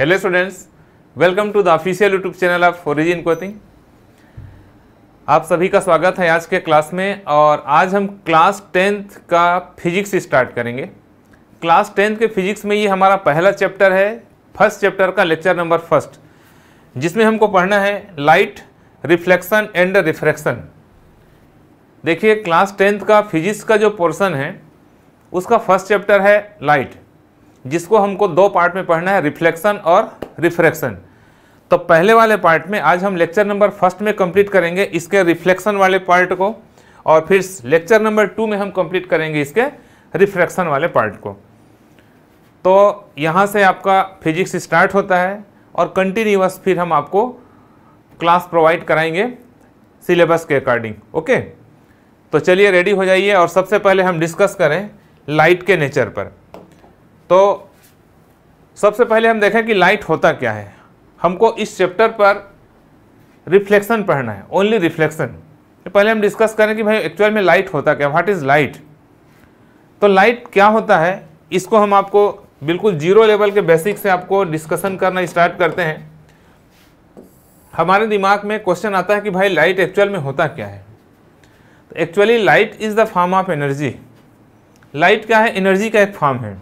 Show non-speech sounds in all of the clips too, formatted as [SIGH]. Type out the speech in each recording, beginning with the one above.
hello students welcome to the official YouTube channel of Origin coaching आप सभी का स्वागत है आज के क्लास में और आज हम क्लास टेंथ का फिजिक्स स्टार्ट करेंगे क्लास टेंथ के फिजिक्स में ये हमारा पहला चैप्टर है फर्स्ट चैप्टर का लेक्चर नंबर फर्स्ट जिसमें हमको पढ़ना है लाइट रिफ्लेक्शन एंड रिफ्रैक्शन देखिए क्लास टेंथ का फिजिक्स का जो पोर्सन है उसका फर्स्ट चैप्टर है लाइट जिसको हमको दो पार्ट में पढ़ना है रिफ्लेक्शन और रिफ्रैक्शन तो पहले वाले पार्ट में आज हम लेक्चर नंबर फर्स्ट में कंप्लीट करेंगे इसके रिफ्लेक्शन वाले पार्ट को और फिर लेक्चर नंबर टू में हम कंप्लीट करेंगे इसके रिफ्रैक्शन वाले पार्ट को तो यहाँ से आपका फिजिक्स स्टार्ट होता है और कंटिन्यूस फिर हम आपको क्लास प्रोवाइड कराएंगे सिलेबस के अकॉर्डिंग ओके तो चलिए रेडी हो जाइए और सबसे पहले हम डिस्कस करें लाइट के नेचर पर तो सबसे पहले हम देखें कि लाइट होता क्या है हमको इस चैप्टर पर रिफ्लेक्शन पढ़ना है ओनली रिफ्लेक्शन तो पहले हम डिस्कस करें कि भाई एक्चुअल में लाइट होता क्या व्हाट इज़ लाइट तो लाइट क्या होता है इसको हम आपको बिल्कुल जीरो लेवल के बेसिक से आपको डिस्कशन करना स्टार्ट करते हैं हमारे दिमाग में क्वेश्चन आता है कि भाई लाइट एक्चुअल में होता क्या है actually light is the form of energy light क्या है एनर्जी का एक फॉर्म है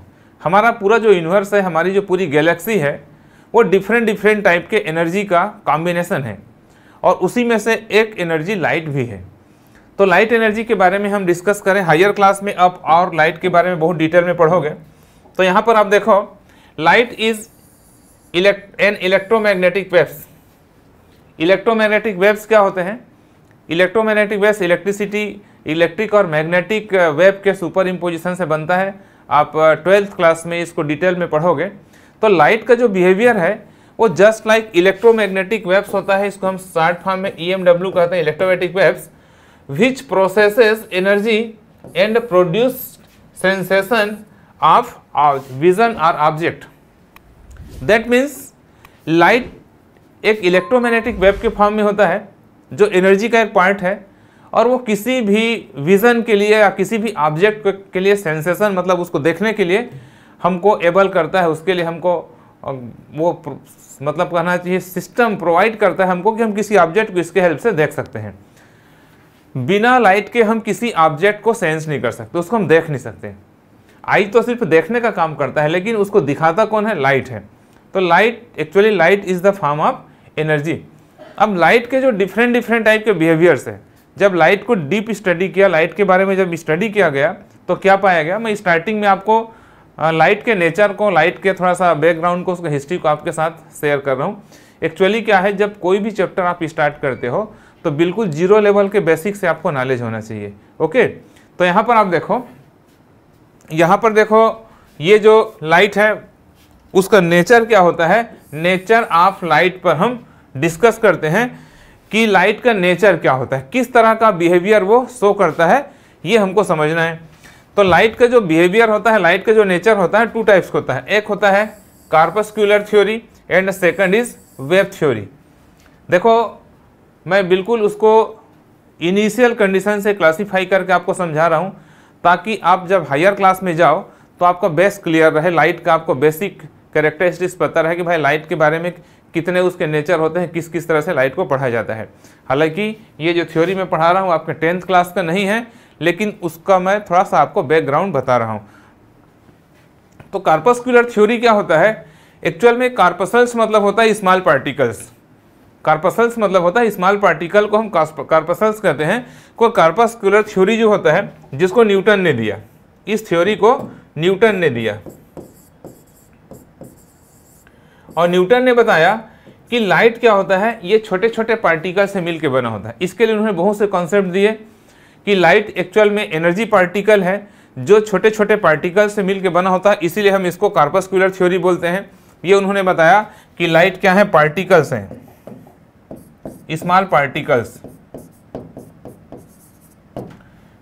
हमारा पूरा जो यूनिवर्स है हमारी जो पूरी गैलेक्सी है वो डिफरेंट डिफरेंट टाइप के एनर्जी का कॉम्बिनेसन है और उसी में से एक एनर्जी लाइट भी है तो लाइट एनर्जी के बारे में हम डिस्कस करें हायर क्लास में आप और लाइट के बारे में बहुत डिटेल में पढ़ोगे तो यहाँ पर आप देखो light is elect an electromagnetic waves electromagnetic waves क्या होते हैं इलेक्ट्रोमैग्नेटिक वेव्स इलेक्ट्रिसिटी इलेक्ट्रिक और मैग्नेटिक वेव के सुपर इम्पोजिशन से बनता है आप ट्वेल्थ क्लास में इसको डिटेल में पढ़ोगे तो लाइट का जो बिहेवियर है वो जस्ट लाइक इलेक्ट्रोमैग्नेटिक वेब्स होता है इसको हम शार्ट फॉर्म में ई e कहते हैं electromagnetic waves which processes energy and produce sensation of vision और ऑब्जेक्ट दैट मीन्स लाइट एक इलेक्ट्रोमैग्नेटिक वेब के फॉर्म में होता है जो एनर्जी का एक पार्ट है और वो किसी भी विज़न के लिए या किसी भी ऑब्जेक्ट के लिए सेंसेशन मतलब उसको देखने के लिए हमको एबल करता है उसके लिए हमको वो मतलब कहना चाहिए सिस्टम प्रोवाइड करता है हमको कि हम किसी ऑब्जेक्ट को इसके हेल्प से देख सकते हैं बिना लाइट के हम किसी ऑब्जेक्ट को सेंस नहीं कर सकते उसको हम देख नहीं सकते आई तो सिर्फ देखने का काम करता है लेकिन उसको दिखाता कौन है लाइट है तो light actually light is the form of energy अब लाइट के जो डिफरेंट डिफरेंट टाइप के बिहेवियर्स है जब लाइट को डीप स्टडी किया लाइट के बारे में जब स्टडी किया गया तो क्या पाया गया मैं स्टार्टिंग में आपको लाइट के नेचर को लाइट के थोड़ा सा बैकग्राउंड को उसका हिस्ट्री को आपके साथ शेयर कर रहा हूँ एक्चुअली क्या है जब कोई भी चैप्टर आप स्टार्ट करते हो तो बिल्कुल जीरो लेवल के बेसिक से आपको नॉलेज होना चाहिए ओके तो यहाँ पर आप देखो यहाँ पर देखो ये जो लाइट है उसका नेचर क्या होता है नेचर ऑफ लाइट पर हम डिस्कस करते हैं कि लाइट का नेचर क्या होता है किस तरह का बिहेवियर वो शो करता है ये हमको समझना है तो लाइट का जो बिहेवियर होता है लाइट का जो नेचर होता है टू टाइप्स का होता है एक होता है corpuscular theory and second is wave theory देखो मैं बिल्कुल उसको इनिशियल कंडीशन से क्लासीफाई करके आपको समझा रहा हूँ ताकि आप जब हायर क्लास में जाओ तो आपका बेस क्लियर रहे लाइट का आपको बेसिक करेक्टरिस्टिक्स पता रहे कि भाई लाइट के बारे में कितने उसके नेचर होते हैं किस किस तरह से लाइट को पढ़ाया जाता है हालांकि ये जो थ्योरी मैं पढ़ा रहा हूँ आपके टेंथ क्लास का नहीं है लेकिन उसका मैं थोड़ा सा आपको बैकग्राउंड बता रहा हूँ तो कार्पस्कुलर थ्योरी क्या होता है एक्चुअल में कार्पसल्स मतलब होता है स्मॉल पार्टिकल्स कार्पसल्स मतलब होता है स्मॉल पार्टिकल को हम कार्पसल्स कहते हैं को कार्पस्कुलर थ्योरी जो होता है जिसको न्यूटन ने दिया इस थ्योरी को न्यूटन ने दिया और न्यूटन ने बताया कि लाइट क्या होता है ये छोटे छोटे पार्टिकल से मिलकर बना होता है इसके लिए उन्होंने बहुत से कॉन्सेप्ट दिए कि लाइट एक्चुअल में एनर्जी पार्टिकल है जो छोटे छोटे पार्टिकल से मिलकर बना होता है इसीलिए हम इसको कार्पस्कुलर थ्योरी बोलते हैं ये उन्होंने बताया कि लाइट क्या है पार्टिकल्स हैं स्मॉल पार्टिकल्स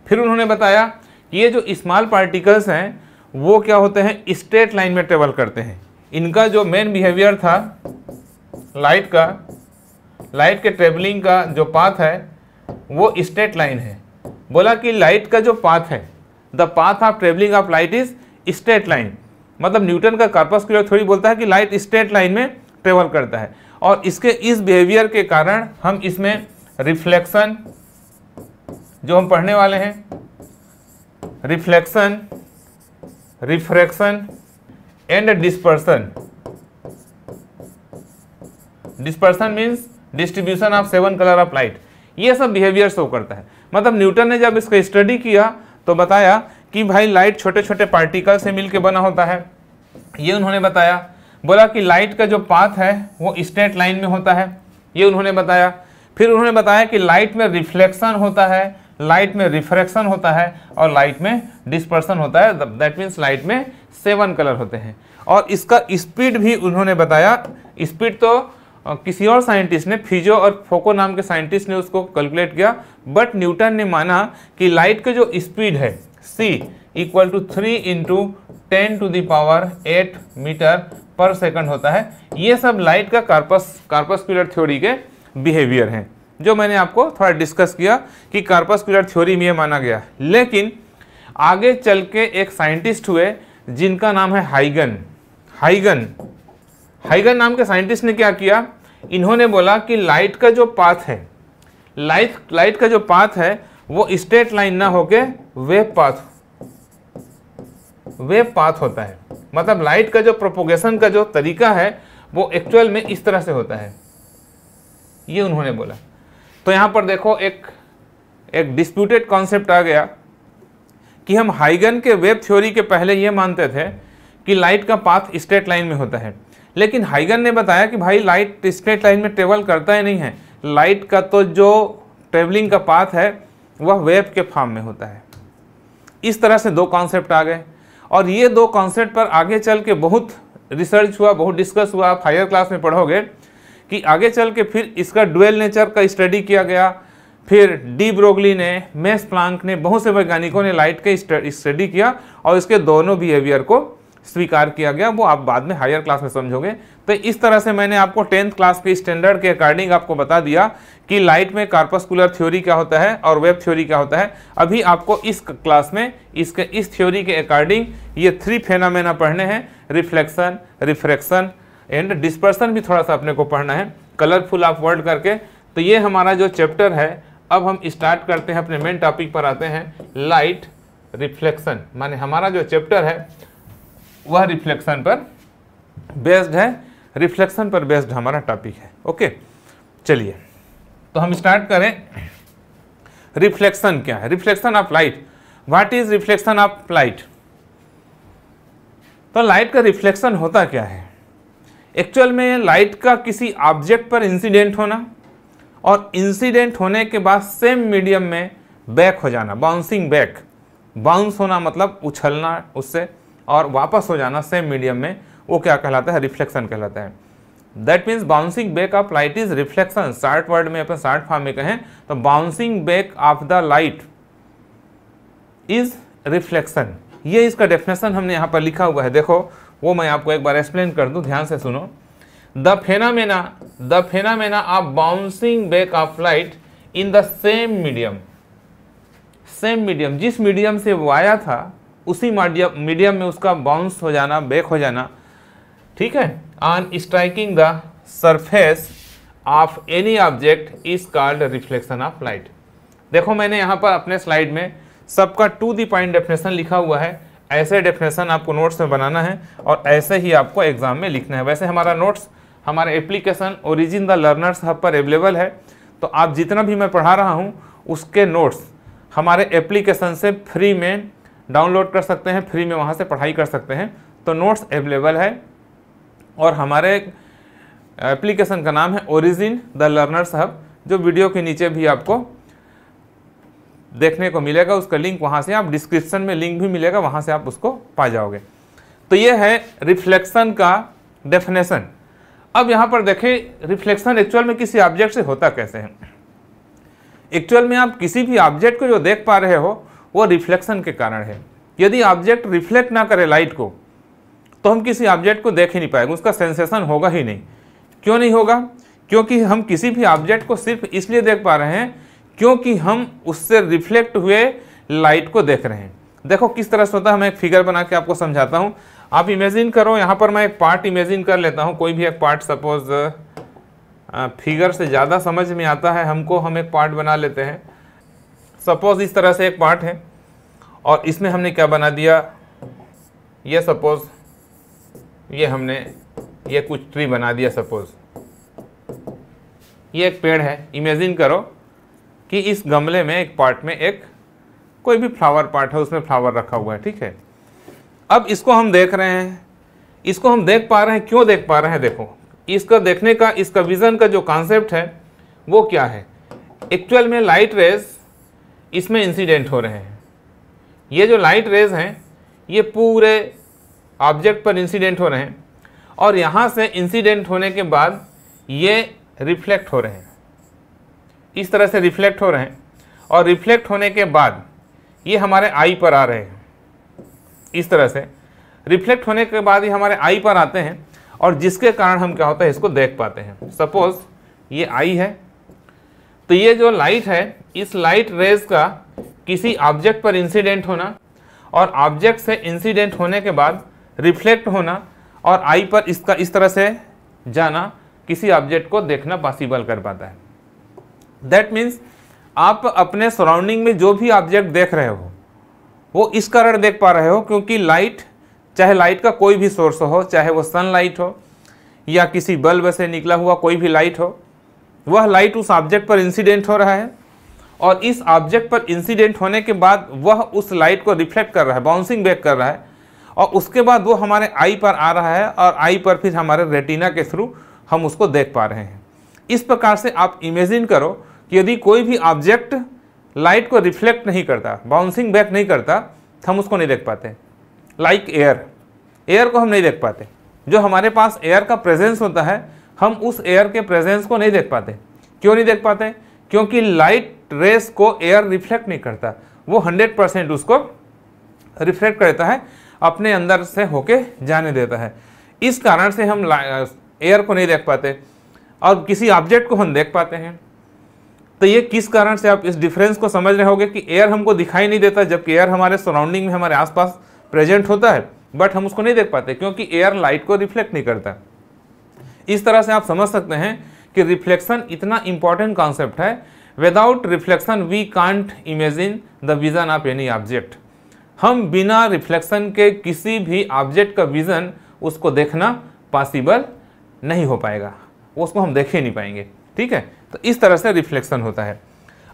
फिर उन्होंने बताया कि ये जो स्मॉल पार्टिकल्स हैं वो क्या होते हैं स्ट्रेट लाइन में ट्रेवल करते हैं इनका जो मेन बिहेवियर था लाइट का लाइट के ट्रेवलिंग का जो पाथ है वो स्ट्रेट लाइन है बोला कि लाइट का जो पाथ है the path of travelling of light is straight line मतलब न्यूटन का कार्पस क्लियर थोड़ी बोलता है कि लाइट स्ट्रेट लाइन में ट्रेवल करता है और इसके इस बिहेवियर के कारण हम इसमें रिफ्लेक्शन जो हम पढ़ने वाले हैं reflection refraction and dispersion dispersion means distribution of seven colour of light ये सब बिहेवियर शो करता है मतलब न्यूटन ने जब इसका स्टडी किया तो बताया कि भाई लाइट छोटे छोटे पार्टिकल से मिलकर बना होता है ये उन्होंने बताया बोला कि लाइट का जो पाथ है वो स्ट्रेट लाइन में होता है ये उन्होंने बताया फिर उन्होंने बताया कि लाइट में रिफ्लेक्शन होता है लाइट में रिफ्रैक्शन होता है और लाइट में डिस्पर्सन होता है दैट मीन्स लाइट में सेवन कलर होते हैं और इसका स्पीड भी उन्होंने बताया स्पीड तो किसी और साइंटिस्ट ने फिजो और फोको नाम के साइंटिस्ट ने उसको कैलकुलेट किया बट न्यूटन ने माना कि लाइट का जो स्पीड है C equal to three into ten to the power eight metre per second होता है ये सब लाइट का कार्पस कार्पस्कुलर थ्योरी के बिहेवियर हैं जो मैंने आपको थोड़ा डिस्कस किया कि कार्पस्कुलर थ्योरी में ये माना गया लेकिन आगे चल के एक साइंटिस्ट हुए जिनका नाम है हाइगन हाइगन हाइगन नाम के साइंटिस्ट ने क्या किया इन्होंने बोला कि लाइट का जो पाथ है लाइट लाइट का जो पाथ है वो स्ट्रेट लाइन ना होके वेव पाथ वेव पाथ होता है मतलब लाइट का जो प्रोपोगेशन का जो तरीका है वो एक्चुअल में इस तरह से होता है ये उन्होंने बोला तो यहाँ पर देखो एक एक डिस्प्यूटेड कॉन्सेप्ट आ गया कि हम हाइगन के वेब थ्योरी के पहले ये मानते थे कि लाइट का पाथ स्ट्रेट लाइन में होता है लेकिन हाइगन ने बताया कि भाई लाइट स्ट्रेट लाइन में ट्रेवल करता ही नहीं है लाइट का तो जो ट्रेवलिंग का पाथ है वह वेब के फॉर्म में होता है इस तरह से दो कॉन्सेप्ट आ गए और ये दो कॉन्सेप्ट पर आगे चल के बहुत रिसर्च हुआ बहुत डिस्कस हुआ आप हायर क्लास में पढ़ोगे कि आगे चल के फिर इसका डुअल नेचर का स्टडी किया गया फिर डी ब्रोगली ने मेस प्लांक ने बहुत से वैज्ञानिकों ने लाइट के स्टडी किया और इसके दोनों बिहेवियर को स्वीकार किया गया वो आप बाद में हायर क्लास में समझोगे तो इस तरह से मैंने आपको टेंथ क्लास के स्टैंडर्ड के अकॉर्डिंग आपको बता दिया कि लाइट में कार्पस्कुलर थ्योरी क्या होता है और वेब थ्योरी क्या होता है अभी आपको इस क्लास में इसके इस थ्योरी के अकॉर्डिंग ये थ्री फेनामेना पढ़ने हैं रिफ्लेक्शन रिफ्रैक्शन एंड डिस्पर्सन भी थोड़ा सा अपने को पढ़ना है कलरफुल आप वर्ड करके तो ये हमारा जो चैप्टर है अब हम स्टार्ट करते हैं अपने मेन टॉपिक पर आते हैं लाइट रिफ्लेक्शन माने हमारा जो चैप्टर है वह रिफ्लेक्शन पर बेस्ड है रिफ्लेक्शन पर बेस्ड हमारा टॉपिक है ओके चलिए तो हम स्टार्ट करें रिफ्लेक्शन क्या है reflection of light what is reflection of light तो लाइट का रिफ्लेक्शन होता क्या है एक्चुअल में लाइट का किसी ऑब्जेक्ट पर इंसिडेंट होना और इंसिडेंट होने के बाद सेम मीडियम में बैक हो जाना बाउंसिंग बैक बाउंस होना मतलब उछलना उससे और वापस हो जाना सेम मीडियम में वो क्या कहलाता है रिफ्लेक्शन कहलाता है that means bouncing back of light is reflection short word में अपन शार्ट फॉर्म में कहें तो bouncing back of the light is reflection ये इसका डेफिनेशन हमने यहाँ पर लिखा हुआ है देखो वो मैं आपको एक बार एक्सप्लेन कर दूँ ध्यान से सुनो the phenomena the phenomena of bouncing back of light in the same medium same medium जिस मीडियम से वो आया था उसी मीडियम मीडियम में उसका बाउंस हो जाना बैक हो जाना ठीक है on striking the surface of any object is called reflection of light देखो मैंने यहाँ पर अपने स्लाइड में सबका टू दी पॉइंट डेफिनेशन लिखा हुआ है ऐसे डेफिनेशन आपको नोट्स में बनाना है और ऐसे ही आपको एग्जाम में लिखना है वैसे हमारा नोट्स हमारा application Origin the Learners Hub पर अवेलेबल है तो आप जितना भी मैं पढ़ा रहा हूँ उसके नोट्स हमारे एप्लीकेशन से फ्री में डाउनलोड कर सकते हैं फ्री में वहाँ से पढ़ाई कर सकते हैं तो नोट्स अवेलेबल है और हमारे एप्लीकेशन का नाम है ओरिजिन द लर्नर्स हब जो वीडियो के नीचे भी आपको देखने को मिलेगा उसका लिंक वहाँ से आप डिस्क्रिप्शन में लिंक भी मिलेगा वहाँ से आप उसको पा जाओगे तो ये है रिफ्लेक्शन का डेफिनेशन अब यहाँ पर देखें रिफ्लेक्शन एक्चुअल में किसी ऑब्जेक्ट से होता कैसे है एक्चुअल में आप किसी भी ऑब्जेक्ट को जो देख पा रहे हो वो रिफ्लेक्शन के कारण है यदि ऑब्जेक्ट रिफ्लेक्ट ना करे लाइट को तो हम किसी ऑब्जेक्ट को देख ही नहीं पाएंगे उसका सेंसेशन होगा ही नहीं क्यों नहीं होगा क्योंकि हम किसी भी ऑब्जेक्ट को सिर्फ इसलिए देख पा रहे हैं क्योंकि हम उससे रिफ्लेक्ट हुए लाइट को देख रहे हैं देखो किस तरह से होता है मैं एक फिगर बना के आपको समझाता हूँ आप इमेजिन करो यहाँ पर मैं एक पार्ट इमेजिन कर लेता हूँ कोई भी एक पार्ट सपोज फिगर से ज़्यादा समझ में आता है हमको हम एक पार्ट बना लेते हैं सपोज इस तरह से एक पार्ट है और इसमें हमने क्या बना दिया ये सपोज ये हमने ये कुछ ट्री बना दिया सपोज ये एक पेड़ है इमेजिन करो कि इस गमले में एक पार्ट में एक कोई भी फ्लावर पार्ट है उसमें फ्लावर रखा हुआ है ठीक है अब इसको हम देख रहे हैं इसको हम देख पा रहे हैं क्यों देख पा रहे हैं देखो इसका देखने का इसका विज़न का जो कॉन्सेप्ट है वो क्या है एक्चुअल में लाइट रेज इसमें इंसिडेंट हो रहे हैं ये जो लाइट रेज हैं ये पूरे ऑब्जेक्ट पर इंसिडेंट हो रहे हैं और यहाँ से इंसिडेंट होने के बाद ये रिफ्लेक्ट हो रहे हैं इस तरह से रिफ्लेक्ट हो रहे हैं और रिफ्लेक्ट होने के बाद ये हमारे आई पर आ रहे हैं इस तरह से रिफ्लेक्ट होने के बाद ही हमारे आई पर आते हैं और जिसके कारण हम क्या होता है इसको देख पाते हैं सपोज ये आई है तो ये जो लाइट है इस लाइट रेज का किसी ऑब्जेक्ट पर इंसिडेंट होना और ऑब्जेक्ट से इंसिडेंट होने के बाद रिफ्लेक्ट होना और आई पर इसका इस तरह से जाना किसी ऑब्जेक्ट को देखना पॉसिबल कर पाता है दैट मीन्स आप अपने सराउंडिंग में जो भी ऑब्जेक्ट देख रहे हो वो इस कारण देख पा रहे हो क्योंकि लाइट चाहे लाइट का कोई भी सोर्स हो चाहे वो सनलाइट हो या किसी बल्ब से निकला हुआ कोई भी लाइट हो वह लाइट उस ऑब्जेक्ट पर इंसिडेंट हो रहा है और इस ऑब्जेक्ट पर इंसिडेंट होने के बाद वह उस लाइट को रिफ्लेक्ट कर रहा है बाउंसिंग बैक कर रहा है और उसके बाद वो हमारे आई पर आ रहा है और आई पर फिर हमारे रेटिना के थ्रू हम उसको देख पा रहे हैं इस प्रकार से आप इमेजिन करो कि यदि कोई भी ऑब्जेक्ट लाइट को रिफ्लेक्ट नहीं करता बाउंसिंग बैक नहीं करता तो हम उसको नहीं देख पाते लाइक एयर एयर को हम नहीं देख पाते जो हमारे पास एयर का प्रेजेंस होता है हम उस एयर के प्रेजेंस को नहीं देख पाते क्यों नहीं देख पाते क्योंकि लाइट रेस को एयर रिफ्लेक्ट नहीं करता वो हंड्रेड परसेंट उसको रिफ्लेक्ट करता है अपने अंदर से होके जाने देता है इस कारण से हम एयर को नहीं देख पाते और किसी ऑब्जेक्ट को हम देख पाते हैं तो ये किस कारण से आप इस डिफरेंस को समझ रहे होंगे कि एयर हमको दिखाई नहीं देता जबकि एयर हमारे सराउंडिंग में हमारे आसपास प्रेजेंट होता है बट हम उसको नहीं देख पाते क्योंकि एयर लाइट को रिफ्लेक्ट नहीं करता इस तरह से आप समझ सकते हैं कि रिफ्लेक्शन इतना इंपॉर्टेंट कॉन्सेप्ट है without reflection we can't imagine the vision of any object हम बिना रिफ्लेक्शन के किसी भी ऑब्जेक्ट का विज़न उसको देखना पॉसिबल नहीं हो पाएगा उसको हम देख ही नहीं पाएंगे ठीक है तो इस तरह से रिफ्लेक्शन होता है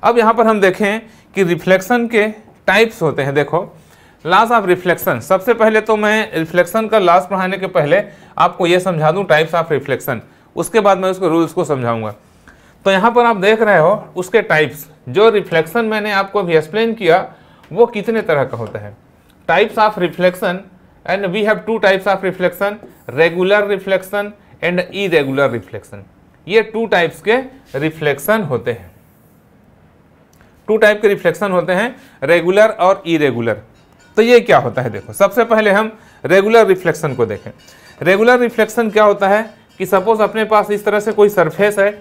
अब यहाँ पर हम देखें कि रिफ्लेक्शन के टाइप्स होते हैं देखो लॉस ऑफ रिफ्लेक्शन सबसे पहले तो मैं रिफ्लेक्शन का लॉस पढ़ाने के पहले आपको ये समझा दूँ टाइप्स ऑफ रिफ्लेक्शन उसके बाद मैं उसको रूल्स को समझाऊंगा तो यहाँ पर आप देख रहे हो उसके टाइप्स जो रिफ्लेक्शन मैंने आपको अभी एक्सप्लेन किया वो कितने तरह का होता है types of reflection and we have two types of reflection regular reflection and irregular reflection ये टू टाइप्स के रिफ्लेक्शन होते हैं टू टाइप के रिफ्लेक्शन होते हैं रेगुलर और इरेगुलर तो ये क्या होता है देखो सबसे पहले हम रेगुलर रिफ्लेक्शन को देखें रेगुलर रिफ्लेक्शन क्या होता है कि सपोज अपने पास इस तरह से कोई सरफेस है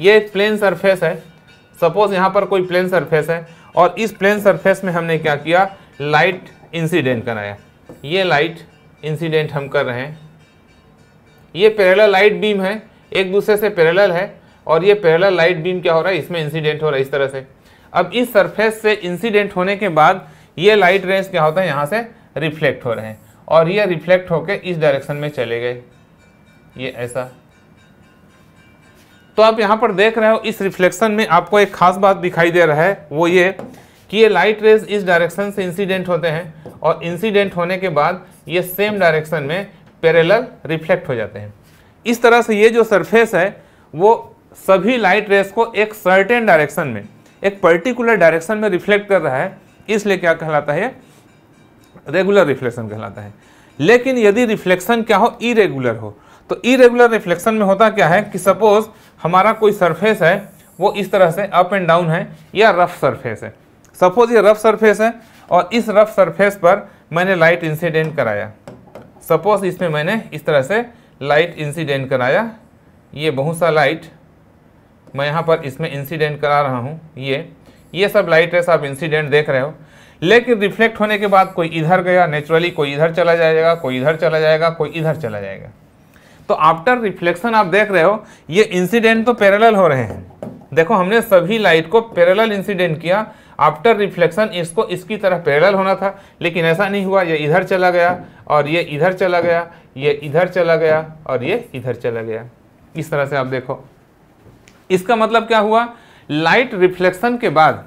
ये प्लेन सरफेस है सपोज यहाँ पर कोई प्लेन सरफेस है और इस प्लेन सरफेस में हमने क्या किया लाइट इंसिडेंट कराया ये लाइट इंसिडेंट हम कर रहे हैं ये पैरेलल लाइट बीम है एक दूसरे से पैरेलल है और ये पैरेलल लाइट बीम क्या हो रहा है इसमें इंसिडेंट हो रहा है इस तरह से अब इस सरफेस से इंसिडेंट होने के बाद ये लाइट रेस क्या होता है यहाँ से रिफ्लेक्ट हो रहे हैं और ये रिफ्लेक्ट होकर इस डायरेक्शन में चले गए ये ऐसा तो आप यहाँ पर देख रहे हो इस रिफ्लेक्शन में आपको एक खास बात दिखाई दे रहा है वो ये कि ये लाइट रेज इस डायरेक्शन से इंसिडेंट होते हैं और इंसिडेंट होने के बाद ये सेम डायरेक्शन में पैरेलल रिफ्लेक्ट हो जाते हैं इस तरह से ये जो सरफेस है वो सभी लाइट रेस को एक सर्टेन डायरेक्शन में एक पर्टिकुलर डायरेक्शन में रिफ्लेक्ट कर रहा है इसलिए क्या कहलाता है रेगुलर रिफ्लेक्शन कहलाता है लेकिन यदि रिफ्लेक्शन क्या हो इरेगुलर हो तो इरेगुलर रिफ्लेक्शन में होता क्या है कि सपोज हमारा कोई सरफेस है वो इस तरह से अप एंड डाउन है या रफ सरफेस है सपोज ये रफ सरफेस है और इस रफ सरफेस पर मैंने लाइट इंसिडेंट कराया सपोज इसमें मैंने इस तरह से लाइट इंसिडेंट कराया ये बहुत सा लाइट मैं यहाँ पर इसमें इंसिडेंट करा रहा हूँ ये ये सब लाइट है सब इंसिडेंट देख रहे हो लेकिन रिफ्लेक्ट होने के बाद कोई इधर गया नेचुरली कोई इधर चला जाएगा कोई इधर चला जाएगा कोई इधर चला जाएगा तो आफ्टर रिफ्लेक्शन आप देख रहे हो ये इंसिडेंट तो पैरेलल हो रहे हैं देखो हमने सभी लाइट को पैरेलल इंसिडेंट किया आफ्टर रिफ्लेक्शन इसको इसकी तरह पैरल होना था लेकिन ऐसा नहीं हुआ ये इधर चला गया और ये इधर चला गया ये इधर चला गया और ये इधर चला गया इस तरह से आप देखो इसका मतलब क्या हुआ लाइट रिफ्लेक्शन के बाद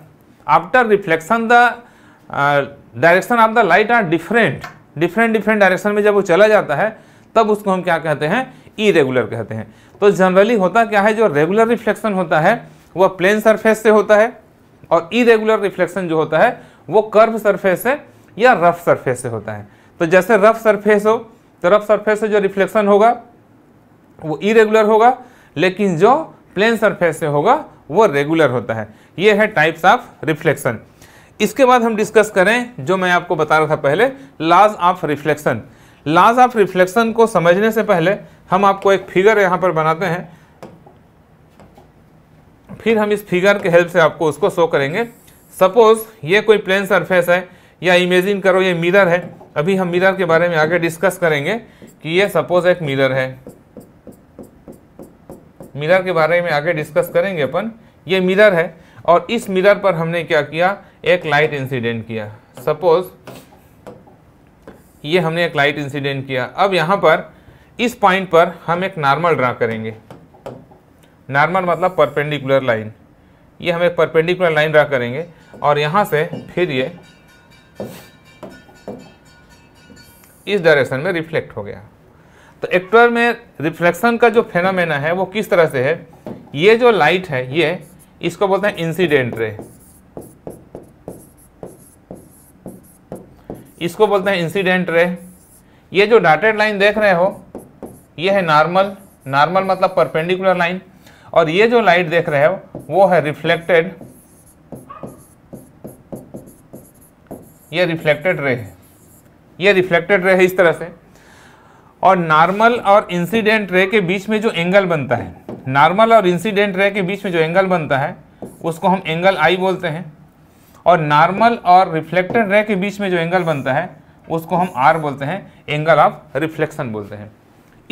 after reflection the direction of the light are different different different direction में जब वो चला जाता है तब उसको हम क्या कहते हैं इरेगुलर कहते हैं तो जनरली होता क्या है जो रेगुलर रिफ्लेक्शन होता है वह प्लेन सरफेस से होता है और इरेगुलर रिफ्लेक्शन जो होता है वो कर्व सरफेस से या रफ सरफेस से होता है तो जैसे रफ सरफेस हो तो रफ सरफेस से जो रिफ्लेक्शन होगा वो इरेगुलर होगा लेकिन जो प्लेन सरफेस से होगा वो रेगुलर होता है ये है टाइप्स ऑफ रिफ्लेक्शन इसके बाद हम डिस्कस करें जो मैं आपको बता रहा था पहले laws of reflection laws of reflection को समझने से पहले हम आपको एक फिगर यहाँ पर बनाते हैं फिर हम इस फिगर के हेल्प से आपको उसको शो करेंगे सपोज ये कोई प्लेन सरफेस है या इमेजिन करो ये मिरर है अभी हम मिरर के बारे में आगे डिस्कस करेंगे कि ये सपोज एक मिरर है मिरर के बारे में आगे डिस्कस करेंगे अपन ये मिरर है और इस मिरर पर हमने क्या किया एक लाइट इंसिडेंट किया सपोज ये हमने एक लाइट इंसिडेंट किया अब यहाँ पर इस पॉइंट पर हम एक नॉर्मल ड्रा करेंगे नॉर्मल मतलब परपेंडिकुलर लाइन ये हम एक परपेंडिकुलर लाइन ड्रा करेंगे और यहाँ से फिर ये इस डायरेक्शन में रिफ्लेक्ट हो गया तो एक्टर में रिफ्लेक्शन का जो फेनामेना है वो किस तरह से है ये जो लाइट है ये इसको बोलते हैं इंसिडेंट रे इसको बोलते हैं इंसिडेंट रे ये जो डाटेड लाइन देख रहे हो ये है नॉर्मल नॉर्मल मतलब परपेंडिकुलर लाइन और ये जो लाइट देख रहे हो वो है रिफ्लेक्टेड ये रिफ्लेक्टेड रे है ये रिफ्लेक्टेड रे है इस तरह से और नॉर्मल और इंसिडेंट रे के बीच में जो एंगल बनता है नॉर्मल और इंसिडेंट रे के बीच में जो एंगल बनता है उसको हम एंगल आई बोलते हैं और नॉर्मल और रिफ्लेक्टेड रे के बीच में जो एंगल बनता है उसको हम आर बोलते हैं एंगल ऑफ रिफ्लेक्शन बोलते हैं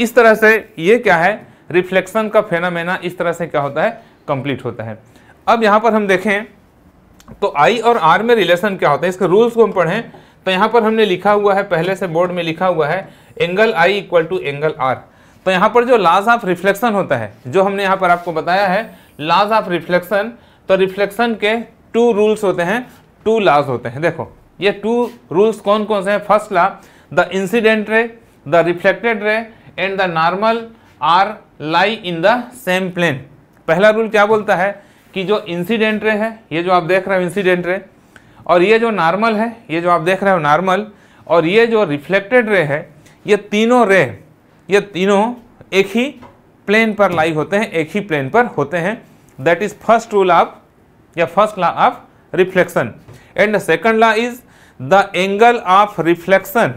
इस तरह से ये क्या है रिफ्लेक्शन का फेनामेना इस तरह से क्या होता है कंप्लीट होता है अब यहाँ पर हम देखें तो आई और आर में रिलेशन क्या होता है इसके रूल्स को हम पढ़ें तो यहाँ पर हमने लिखा हुआ है पहले से बोर्ड में लिखा हुआ है angle I equal to angle R तो यहाँ पर जो लाज ऑफ रिफ्लेक्शन होता है जो हमने यहाँ पर आपको बताया है लाज ऑफ रिफ्लेक्शन तो रिफ्लेक्शन के टू रूल्स होते हैं टू लाज होते हैं देखो ये टू रूल्स कौन कौन से हैं first law the incident ray the reflected ray and the normal are lie in the same plane पहला रूल क्या बोलता है कि जो इंसिडेंट रे है ये जो आप देख रहे हो इंसिडेंट रे और ये जो नॉर्मल है ये जो आप देख रहे हो नॉर्मल और ये जो रिफ्लेक्टेड रे है ये तीनों रे ये तीनों एक ही प्लेन पर लाई होते हैं एक ही प्लेन पर होते हैं that is first rule of या first law of reflection and the second law is the angle of reflection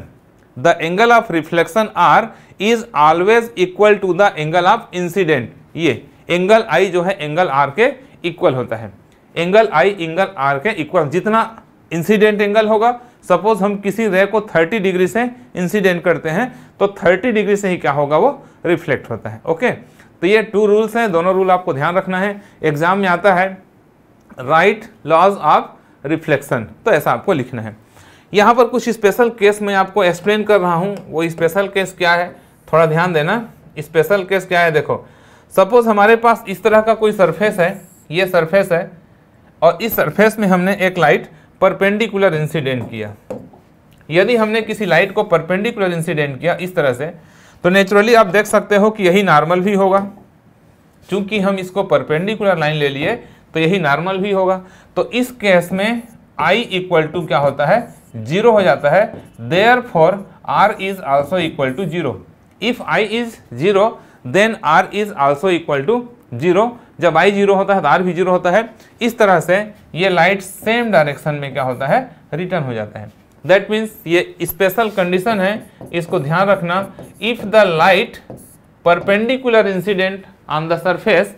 the angle of reflection R is always equal to the angle of incident ये angle I जो है angle R के इक्वल होता है angle I angle R के इक्वल जितना इंसिडेंट एंगल होगा सपोज हम किसी रे को 30 डिग्री से इंसिडेंट करते हैं तो 30 डिग्री से ही क्या होगा वो रिफ्लेक्ट होता है ओके तो ये टू रूल्स हैं दोनों रूल आपको ध्यान रखना है एग्जाम में आता है राइट लॉज ऑफ रिफ्लेक्शन तो ऐसा आपको लिखना है यहाँ पर कुछ स्पेशल केस मैं आपको एक्सप्लेन कर रहा हूँ वो स्पेशल केस क्या है थोड़ा ध्यान देना स्पेशल केस क्या है देखो सपोज हमारे पास इस तरह का कोई सरफेस है ये सरफेस है और इस सरफेस में हमने एक लाइट परपेंडिकुलर इंसिडेंट किया यदि हमने किसी लाइट को परपेंडिकुलर इंसिडेंट किया इस तरह से तो नेचुरली आप देख सकते हो कि यही नॉर्मल भी होगा चूंकि हम इसको परपेंडिकुलर लाइन ले लिए तो यही नॉर्मल भी होगा तो इस केस में आई इक्वल टू क्या होता है जीरो हो जाता है therefore R is also equal to zero if I is zero then R is also equal to zero जब आई जीरो होता है तो आर भी जीरो होता है इस तरह से ये लाइट सेम डायरेक्शन में क्या होता है रिटर्न हो जाता है दैट मीन्स ये स्पेशल कंडीशन है इसको ध्यान रखना if the light perpendicular incident on the surface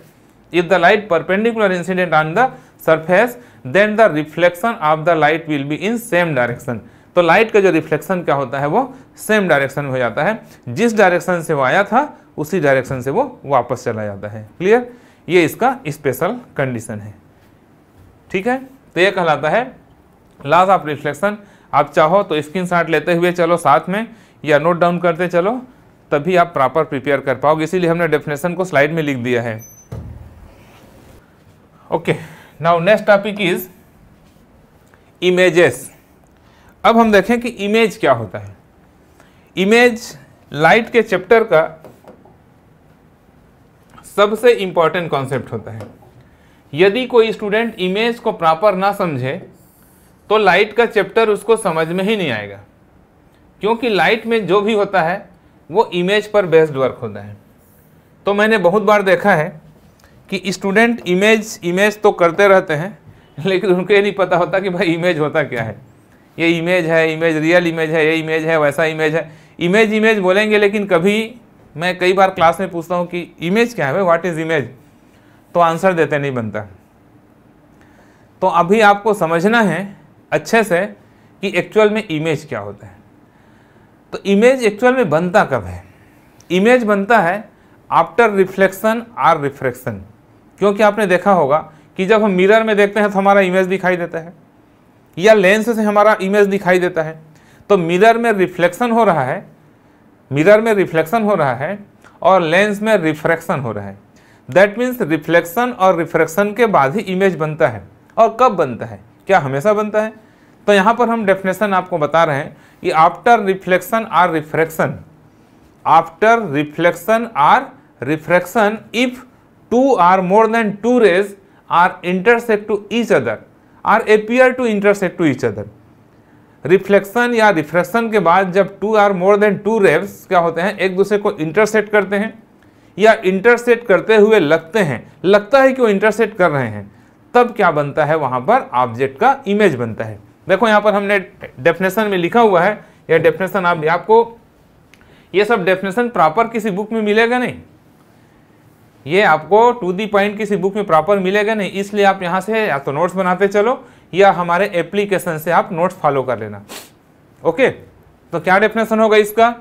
if the light perpendicular incident on the surface then the reflection of the light will be in same direction तो light का जो reflection क्या होता है वो सेम डायरेक्शन में हो जाता है जिस डायरेक्शन से वो आया था उसी डायरेक्शन से वो वापस चला जाता है क्लियर ये इसका स्पेशल कंडीशन है ठीक है तो ये कहलाता है लास्ट ऑफ रिफ्लेक्शन आप चाहो तो स्क्रीन शॉट लेते हुए चलो साथ में या नोट डाउन करते चलो तभी आप प्रॉपर प्रिपेयर कर पाओगे इसीलिए हमने डेफिनेशन को स्लाइड में लिख दिया है okay now next topic is images अब हम देखें कि इमेज क्या होता है इमेज लाइट के चैप्टर का सबसे इम्पॉर्टेंट कॉन्सेप्ट होता है यदि कोई स्टूडेंट इमेज को प्रॉपर ना समझे तो लाइट का चैप्टर उसको समझ में ही नहीं आएगा क्योंकि लाइट में जो भी होता है वो इमेज पर बेस्ड वर्क होता है तो मैंने बहुत बार देखा है कि स्टूडेंट इमेज इमेज तो करते रहते हैं [LAUGHS] लेकिन उनको ये नहीं पता होता कि भाई इमेज होता क्या है ये इमेज है इमेज रियल इमेज है ये इमेज है वैसा इमेज है इमेज इमेज बोलेंगे लेकिन कभी मैं कई बार क्लास में पूछता हूँ कि इमेज क्या है व्हाट इज़ इमेज तो आंसर देते नहीं बनता तो अभी आपको समझना है अच्छे से कि एक्चुअल में इमेज क्या होता है तो इमेज एक्चुअल में बनता कब है इमेज बनता है आफ्टर रिफ्लेक्शन आर रिफ्लेक्शन क्योंकि आपने देखा होगा कि जब हम मिरर में देखते हैं तो हमारा इमेज दिखाई देता है या लेंस से हमारा इमेज दिखाई देता है तो मिरर में रिफ्लेक्शन हो रहा है मिरर में रिफ्लेक्शन हो रहा है और लेंस में रिफ्रैक्शन हो रहा है दैट मीन्स रिफ्लेक्शन और रिफ्रैक्शन के बाद ही इमेज बनता है और कब बनता है क्या हमेशा बनता है तो यहाँ पर हम डेफिनेशन आपको बता रहे हैं कि after reflection or refraction after reflection or refraction if two or more than two rays are intersect to each other or appear to intersect to each other reflection या रिफ्रेक्शन के बाद जब two or more than two rays क्या होते हैं एक दूसरे को इंटरसेट करते हैं या इंटरसेट करते हुए लगते हैं लगता है कि वो इंटरसेट कर रहे हैं तब क्या बनता है वहाँ पर ऑब्जेक्ट का इमेज बनता है देखो यहाँ पर हमने डेफिनेशन में लिखा हुआ है यह डेफिनेशन आप आपको ये सब डेफिनेशन प्रॉपर किसी बुक में मिलेगा नहीं ये आपको टू दी पॉइंट किसी बुक में प्रॉपर मिलेगा नहीं इसलिए आप यहाँ से या तो नोट्स बनाते चलो या हमारे एप्लीकेशन से आप नोट्स फॉलो कर लेना ओके तो क्या डेफिनेशन होगा इसका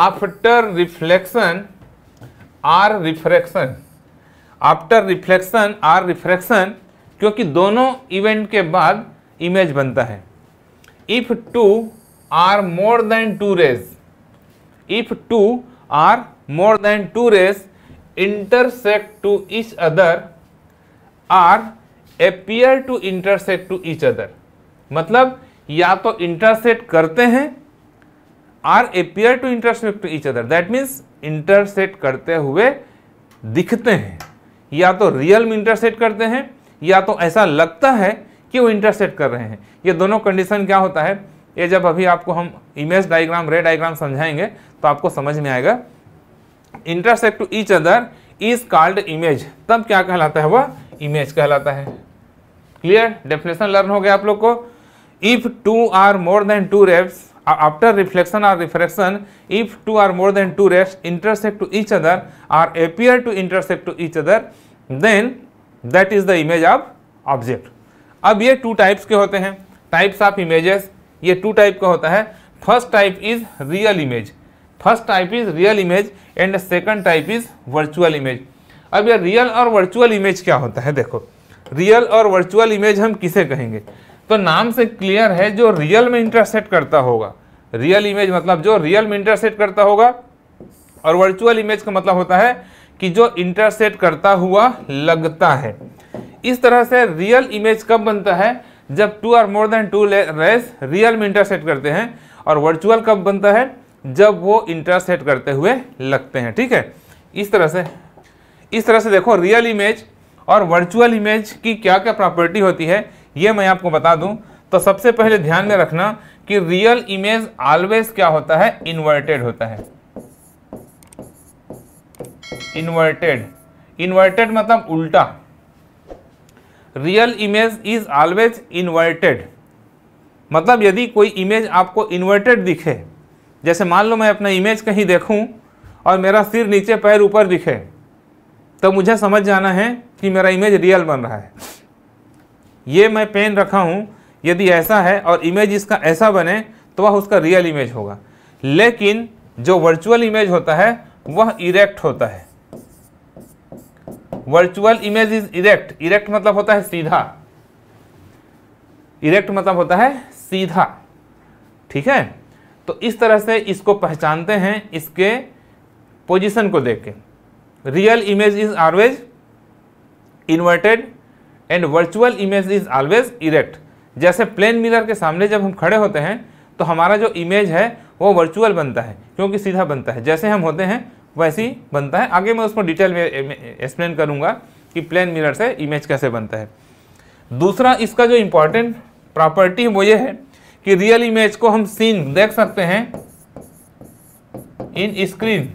after reflection or refraction after reflection or refraction क्योंकि दोनों इवेंट के बाद इमेज बनता है if two or more than two rays if two or more than two rays intersect to each other or appear to intersect to each other मतलब या तो intersect करते हैं or appear to intersect to each other that means intersect करते हुए दिखते हैं या तो रियल में इंटरसेट करते हैं या तो ऐसा लगता है कि वो इंटरसेट कर रहे हैं ये दोनों कंडीशन क्या होता है ये जब अभी आपको हम इमेज डायग्राम रे डायग्राम समझाएंगे तो आपको समझ में आएगा intersect to each other is called image तब क्या कहलाता है वह इमेज कहलाता है क्लियर डेफिनेशन लर्न हो गया आप लोग को if two or more than two rays after reflection और reflection if two or more than two rays intersect to each other or appear to intersect to each other then that is the image of object अब ये two types के होते हैं types of images ये two type का होता है first type is real image first type is real image and second type is virtual image अब यह रियल और वर्चुअल इमेज क्या होता है देखो रियल और वर्चुअल इमेज हम किसे कहेंगे तो नाम से क्लियर है जो रियल में इंटरसेट करता होगा रियल इमेज मतलब जो रियल में इंटरसेट करता होगा और वर्चुअल इमेज का मतलब होता है कि जो इंटरसेट करता हुआ लगता है इस तरह से रियल इमेज कब बनता है जब टू और more than two rays real में इंटरसेट करते हैं और वर्चुअल कब बनता है जब वो इंटरसेट करते हुए लगते हैं ठीक है इस तरह से इस तरह से देखो रियल इमेज और वर्चुअल इमेज की क्या क्या प्रॉपर्टी होती है ये मैं आपको बता दूं तो सबसे पहले ध्यान में रखना कि रियल इमेज ऑलवेज क्या होता है इन्वर्टेड होता है इन्वर्टेड इन्वर्टेड मतलब उल्टा real image is always inverted मतलब यदि कोई इमेज आपको इन्वर्टेड दिखे जैसे मान लो मैं अपना इमेज कहीं देखूं और मेरा सिर नीचे पैर ऊपर दिखे तो मुझे समझ जाना है कि मेरा इमेज रियल बन रहा है ये मैं पेन रखा हूँ यदि ऐसा है और इमेज इसका ऐसा बने तो वह उसका रियल इमेज होगा लेकिन जो वर्चुअल इमेज होता है वह इरेक्ट होता है virtual image is erect erect मतलब होता है सीधा इरेक्ट मतलब होता है सीधा ठीक है तो इस तरह से इसको पहचानते हैं इसके पोजीशन को देख के real image is always inverted and virtual image is always erect जैसे प्लेन मिरर के सामने जब हम खड़े होते हैं तो हमारा जो इमेज है वो वर्चुअल बनता है क्योंकि सीधा बनता है जैसे हम होते हैं वैसे ही बनता है आगे मैं उसको डिटेल में एक्सप्लेन करूँगा कि प्लेन मिरर से इमेज कैसे बनता है दूसरा इसका जो इम्पॉर्टेंट प्रॉपर्टी वो ये है कि रियल इमेज को हम सीन देख सकते हैं इन स्क्रीन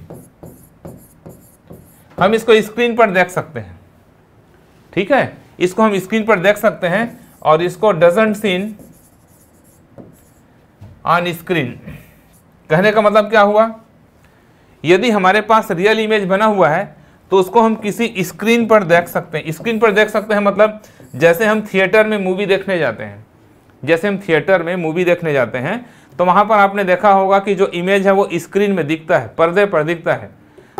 हम इसको स्क्रीन पर देख सकते हैं ठीक है इसको हम स्क्रीन पर देख सकते हैं और इसको डजेंट सीन ऑन स्क्रीन कहने का मतलब क्या हुआ यदि हमारे पास रियल इमेज बना हुआ है तो उसको हम किसी स्क्रीन पर देख सकते हैं स्क्रीन पर देख सकते हैं मतलब जैसे हम थिएटर में मूवी देखने जाते हैं जैसे हम थिएटर में मूवी देखने जाते हैं तो वहाँ पर आपने देखा होगा कि जो इमेज है वो स्क्रीन में दिखता है पर्दे पर दिखता है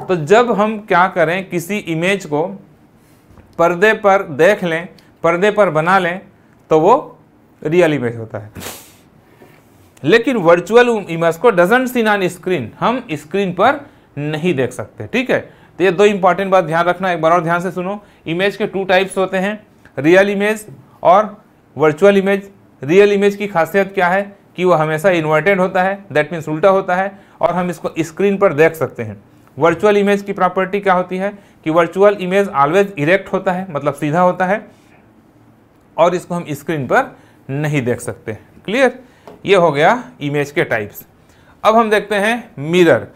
तो जब हम क्या करें किसी इमेज को पर्दे पर देख लें पर्दे पर बना लें तो वो रियल इमेज होता है लेकिन वर्चुअल इमेज को डजेंट सीन ऑन स्क्रीन हम स्क्रीन पर नहीं देख सकते ठीक है तो ये दो इंपॉर्टेंट बात ध्यान रखना एक बार और ध्यान से सुनो इमेज के टू टाइप्स होते हैं रियल इमेज और वर्चुअल इमेज रियल इमेज की खासियत क्या है कि वह हमेशा इन्वर्टेड होता है दैट मीन्स उल्टा होता है और हम इसको स्क्रीन पर देख सकते हैं वर्चुअल इमेज की प्रॉपर्टी क्या होती है कि वर्चुअल इमेज ऑलवेज इरेक्ट होता है मतलब सीधा होता है और इसको हम स्क्रीन पर नहीं देख सकते क्लियर ये हो गया इमेज के टाइप्स अब हम देखते हैं मिरर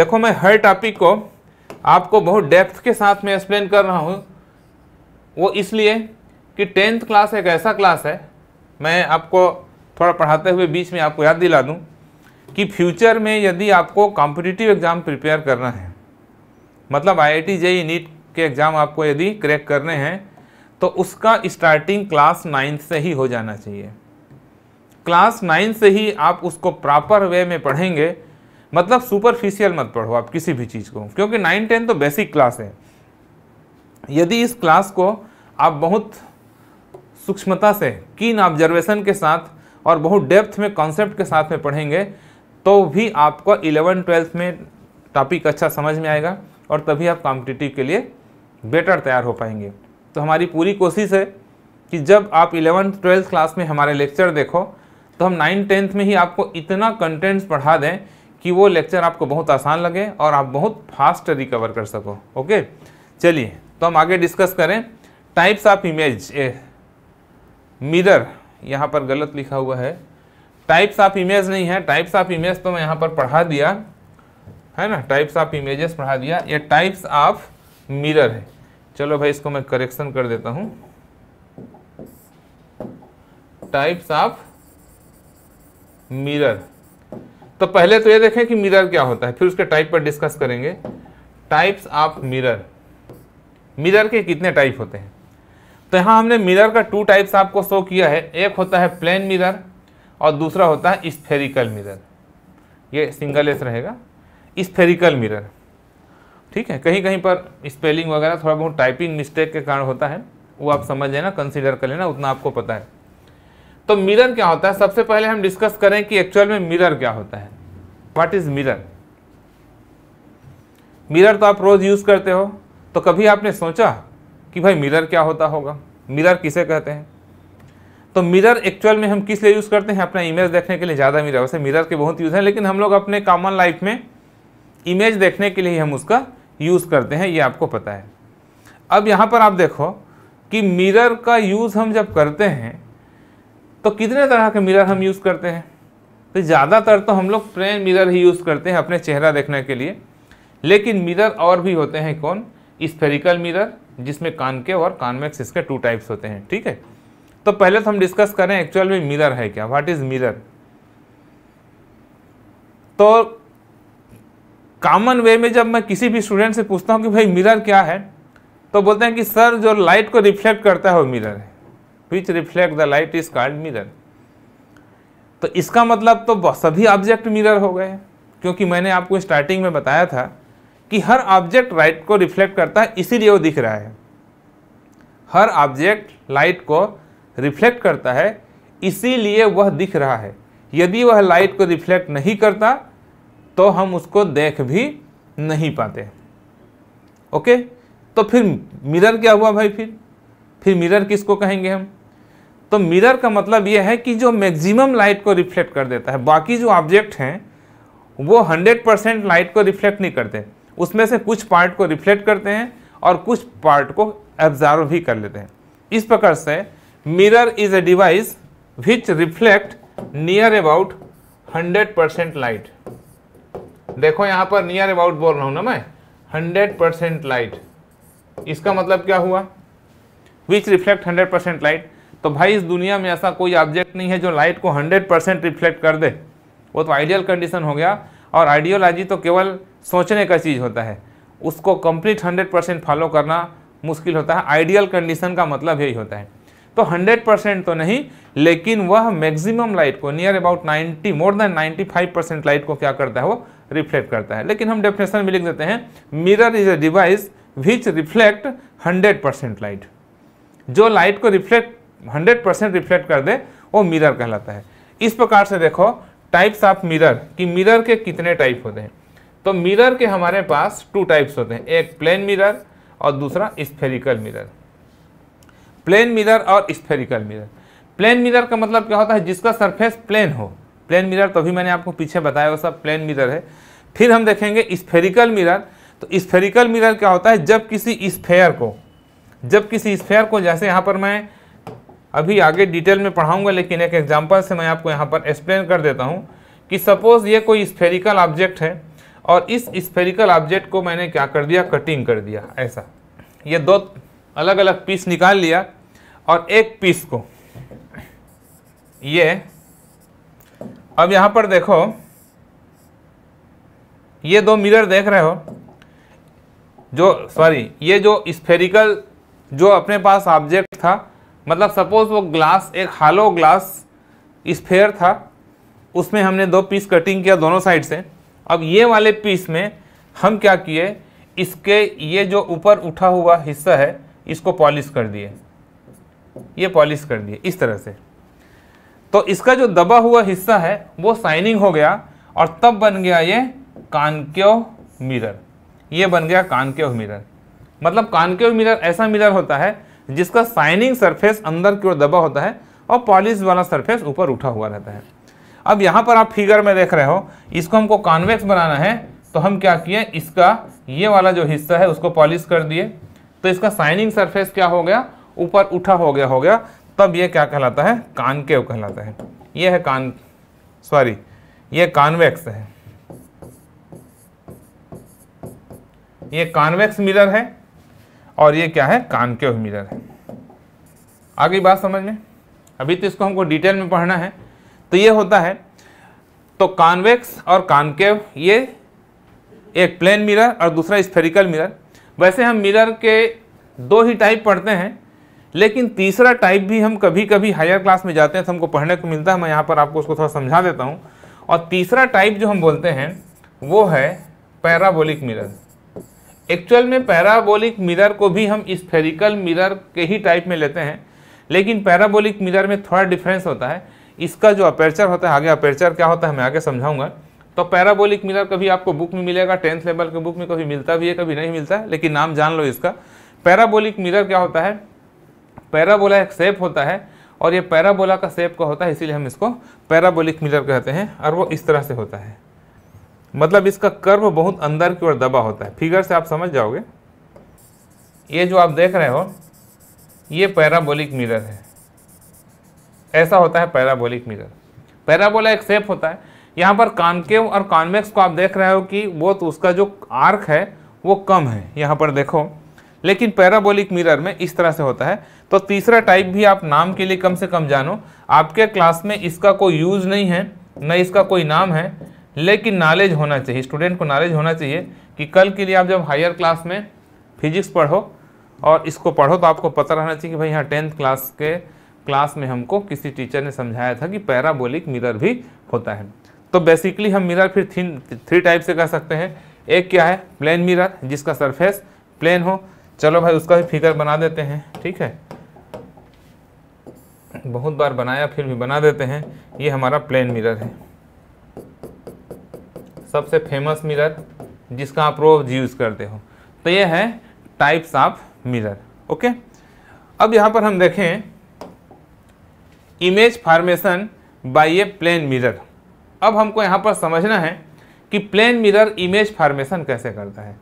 देखो मैं हर टॉपिक को आपको बहुत डेप्थ के साथ में एक्सप्लेन कर रहा हूँ वो इसलिए कि टेंथ क्लास एक ऐसा क्लास है मैं आपको थोड़ा पढ़ाते हुए बीच में आपको याद दिला दूँ कि फ्यूचर में यदि आपको कॉम्पिटिटिव एग्ज़ाम प्रिपेयर करना है मतलब आई आई टी नीट के एग्ज़ाम आपको यदि क्रैक करने हैं तो उसका स्टार्टिंग क्लास नाइन्थ से ही हो जाना चाहिए क्लास नाइन्थ से ही आप उसको प्रॉपर वे में पढ़ेंगे मतलब सुपरफिशियल मत पढ़ो आप किसी भी चीज़ को क्योंकि नाइन टेन तो बेसिक क्लास है यदि इस क्लास को आप बहुत सूक्ष्मता से कीन ऑब्जर्वेशन के साथ और बहुत डेप्थ में कॉन्सेप्ट के साथ में पढ़ेंगे तो भी आपको इलेवन ट्वेल्थ में टॉपिक अच्छा समझ में आएगा और तभी आप कॉम्पिटिटिव के लिए बेटर तैयार हो पाएंगे तो हमारी पूरी कोशिश है कि जब आप इलेवंथ ट्वेल्थ क्लास में हमारे लेक्चर देखो तो हम नाइन टेंथ में ही आपको इतना कंटेंट्स पढ़ा दें कि वो लेक्चर आपको बहुत आसान लगे और आप बहुत फास्ट रिकवर कर सको ओके चलिए तो हम आगे डिस्कस करें टाइप्स ऑफ इमेज मिरर यहाँ पर गलत लिखा हुआ है टाइप्स ऑफ इमेज नहीं है टाइप्स ऑफ इमेज तो मैं यहाँ पर पढ़ा दिया है ना टाइप्स ऑफ इमेजेस पढ़ा दिया ये टाइप्स ऑफ मिरर है चलो भाई इसको मैं करेक्शन कर देता हूँ टाइप्स ऑफ मिरर तो पहले तो ये देखें कि मिरर क्या होता है फिर उसके टाइप पर डिस्कस करेंगे टाइप्स ऑफ मिरर मिरर के कितने टाइप होते हैं तो यहाँ हमने मिरर का टू टाइप्स आपको शो किया है एक होता है प्लेन मिरर और दूसरा होता है स्फेरिकल मिरर ये सिंगल एस रहेगा स्फेरिकल मिरर ठीक है कहीं कहीं पर स्पेलिंग वगैरह थोड़ा बहुत टाइपिंग मिस्टेक के कारण होता है वो आप समझ लेना कंसिडर कर लेना उतना आपको पता है तो मिरर क्या होता है सबसे पहले हम डिस्कस करें कि एक्चुअल में मिरर क्या होता है व्हाट इज़ मिरर मिरर तो आप रोज़ यूज़ करते हो तो कभी आपने सोचा कि भाई मिरर क्या होता होगा मिरर किसे कहते हैं तो मिरर एक्चुअल में हम किस लिए यूज़ करते हैं अपना इमेज देखने के लिए ज़्यादा मिरर वैसे मिरर के बहुत यूज़ हैं लेकिन हम लोग अपने कॉमन लाइफ में इमेज देखने के लिए ही हम उसका यूज़ करते हैं ये आपको पता है अब यहाँ पर आप देखो कि मिरर का यूज़ हम जब करते हैं तो कितने तरह के मिरर हम यूज़ करते हैं तो ज़्यादातर तो हम लोग प्लेन मिरर ही यूज़ करते हैं अपने चेहरा देखने के लिए लेकिन मिरर और भी होते हैं कौन स्फेरिकल मिरर जिसमें कानकेव और कॉन्वेक्स इसके टू टाइप्स होते हैं ठीक है तो पहले तो हम डिस्कस करें एक्चुअल में मिरर है क्या व्हाट इज मिरर तो कॉमन वे में जब मैं किसी भी स्टूडेंट से पूछता हूँ कि भाई मिरर क्या है तो बोलते हैं कि सर जो लाइट को रिफ्लेक्ट करता है वो मिरर है which reflect the light is called mirror तो इसका मतलब तो सभी ऑब्जेक्ट मिरर हो गए क्योंकि मैंने आपको स्टार्टिंग में बताया था कि हर ऑब्जेक्ट लाइट को रिफ्लेक्ट करता है इसीलिए वो दिख रहा है हर ऑब्जेक्ट लाइट को रिफ्लेक्ट करता है इसीलिए वह दिख रहा है यदि वह लाइट को रिफ्लेक्ट नहीं करता तो हम उसको देख भी नहीं पाते ओके तो फिर मिरर क्या हुआ भाई फिर फिर मिरर किसको कहेंगे हम तो मिरर का मतलब यह है कि जो मैक्सिमम लाइट को रिफ्लेक्ट कर देता है बाकी जो ऑब्जेक्ट हैं वो 100 परसेंट लाइट को रिफ्लेक्ट नहीं करते उसमें से कुछ पार्ट को रिफ्लेक्ट करते हैं और कुछ पार्ट को एब्जॉर्व भी कर लेते हैं इस प्रकार से mirror is a device which reflect near about 100 percent light देखो यहां पर नियर अबाउट बोल रहा हूं ना मैं 100 परसेंट लाइट इसका मतलब क्या हुआ विच रिफ्लेक्ट 100 परसेंट लाइट तो भाई इस दुनिया में ऐसा कोई ऑब्जेक्ट नहीं है जो लाइट को 100 परसेंट रिफ्लेक्ट कर दे वो तो आइडियल कंडीशन हो गया और आइडियोलॉजी तो केवल सोचने का चीज़ होता है उसको कंप्लीट हंड्रेड परसेंट फॉलो करना मुश्किल होता है आइडियल कंडीशन का मतलब यही होता है तो हंड्रेड परसेंट तो नहीं लेकिन वह मैक्सिमम लाइट को near about ninety more than ninety five percent light को क्या करता है वो रिफ्लेक्ट करता है लेकिन हम डेफिनेशन में लिख देते हैं mirror is a device which reflect hundred percent light जो लाइट को रिफ्लेक्ट हंड्रेड परसेंट रिफ्लेक्ट कर दे वो मिरर कहलाता है इस प्रकार से देखो टाइप्स ऑफ मिरर कि मिरर के कितने टाइप होते हैं तो मिरर के हमारे पास टू टाइप्स होते हैं एक प्लेन मिरर और दूसरा स्फेरिकल मिरर प्लेन मिरर और स्फेरिकल मिरर प्लेन मिरर का मतलब क्या होता है जिसका सरफेस प्लेन हो प्लेन मिरर तो भी मैंने आपको पीछे बताया वो सब प्लेन मिरर है फिर हम देखेंगे स्फेरिकल मिरर तो स्फेरिकल मिरर क्या होता है जब किसी स्फेयर को जब किसी स्फेयर को जैसे यहाँ पर मैं अभी आगे डिटेल में पढ़ाऊंगा लेकिन एक एग्जाम्पल से मैं आपको यहाँ पर एक्सप्लेन कर देता हूँ कि सपोज़ ये कोई स्फेरिकल ऑब्जेक्ट है और इस स्फेरिकल ऑब्जेक्ट को मैंने क्या कर दिया कटिंग कर दिया ऐसा ये दो अलग अलग पीस निकाल लिया और एक पीस को ये अब यहाँ पर देखो ये दो मिरर देख रहे हो जो सॉरी ये जो स्फेरिकल जो अपने पास ऑब्जेक्ट था मतलब सपोज वो ग्लास एक हालो ग्लास स्फेयर था उसमें हमने दो पीस कटिंग किया दोनों साइड से अब ये वाले पीस में हम क्या किए इसके ये जो ऊपर उठा हुआ हिस्सा है इसको पॉलिश कर दिए ये पॉलिश कर दिए इस तरह से तो इसका जो दबा हुआ हिस्सा है वो साइनिंग हो गया और तब बन गया ये कानक्यो मिरर ये बन गया कानक्यो मिरर मतलब कानक्यो मिरर ऐसा मिरर होता है जिसका साइनिंग सरफेस अंदर की ओर दबा होता है और पॉलिश वाला सरफेस ऊपर उठा हुआ रहता है अब यहाँ पर आप फिगर में देख रहे हो इसको हमको कॉन्वेक्स बनाना है तो हम क्या किए इसका ये वाला जो हिस्सा है उसको पॉलिश कर दिए तो इसका साइनिंग सरफेस क्या हो गया ऊपर उठा हो गया हो गया तब ये क्या कहलाता है कानकेव कहलाता है ये है कान सॉरी ये कॉन्वेक्स है ये कॉन्वेक्स मिरर है और ये क्या है कानकेव मिरर है आगे बात समझ में अभी तो इसको हमको डिटेल में पढ़ना है तो ये होता है तो कॉन्वेक्स और कॉन्केव ये एक प्लेन मिरर और दूसरा स्फेरिकल मिरर वैसे हम मिरर के दो ही टाइप पढ़ते हैं लेकिन तीसरा टाइप भी हम कभी कभी हायर क्लास में जाते हैं तो हमको पढ़ने को मिलता है मैं यहाँ पर आपको उसको थोड़ा समझा देता हूँ और तीसरा टाइप जो हम बोलते हैं वो है पैराबोलिक मिरर एक्चुअल में पैराबोलिक मिरर को भी हम स्फेरिकल मिरर के ही टाइप में लेते हैं लेकिन पैराबोलिक मिरर में थोड़ा डिफरेंस होता है इसका जो अपेचर होता है आगे अपेचर क्या होता है मैं आगे समझाऊंगा तो पैराबोलिक मिरर कभी आपको बुक में मिलेगा टेंथ लेवल के बुक में कभी मिलता भी है कभी नहीं मिलता है लेकिन नाम जान लो इसका पैराबोलिक मिरर क्या होता है पैराबोला एक सेप होता है और ये पैराबोला का सेप का होता है इसीलिए हम इसको पैराबोलिक मिरर कहते हैं और वो इस तरह से होता है मतलब इसका कर्व बहुत अंदर की ओर दबा होता है फिगर से आप समझ जाओगे ये जो आप देख रहे हो ये पैराबोलिक मिरर है ऐसा होता है पैराबोलिक मिरर पैराबोला एक सेप होता है यहाँ पर कानकेव और कॉन्वेक्स को आप देख रहे हो कि वो तो उसका जो आर्क है वो कम है यहाँ पर देखो लेकिन पैराबोलिक मिरर में इस तरह से होता है तो तीसरा टाइप भी आप नाम के लिए कम से कम जानो आपके क्लास में इसका कोई यूज़ नहीं है न इसका कोई नाम है लेकिन नॉलेज होना चाहिए स्टूडेंट को नॉलेज होना चाहिए कि कल के लिए आप जब हायर क्लास में फिजिक्स पढ़ो और इसको पढ़ो तो आपको पता रहना चाहिए कि भाई यहाँ टेंथ क्लास के क्लास में हमको किसी टीचर ने समझाया था कि पैराबोलिक मिरर भी होता है तो बेसिकली हम मिरर फिर थ्री टाइप से कर सकते हैं एक क्या है प्लेन मिरर जिसका सरफेस प्लेन हो चलो भाई उसका भी फिगर बना देते हैं ठीक है बहुत बार बनाया फिर भी बना देते हैं ये हमारा प्लेन मिरर है सबसे फेमस मिरर जिसका आप रोज यूज़ करते हो तो ये है टाइप्स ऑफ मिरर ओके अब यहाँ पर हम देखें image formation by a plane mirror अब हमको यहाँ पर समझना है कि प्लेन मिरर इमेज फार्मेशन कैसे करता है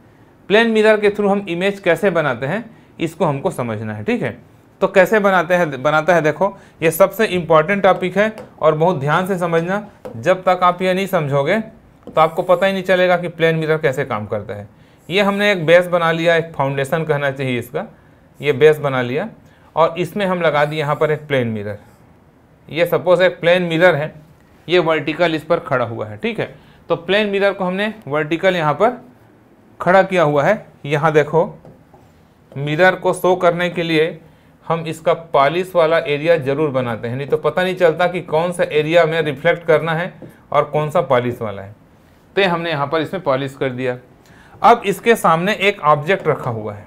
प्लेन मिरर के थ्रू हम इमेज कैसे बनाते हैं इसको हमको समझना है ठीक है तो कैसे बनाते हैं बनाता है देखो ये सबसे इम्पॉर्टेंट टॉपिक है और बहुत ध्यान से समझना जब तक आप ये नहीं समझोगे तो आपको पता ही नहीं चलेगा कि प्लेन मिरर कैसे काम करता है ये हमने एक बेस बना लिया एक फाउंडेशन कहना चाहिए इसका ये बेस बना लिया और इसमें हम लगा दिए यहाँ पर एक प्लेन मिरर ये सपोज एक प्लेन मिरर है ये वर्टिकल इस पर खड़ा हुआ है ठीक है तो प्लेन मिरर को हमने वर्टिकल यहाँ पर खड़ा किया हुआ है यहाँ देखो मिरर को शो करने के लिए हम इसका पालिस वाला एरिया ज़रूर बनाते हैं नहीं तो पता नहीं चलता कि कौन सा एरिया में रिफ्लेक्ट करना है और कौन सा पॉलिश वाला है तो ये हमने यहाँ पर इसमें पॉलिश कर दिया अब इसके सामने एक ऑब्जेक्ट रखा हुआ है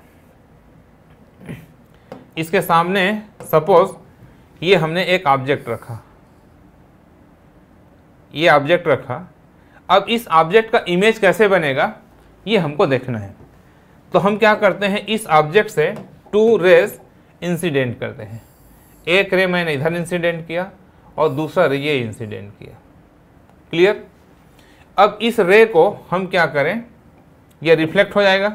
इसके सामने सपोज़ ये हमने एक ऑब्जेक्ट रखा ये ऑब्जेक्ट रखा अब इस ऑब्जेक्ट का इमेज कैसे बनेगा ये हमको देखना है तो हम क्या करते हैं इस ऑब्जेक्ट से टू रेज इंसिडेंट करते हैं एक रे मैंने इधर इंसिडेंट किया और दूसरा रे ये इंसिडेंट किया क्लियर अब इस रे को हम क्या करें ये रिफ्लेक्ट हो जाएगा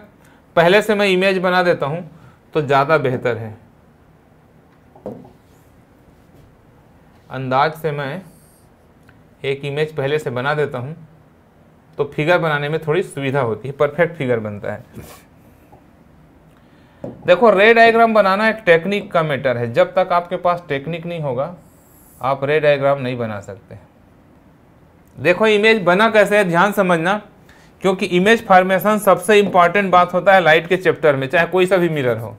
पहले से मैं इमेज बना देता हूँ तो ज़्यादा बेहतर है अंदाज से मैं एक इमेज पहले से बना देता हूँ तो फिगर बनाने में थोड़ी सुविधा होती है परफेक्ट फिगर बनता है देखो रे डायग्राम बनाना एक टेक्निक का मैटर है जब तक आपके पास टेक्निक नहीं होगा आप रे डायग्राम नहीं बना सकते देखो इमेज बना कैसे है ध्यान समझना क्योंकि इमेज फॉर्मेशन सबसे इंपॉर्टेंट बात होता है लाइट के चैप्टर में चाहे कोई सा भी मिरर हो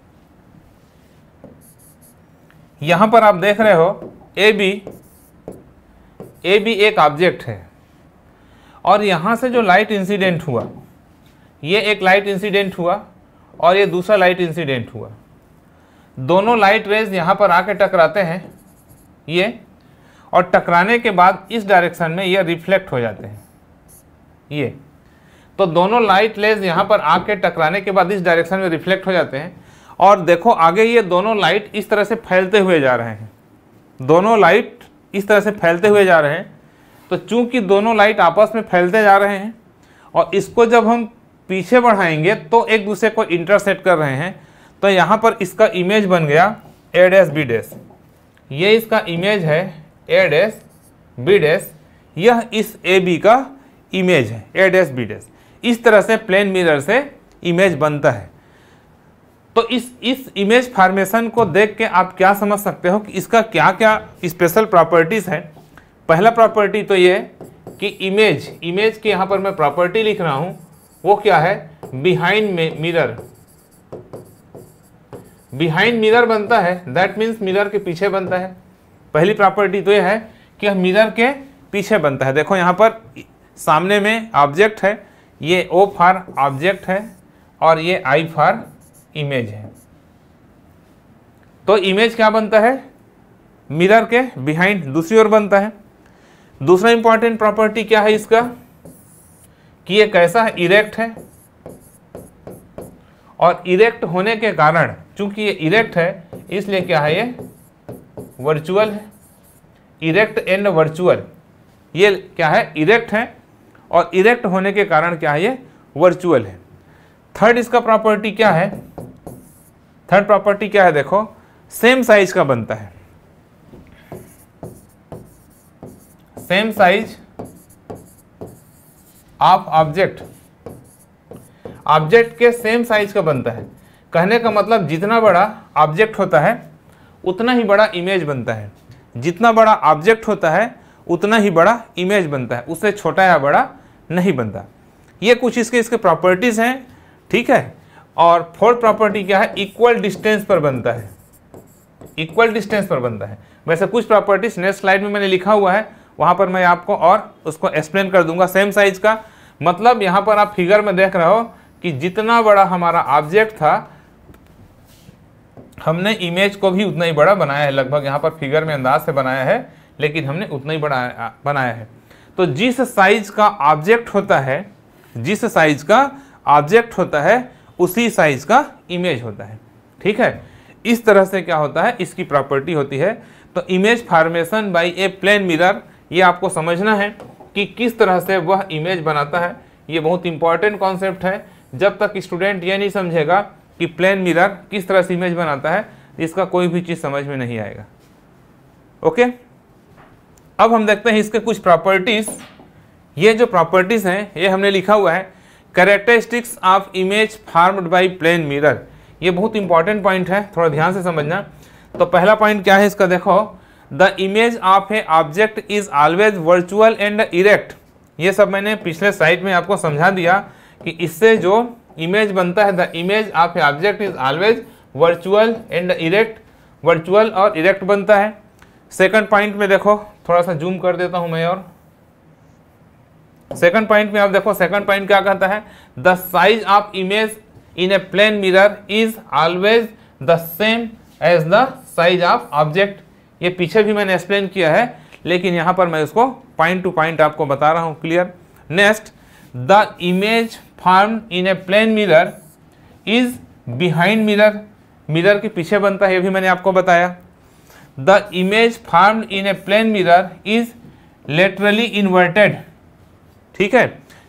यहां पर आप देख रहे हो ए बी ए बी एक ऑब्जेक्ट है और यहाँ से जो लाइट इंसिडेंट हुआ ये एक लाइट इंसिडेंट हुआ और ये दूसरा लाइट इंसिडेंट हुआ दोनों लाइट रेज यहाँ पर आके टकराते हैं ये और टकराने के बाद इस डायरेक्शन में ये रिफ्लेक्ट हो जाते हैं ये तो दोनों लाइट रेज यहाँ पर आके टकराने के बाद इस डायरेक्शन में रिफ्लेक्ट हो जाते हैं और देखो आगे ये दोनों लाइट इस तरह से फैलते हुए जा रहे हैं दोनों लाइट इस तरह से फैलते हुए जा रहे हैं तो चूंकि दोनों लाइट आपस में फैलते जा रहे हैं और इसको जब हम पीछे बढ़ाएंगे तो एक दूसरे को इंटरसेट कर रहे हैं तो यहाँ पर इसका इमेज बन गया ए डैस बी डैस ये इसका इमेज है ए डैस बी डैस यह इस ए बी का इमेज है ए डैस बी डैस इस तरह से प्लेन मिरर से इमेज बनता है तो इस इस इमेज फार्मेशन को देख के आप क्या समझ सकते हो कि इसका क्या क्या स्पेशल प्रॉपर्टीज़ है पहला प्रॉपर्टी तो ये कि इमेज इमेज के यहाँ पर मैं प्रॉपर्टी लिख रहा हूँ वो क्या है बिहाइंड में मिरर बिहाइंड मिरर बनता है दैट मीन्स मिरर के पीछे बनता है पहली प्रॉपर्टी तो यह है कि यह मिरर के पीछे बनता है देखो यहाँ पर सामने में ऑब्जेक्ट है ये ओ फॉर ऑब्जेक्ट है और ये आई फॉर इमेज है तो इमेज क्या बनता है मिरर के बिहाइंड दूसरी ओर बनता है दूसरा इंपॉर्टेंट प्रॉपर्टी क्या है इसका कि ये कैसा इरेक्ट है और इरेक्ट होने के कारण चूंकि ये इरेक्ट है इसलिए क्या है ये वर्चुअल है इरेक्ट एंड वर्चुअल ये क्या है इरेक्ट है और इरेक्ट होने के कारण क्या है ये वर्चुअल है थर्ड इसका प्रॉपर्टी क्या है थर्ड प्रॉपर्टी क्या है देखो सेम साइज का बनता है same size of object object के सेम साइज का बनता है कहने का मतलब जितना बड़ा ऑब्जेक्ट होता है उतना ही बड़ा इमेज बनता है जितना बड़ा ऑब्जेक्ट होता है उतना ही बड़ा इमेज बनता है उससे छोटा या बड़ा नहीं बनता ये कुछ इसके इसके प्रॉपर्टीज़ हैं ठीक है और फोर्थ प्रॉपर्टी क्या है इक्वल डिस्टेंस पर बनता है इक्वल डिस्टेंस पर बनता है वैसे कुछ प्रॉपर्टीज नेक्स्ट स्लाइड में मैंने लिखा हुआ है वहां पर मैं आपको और उसको एक्सप्लेन कर दूंगा सेम साइज का मतलब यहां पर आप फिगर में देख रहे हो कि जितना बड़ा हमारा ऑब्जेक्ट था हमने इमेज को भी उतना ही बड़ा बनाया है लगभग यहाँ पर फिगर में अंदाज से बनाया है लेकिन हमने उतना ही बड़ा बनाया है तो जिस साइज का ऑब्जेक्ट होता है जिस साइज का ऑब्जेक्ट होता है उसी साइज का इमेज होता है ठीक है इस तरह से क्या होता है इसकी प्रॉपर्टी होती है तो image formation by a plane mirror ये आपको समझना है कि किस तरह से वह इमेज बनाता है ये बहुत इंपॉर्टेंट कॉन्सेप्ट है जब तक स्टूडेंट ये नहीं समझेगा कि प्लेन मिरर किस तरह से इमेज बनाता है इसका कोई भी चीज़ समझ में नहीं आएगा ओके अब हम देखते हैं इसके कुछ प्रॉपर्टीज़ ये जो प्रॉपर्टीज़ हैं ये हमने लिखा हुआ है characteristics of image form by plane mirror ये बहुत इंपॉर्टेंट पॉइंट है थोड़ा ध्यान से समझना तो पहला पॉइंट क्या है इसका देखो the image of a object is always virtual and erect ये सब मैंने पिछले साइड में आपको समझा दिया कि इससे जो इमेज बनता है the image of a object is always virtual and erect virtual और इरेक्ट बनता है सेकंड पॉइंट में देखो थोड़ा सा जूम कर देता हूँ मैं और सेकंड पॉइंट में आप देखो सेकंड पॉइंट क्या कहता है the size of image in a plane mirror is always the same as the size of object ये पीछे भी मैंने एक्सप्लेन किया है लेकिन यहाँ पर मैं इसको पॉइंट टू पॉइंट आपको बता रहा हूँ clear next the image form in a plane mirror is behind mirror mirror के पीछे बनता है ये भी मैंने आपको बताया the image form in a plane mirror is laterally inverted ठीक है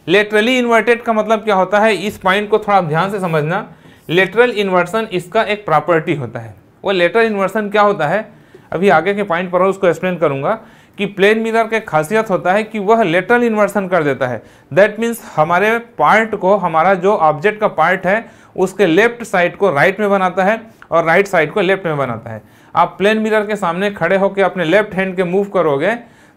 लेटरली इन्वर्टेड का मतलब क्या होता है इस पॉइंट को थोड़ा ध्यान से समझना लेटरल इन्वर्सन इसका एक प्रॉपर्टी होता है वो लेटरल इन्वर्सन क्या होता है अभी आगे के पॉइंट पर उसको एक्सप्लेन करूंगा कि प्लेन मिरर का खासियत होता है कि वह लेटरल इन्वर्सन कर देता है दैट मीन्स हमारे पार्ट को हमारा जो ऑब्जेक्ट का पार्ट है उसके लेफ्ट साइड को राइट में बनाता है और राइट साइड को लेफ्ट में बनाता है आप प्लेन मिरर के सामने खड़े होकर अपने लेफ्ट हैंड के मूव करोगे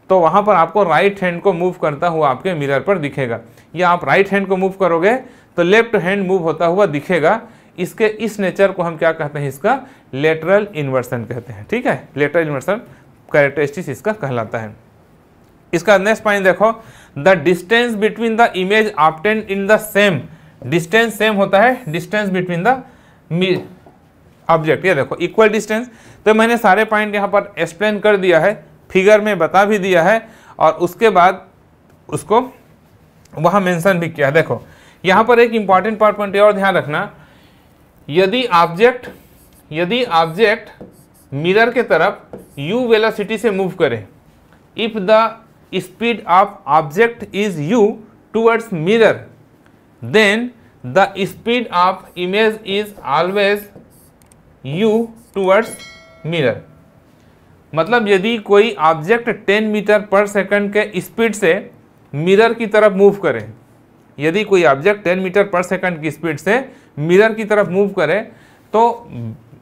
तो वहाँ पर आपको राइट हैंड को मूव करता हुआ आपके मिरर पर दिखेगा या आप राइट हैंड को मूव करोगे तो लेफ्ट हैंड मूव होता हुआ दिखेगा इसके इस नेचर को हम क्या कहते हैं इसका लेटरल इन्वर्सन कहते हैं ठीक है लेटरल इन्वर्सन करेक्टरिस्टिक्स इसका कहलाता है इसका नेक्स्ट पॉइंट देखो the distance between the image obtained in the same distance same होता है डिस्टेंस बिटवीन द ऑब्जेक्ट ये देखो इक्वल डिस्टेंस तो मैंने सारे पॉइंट यहाँ पर एक्सप्लेन कर दिया है फिगर में बता भी दिया है और उसके बाद उसको वहाँ मेंशन भी किया देखो यहाँ पर एक इम्पॉर्टेंट पार्ट पॉइंट और ध्यान रखना यदि ऑब्जेक्ट यदि ऑब्जेक्ट मिरर के तरफ यू वेलासिटी से मूव करे if the speed of object is u towards mirror then the speed of image is always u towards mirror मतलब यदि कोई ऑब्जेक्ट 10 मीटर पर सेकंड के स्पीड से मिरर की तरफ मूव करे यदि कोई ऑब्जेक्ट 10 मीटर पर सेकंड की स्पीड से मिरर की तरफ मूव करे तो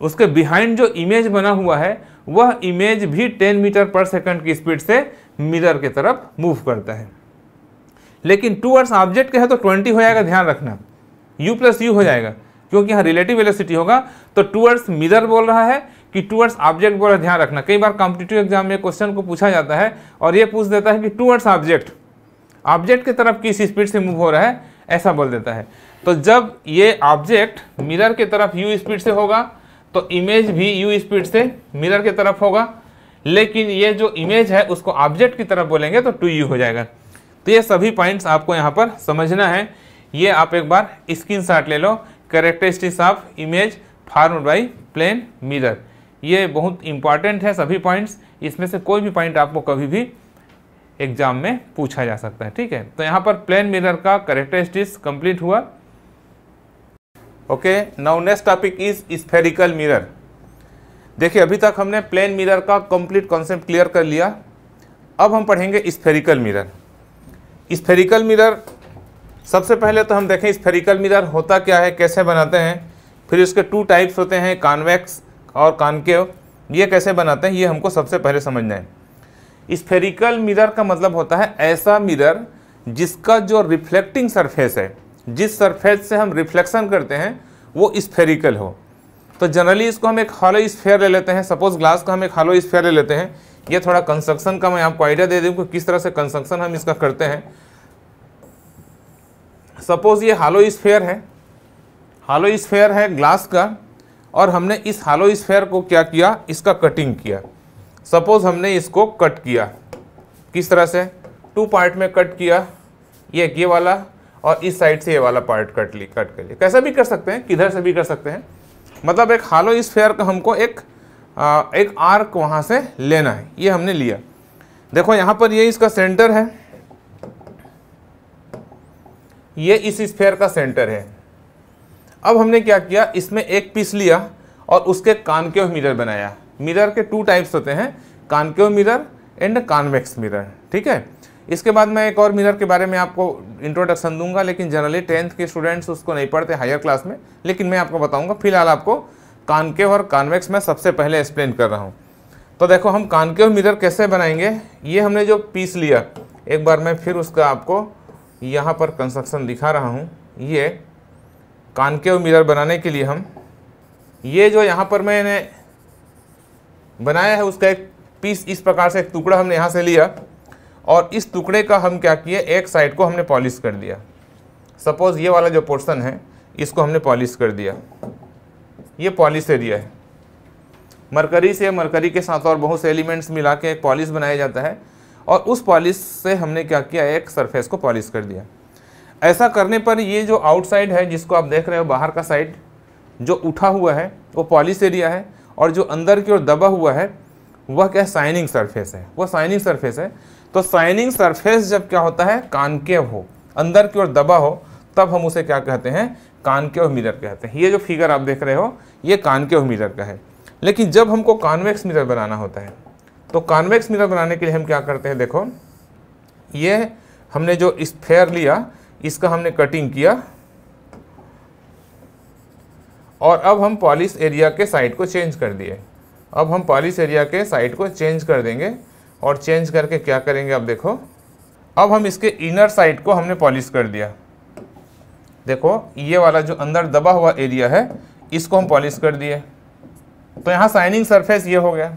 उसके बिहाइंड जो इमेज बना हुआ है वह इमेज भी 10 मीटर पर सेकंड की स्पीड से मिरर की तरफ मूव करता है लेकिन टूअर्ड्स ऑब्जेक्ट के है तो ट्वेंटी हो जाएगा ध्यान रखना यू प्लस यू हो जाएगा क्योंकि यहाँ रिलेटिव वेलोसिटी होगा तो टूअर्ड्स मिरर बोल रहा है कि टूअर्ड्स ऑब्जेक्ट बोला ध्यान रखना कई बार कॉम्पिटेटिव एग्जाम में क्वेश्चन को पूछा जाता है और ये पूछ देता है कि टूअर्ड्स ऑब्जेक्ट ऑब्जेक्ट की तरफ किस स्पीड से मूव हो रहा है ऐसा बोल देता है तो जब ये ऑब्जेक्ट मिरर की तरफ यू स्पीड से होगा तो इमेज भी यू स्पीड से मिरर की तरफ होगा लेकिन ये जो इमेज है उसको ऑब्जेक्ट की तरफ बोलेंगे तो टू यू हो जाएगा तो ये सभी पॉइंट्स आपको यहाँ पर समझना है ये आप एक बार स्क्रीन ले लो characteristics of image form by plane mirror ये बहुत इंपॉर्टेंट है सभी पॉइंट्स इसमें से कोई भी पॉइंट आपको कभी भी एग्जाम में पूछा जा सकता है ठीक है तो यहाँ पर प्लेन मिरर का करेक्टरिस्टिक्स कंप्लीट हुआ okay now next topic is spherical mirror देखिए अभी तक हमने प्लेन मिरर का कंप्लीट कॉन्सेप्ट क्लियर कर लिया अब हम पढ़ेंगे स्फेरिकल मिरर स्फेरिकल मिरर सबसे पहले तो हम देखें स्फेरिकल मिरर होता क्या है कैसे बनाते हैं फिर इसके टू टाइप्स होते हैं कॉन्वेक्स और कानकेव ये कैसे बनाते हैं ये हमको सबसे पहले समझना है स्फेरिकल मिरर का मतलब होता है ऐसा मिरर जिसका जो रिफ्लेक्टिंग सरफेस है जिस सरफेस से हम रिफ्लेक्शन करते हैं वो स्फेरिकल हो तो जनरली इसको हम एक हॉलो स्फेयर ले लेते हैं सपोज ग्लास का हम एक हॉलो स्फेयर ले लेते हैं ये थोड़ा कंस्ट्रक्शन का मैं आपको आइडिया दे दूँ कि किस तरह से कंस्ट्रक्शन हम इसका करते हैं सपोज ये हालो स्फेयर है हालो स्फेयर है ग्लास का और हमने इस हालो स्फेयर को क्या किया इसका कटिंग किया सपोज हमने इसको कट किया किस तरह से टू पार्ट में कट किया ये ये वाला और इस साइड से ये वाला पार्ट कट ली कट कर लिया कैसा भी कर सकते हैं किधर से भी कर सकते हैं मतलब एक हालो स्फेयर का हमको एक आ, एक आर्क वहाँ से लेना है ये हमने लिया देखो यहाँ पर ये इसका सेंटर है ये इस स्फेयर का सेंटर है अब हमने क्या किया इसमें एक पीस लिया और उसके कानकेव मिरर बनाया मिरर के टू टाइप्स होते हैं concave mirror and convex mirror ठीक है इसके बाद मैं एक और मिरर के बारे में आपको इंट्रोडक्शन दूंगा लेकिन जनरली टेंथ के स्टूडेंट्स उसको नहीं पढ़ते हायर क्लास में लेकिन मैं आपको बताऊंगा फिलहाल आपको कानकेव और कानवेक्स में सबसे पहले एक्सप्लेन कर रहा हूँ तो देखो हम कानकेव मिरर कैसे बनाएंगे ये हमने जो पीस लिया एक बार मैं फिर उसका आपको यहाँ पर कंस्ट्रक्शन दिखा रहा हूँ ये कानकेव मिरर बनाने के लिए हम ये जो यहाँ पर मैंने बनाया है उसका एक पीस इस प्रकार से एक टुकड़ा हमने यहाँ से लिया और इस टुकड़े का हम क्या किए एक साइड को हमने पॉलिश कर दिया सपोज़ ये वाला जो पोर्शन है इसको हमने पॉलिश कर दिया ये पॉलिश एरिया है मरकरी से मरकरी के साथ और बहुत से एलिमेंट्स मिला के एक पॉलिश बनाया जाता है और उस पॉलिश से हमने क्या किया एक सरफेस को पॉलिश कर दिया ऐसा करने पर ये जो आउटसाइड है जिसको आप देख रहे हो बाहर का साइड जो उठा हुआ है वो पॉलिस एरिया है और जो अंदर की ओर दबा हुआ है वह क्या साइनिंग सरफेस है वह साइनिंग सरफेस है तो साइनिंग सरफेस जब क्या होता है कानकेव हो अंदर की ओर दबा हो तब हम उसे क्या कहते हैं कानकेव मिरर कहते हैं ये जो फिगर आप देख रहे हो ये कानकेव मिरर का है लेकिन जब हमको कॉन्वेक्स मिरर बनाना होता है तो कॉन्वेक्स मिरर बनाने के लिए हम क्या करते हैं देखो ये हमने जो स्फेयर लिया इसका हमने कटिंग किया और अब हम पॉलिश एरिया के साइड को चेंज कर दिए अब हम पॉलिश एरिया के साइड को चेंज कर देंगे और चेंज करके क्या करेंगे अब देखो अब हम इसके इनर साइड को हमने पॉलिश कर दिया देखो ये वाला जो अंदर दबा हुआ एरिया है इसको हम पॉलिश कर दिए तो यहाँ साइनिंग सरफेस ये हो गया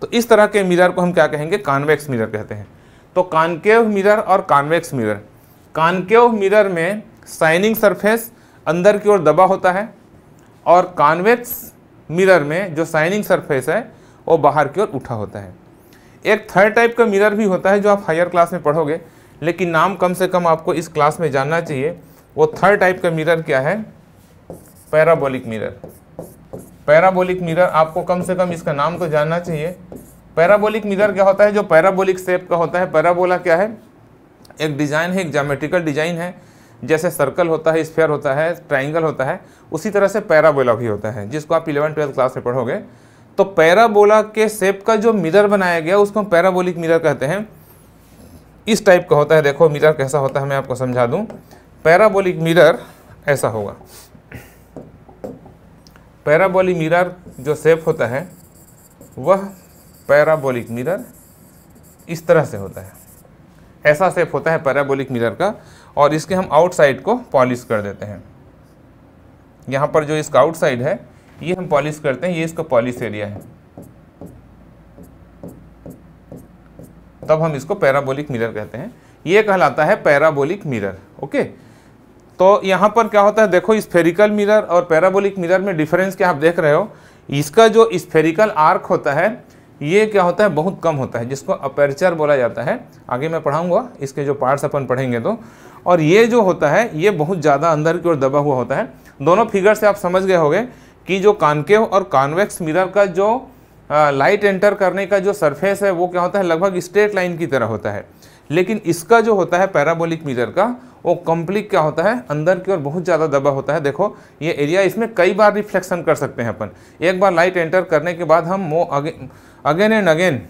तो इस तरह के मिरर को हम क्या कहेंगे कॉन्वेक्स मिरर कहते हैं तो कॉन्केव मिरर और कॉन्वेक्स मिरर कानकेव मिरर में शाइनिंग सरफेस अंदर की ओर दबा होता है और कॉन्वेक्स मिरर में जो शाइनिंग सरफेस है वो बाहर की ओर उठा होता है एक थर्ड टाइप का मिरर भी होता है जो आप हायर क्लास में पढ़ोगे लेकिन नाम कम से कम आपको इस क्लास में जानना चाहिए वो थर्ड टाइप का मिरर क्या है पैराबोलिक मिरर पैराबोलिक मिरर आपको कम से कम इसका नाम तो जानना चाहिए पैराबोलिक मिरर क्या होता है जो पैराबोलिक शेप का होता है पैराबोला क्या है एक डिज़ाइन है एक जोमेट्रिकल डिज़ाइन है जैसे सर्कल होता है स्फेयर होता है ट्राइंगल होता है उसी तरह से पैराबोला भी होता है जिसको आप इलेवन ट्वेल्थ क्लास में पढ़ोगे तो पैराबोला के सेप का जो मिरर बनाया गया उसको हम पैराबोलिक मिरर कहते हैं इस टाइप का होता है देखो मिरर कैसा होता है मैं आपको समझा दूँ पैराबोलिक मिरर ऐसा होगा पैराबोलिक मिरर जो सेप होता है वह पैराबोलिक मिरर इस तरह से होता है ऐसा सेप होता है पैराबोलिक मिरर का और इसके हम आउटसाइड को पॉलिश कर देते हैं यहाँ पर जो इसका आउटसाइड है ये हम पॉलिश करते हैं ये इसका पॉलिश एरिया है तब हम इसको पैराबोलिक मिरर कहते हैं ये कहलाता है पैराबोलिक मिरर ओके तो यहाँ पर क्या होता है देखो स्फेरिकल मिरर और पैराबोलिक मिरर में डिफरेंस क्या आप देख रहे हो इसका जो स्फेरिकल आर्क होता है ये क्या होता है बहुत कम होता है जिसको अपर्चर बोला जाता है आगे मैं पढ़ाऊँगा इसके जो पार्ट्स अपन पढ़ेंगे तो और ये जो होता है ये बहुत ज़्यादा अंदर की ओर दबा हुआ होता है दोनों फिगर से आप समझ गए होंगे कि जो कानकेव और कॉन्वेक्स मिरर का जो आ, लाइट एंटर करने का जो सरफेस है वो क्या होता है लगभग स्ट्रेट लाइन की तरह होता है लेकिन इसका जो होता है पैराबोलिक मिरर का वो कम्प्लीट क्या होता है अंदर की ओर बहुत ज़्यादा दबा होता है देखो ये एरिया इसमें कई बार रिफ्लेक्शन कर सकते हैं अपन एक बार लाइट एंटर करने के बाद हम वो आगे अगेन एंड अगेन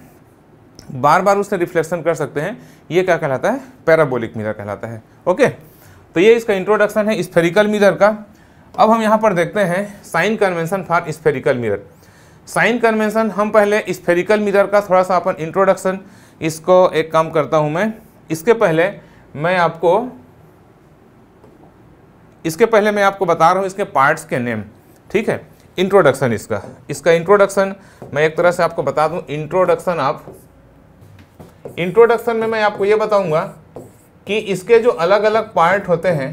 बार बार उससे रिफ्लेक्शन कर सकते हैं ये क्या कहलाता है पैराबोलिक मिरर कहलाता है ओके तो ये इसका इंट्रोडक्शन है स्फेरिकल मिरर का अब हम यहाँ पर देखते हैं sign convention for spherical mirror sign convention हम पहले स्फेरिकल मिरर का थोड़ा सा अपन इंट्रोडक्शन इसको एक काम करता हूँ मैं इसके पहले मैं आपको इसके पहले मैं आपको बता रहा हूँ इसके पार्ट्स के नेम ठीक है इंट्रोडक्शन इसका इसका इंट्रोडक्शन मैं एक तरह से आपको बता दूं इंट्रोडक्शन आप इंट्रोडक्शन में मैं आपको ये बताऊंगा कि इसके जो अलग अलग पार्ट होते हैं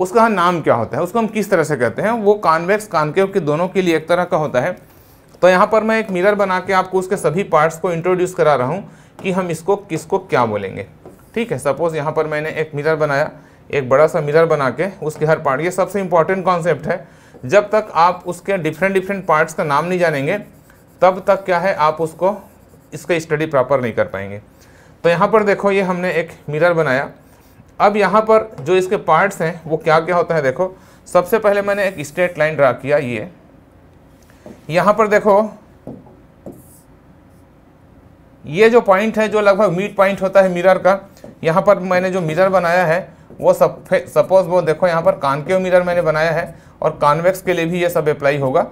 उसका नाम क्या होता है उसको हम किस तरह से कहते हैं वो कॉन्वेक्स कॉन्केव के दोनों के लिए एक तरह का होता है तो यहाँ पर मैं एक मिरर बना के आपको उसके सभी पार्ट्स को इंट्रोड्यूस करा रहा हूँ कि हम इसको किसको क्या बोलेंगे ठीक है सपोज़ यहाँ पर मैंने एक मिरर बनाया एक बड़ा सा मिरर बना के उसके हर पार्ट ये सबसे इंपॉर्टेंट कॉन्सेप्ट है जब तक आप उसके डिफरेंट डिफरेंट पार्ट्स का नाम नहीं जानेंगे तब तक क्या है आप उसको इसका स्टडी प्रॉपर नहीं कर पाएंगे तो यहाँ पर देखो ये हमने एक मिरर बनाया अब यहाँ पर जो इसके पार्ट्स हैं वो क्या क्या होता है देखो सबसे पहले मैंने एक स्ट्रेट लाइन ड्रा किया ये यहाँ पर देखो ये जो पॉइंट है जो लगभग मिड पॉइंट होता है मिरर का यहाँ पर मैंने जो मिरर बनाया है वो सब सपोज वो देखो यहाँ पर कानकेव मिरर मैंने बनाया है और कॉन्वेक्स के लिए भी ये सब अप्लाई होगा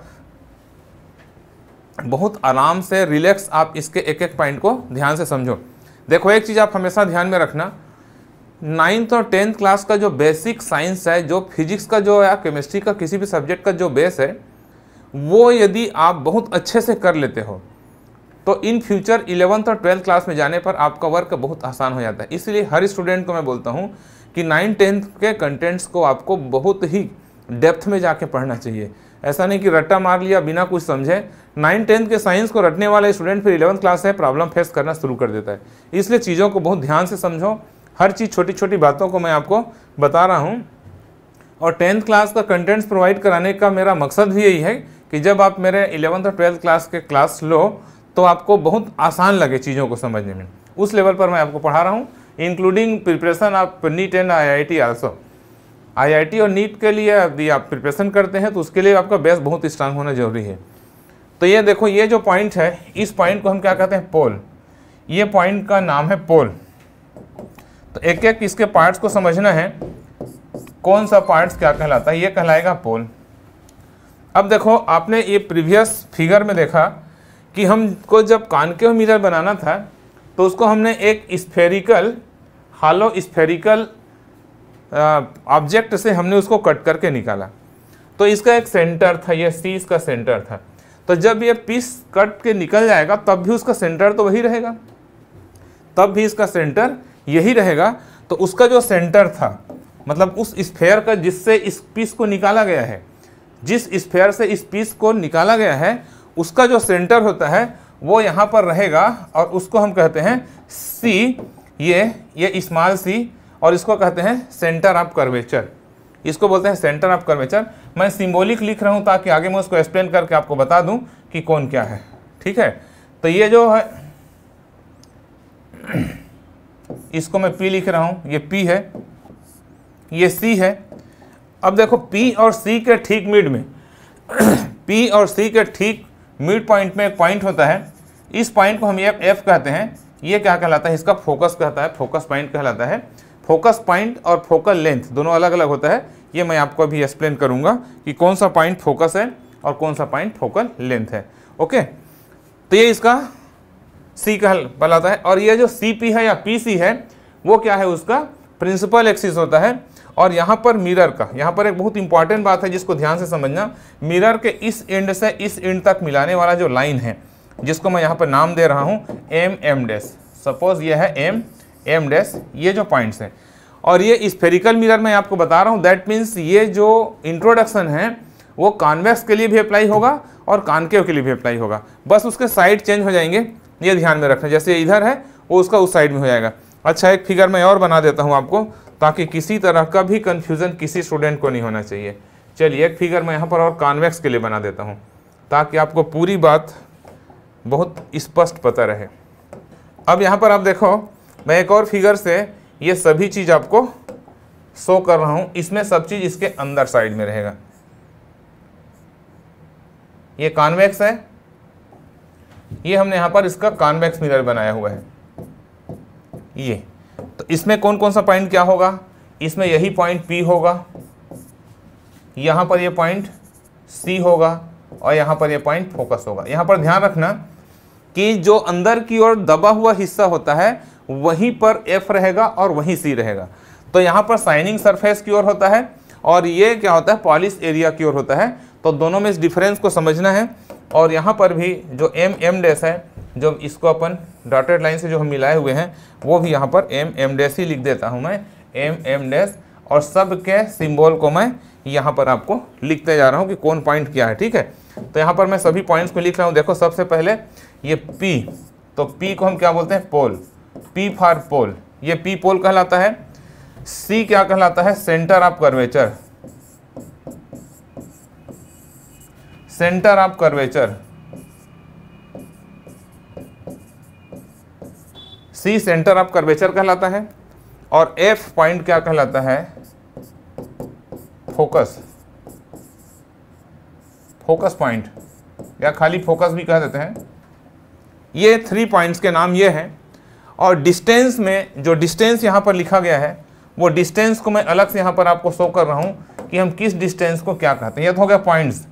बहुत आराम से रिलैक्स आप इसके एक एक पॉइंट को ध्यान से समझो देखो एक चीज़ आप हमेशा ध्यान में रखना नाइन्थ और टेंथ क्लास का जो बेसिक साइंस है जो फिजिक्स का जो या केमिस्ट्री का किसी भी सब्जेक्ट का जो बेस है वो यदि आप बहुत अच्छे से कर लेते हो तो इन फ्यूचर इलेवंथ और ट्वेल्थ क्लास में जाने पर आपका वर्क बहुत आसान हो जाता है इसलिए हर स्टूडेंट को मैं बोलता हूँ कि नाइन्थ टेंथ के कंटेंट्स को आपको बहुत ही डेप्थ में जाके पढ़ना चाहिए ऐसा नहीं कि रट्टा मार लिया बिना कुछ समझे नाइन टेंथ के साइंस को रटने वाले स्टूडेंट फिर इलेवंथ क्लास से प्रॉब्लम फेस करना शुरू कर देता है इसलिए चीज़ों को बहुत ध्यान से समझो हर चीज़ छोटी छोटी बातों को मैं आपको बता रहा हूँ और टेंथ क्लास का कंटेंट्स प्रोवाइड कराने का मेरा मकसद भी यही है कि जब आप मेरे इलेवंथ और ट्वेल्थ क्लास के क्लास लो तो आपको बहुत आसान लगे चीज़ों को समझने में उस लेवल पर मैं आपको पढ़ा रहा हूँ including preparation of NEET and I I T also IIT और नीट के लिए यदि आप प्रिपरेशन करते हैं तो उसके लिए आपका बेस बहुत स्ट्रांग होना जरूरी है तो ये देखो ये जो पॉइंट है इस पॉइंट को हम क्या कहते हैं पोल ये पॉइंट का नाम है पोल तो एक एक इसके पार्ट्स को समझना है कौन सा पार्ट्स क्या कहलाता है ये कहलाएगा पोल अब देखो आपने ये प्रीवियस फिगर में देखा कि हमको जब के मीटर बनाना था तो उसको हमने एक स्फेरिकल हालो स्फेरिकल ऑब्जेक्ट से हमने उसको कट करके निकाला तो इसका एक सेंटर था यह सी इसका सेंटर था तो जब यह पीस कट के निकल जाएगा तब भी उसका सेंटर तो वही रहेगा तब भी इसका सेंटर यही रहेगा तो उसका जो सेंटर था मतलब उस स्फेयर का जिससे इस पीस को निकाला गया है जिस स्फेयर से इस पीस को निकाला गया है उसका जो सेंटर होता है वो यहाँ पर रहेगा और उसको हम कहते हैं सी ये ये स्मॉल सी और इसको कहते हैं सेंटर ऑफ कर्वेचर इसको बोलते हैं सेंटर ऑफ कर्वेचर मैं सिम्बोलिक लिख रहा हूँ ताकि आगे मैं उसको एक्सप्लेन करके आपको बता दूँ कि कौन क्या है ठीक है तो ये जो है इसको मैं पी लिख रहा हूँ ये पी है ये सी है अब देखो पी और सी के ठीक मिड में पी [CLEARS THROAT] और सी के ठीक मिड पॉइंट में एक पॉइंट होता है इस पॉइंट को हम एक एफ कहते हैं ये क्या कहलाता है इसका फोकस कहता है फोकस पॉइंट कहलाता है फोकस पॉइंट और फोकल लेंथ दोनों अलग अलग होता है ये मैं आपको अभी एक्सप्लेन करूँगा कि कौन सा पॉइंट फोकस है और कौन सा पॉइंट फोकल लेंथ है ओके तो ये इसका सी का कहलाता है और ये जो सी पी है या पी सी है वो क्या है उसका प्रिंसिपल एक्सिस होता है और यहाँ पर मिरर का यहाँ पर एक बहुत इंपॉर्टेंट बात है जिसको ध्यान से समझना मिरर के इस एंड से इस एंड तक मिलाने वाला जो लाइन है जिसको मैं यहाँ पर नाम दे रहा हूँ एम एम डैश सपोज ये है एम एम डैश ये जो पॉइंट्स हैं और ये स्फेरिकल मिरर मैं आपको बता रहा हूँ दैट मीन्स ये जो इंट्रोडक्शन है वो कॉन्वेक्स के लिए भी अप्लाई होगा और कानकेव के लिए भी अप्लाई होगा बस उसके साइड चेंज हो जाएंगे ये ध्यान में रखना जैसे इधर है वो उसका उस साइड में हो जाएगा अच्छा एक फिगर मैं और बना देता हूँ आपको ताकि किसी तरह का भी कन्फ्यूज़न किसी स्टूडेंट को नहीं होना चाहिए चलिए एक फिगर मैं यहाँ पर और कॉन्वेक्स के लिए बना देता हूँ ताकि आपको पूरी बात बहुत स्पष्ट पता रहे अब यहाँ पर आप देखो मैं एक और फिगर से ये सभी चीज़ आपको शो कर रहा हूँ इसमें सब चीज़ इसके अंदर साइड में रहेगा ये कॉन्वेक्स है ये हमने यहाँ पर इसका कॉन्वेक्स मिरर बनाया हुआ है ये तो इसमें कौन कौन सा पॉइंट क्या होगा इसमें यही पॉइंट P होगा यहाँ पर ये पॉइंट C होगा और यहाँ पर ये पॉइंट फोकस होगा यहाँ पर ध्यान रखना कि जो अंदर की ओर दबा हुआ हिस्सा होता है वहीं पर एफ रहेगा और वहीं सी रहेगा तो यहाँ पर साइनिंग सरफेस की ओर होता है और ये क्या होता है पॉलिस एरिया की ओर होता है तो दोनों में इस डिफरेंस को समझना है और यहाँ पर भी जो एम एम डैस है जो इसको अपन डॉटेड लाइन से जो हम मिलाए हुए हैं वो भी यहाँ पर एम एम डैस ही लिख देता हूँ मैं एम एम डैस और सब के सिम्बॉल को मैं यहाँ पर आपको लिखते जा रहा हूँ कि कौन पॉइंट क्या है ठीक है तो यहाँ पर मैं सभी पॉइंट्स को लिख रहा हूँ देखो सबसे पहले ये पी तो पी को हम क्या बोलते हैं पोल पी फॉर पोल ये पी पोल कहलाता है सी क्या कहलाता है centre of curvature centre of curvature C centre of curvature कहलाता है और एफ पॉइंट क्या कहलाता है फोकस फोकस पॉइंट या खाली फोकस भी कह देते हैं ये थ्री पॉइंट्स के नाम ये हैं और डिस्टेंस में जो डिस्टेंस यहाँ पर लिखा गया है वो डिस्टेंस को मैं अलग से यहाँ पर आपको शो कर रहा हूँ कि हम किस डिस्टेंस को क्या कहते हैं यह तो हो गया पॉइंट्स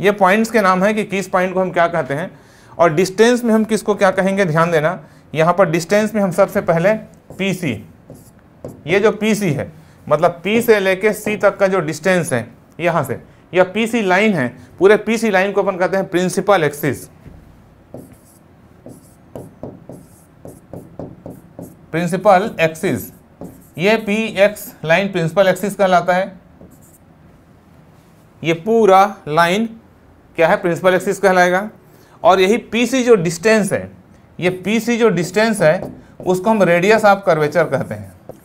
ये पॉइंट्स के नाम है कि किस पॉइंट को हम क्या कहते हैं और डिस्टेंस में हम किसको क्या कहेंगे ध्यान देना यहाँ पर डिस्टेंस में हम सबसे पहले पी सी ये जो पी सी है मतलब पी से लेके सी तक का जो डिस्टेंस है यहाँ से यह पी सी लाइन है पूरे पी सी लाइन को अपन कहते हैं प्रिंसिपल एक्सिस प्रिंसिपल एक्सिस ये P X line principal axis कहलाता है ये पूरा लाइन क्या है प्रिंसिपल एक्सिस कहलाएगा और यही पी सी जो डिस्टेंस है ये पी सी जो डिस्टेंस है उसको हम रेडियस ऑफ कर्वेचर कहते हैं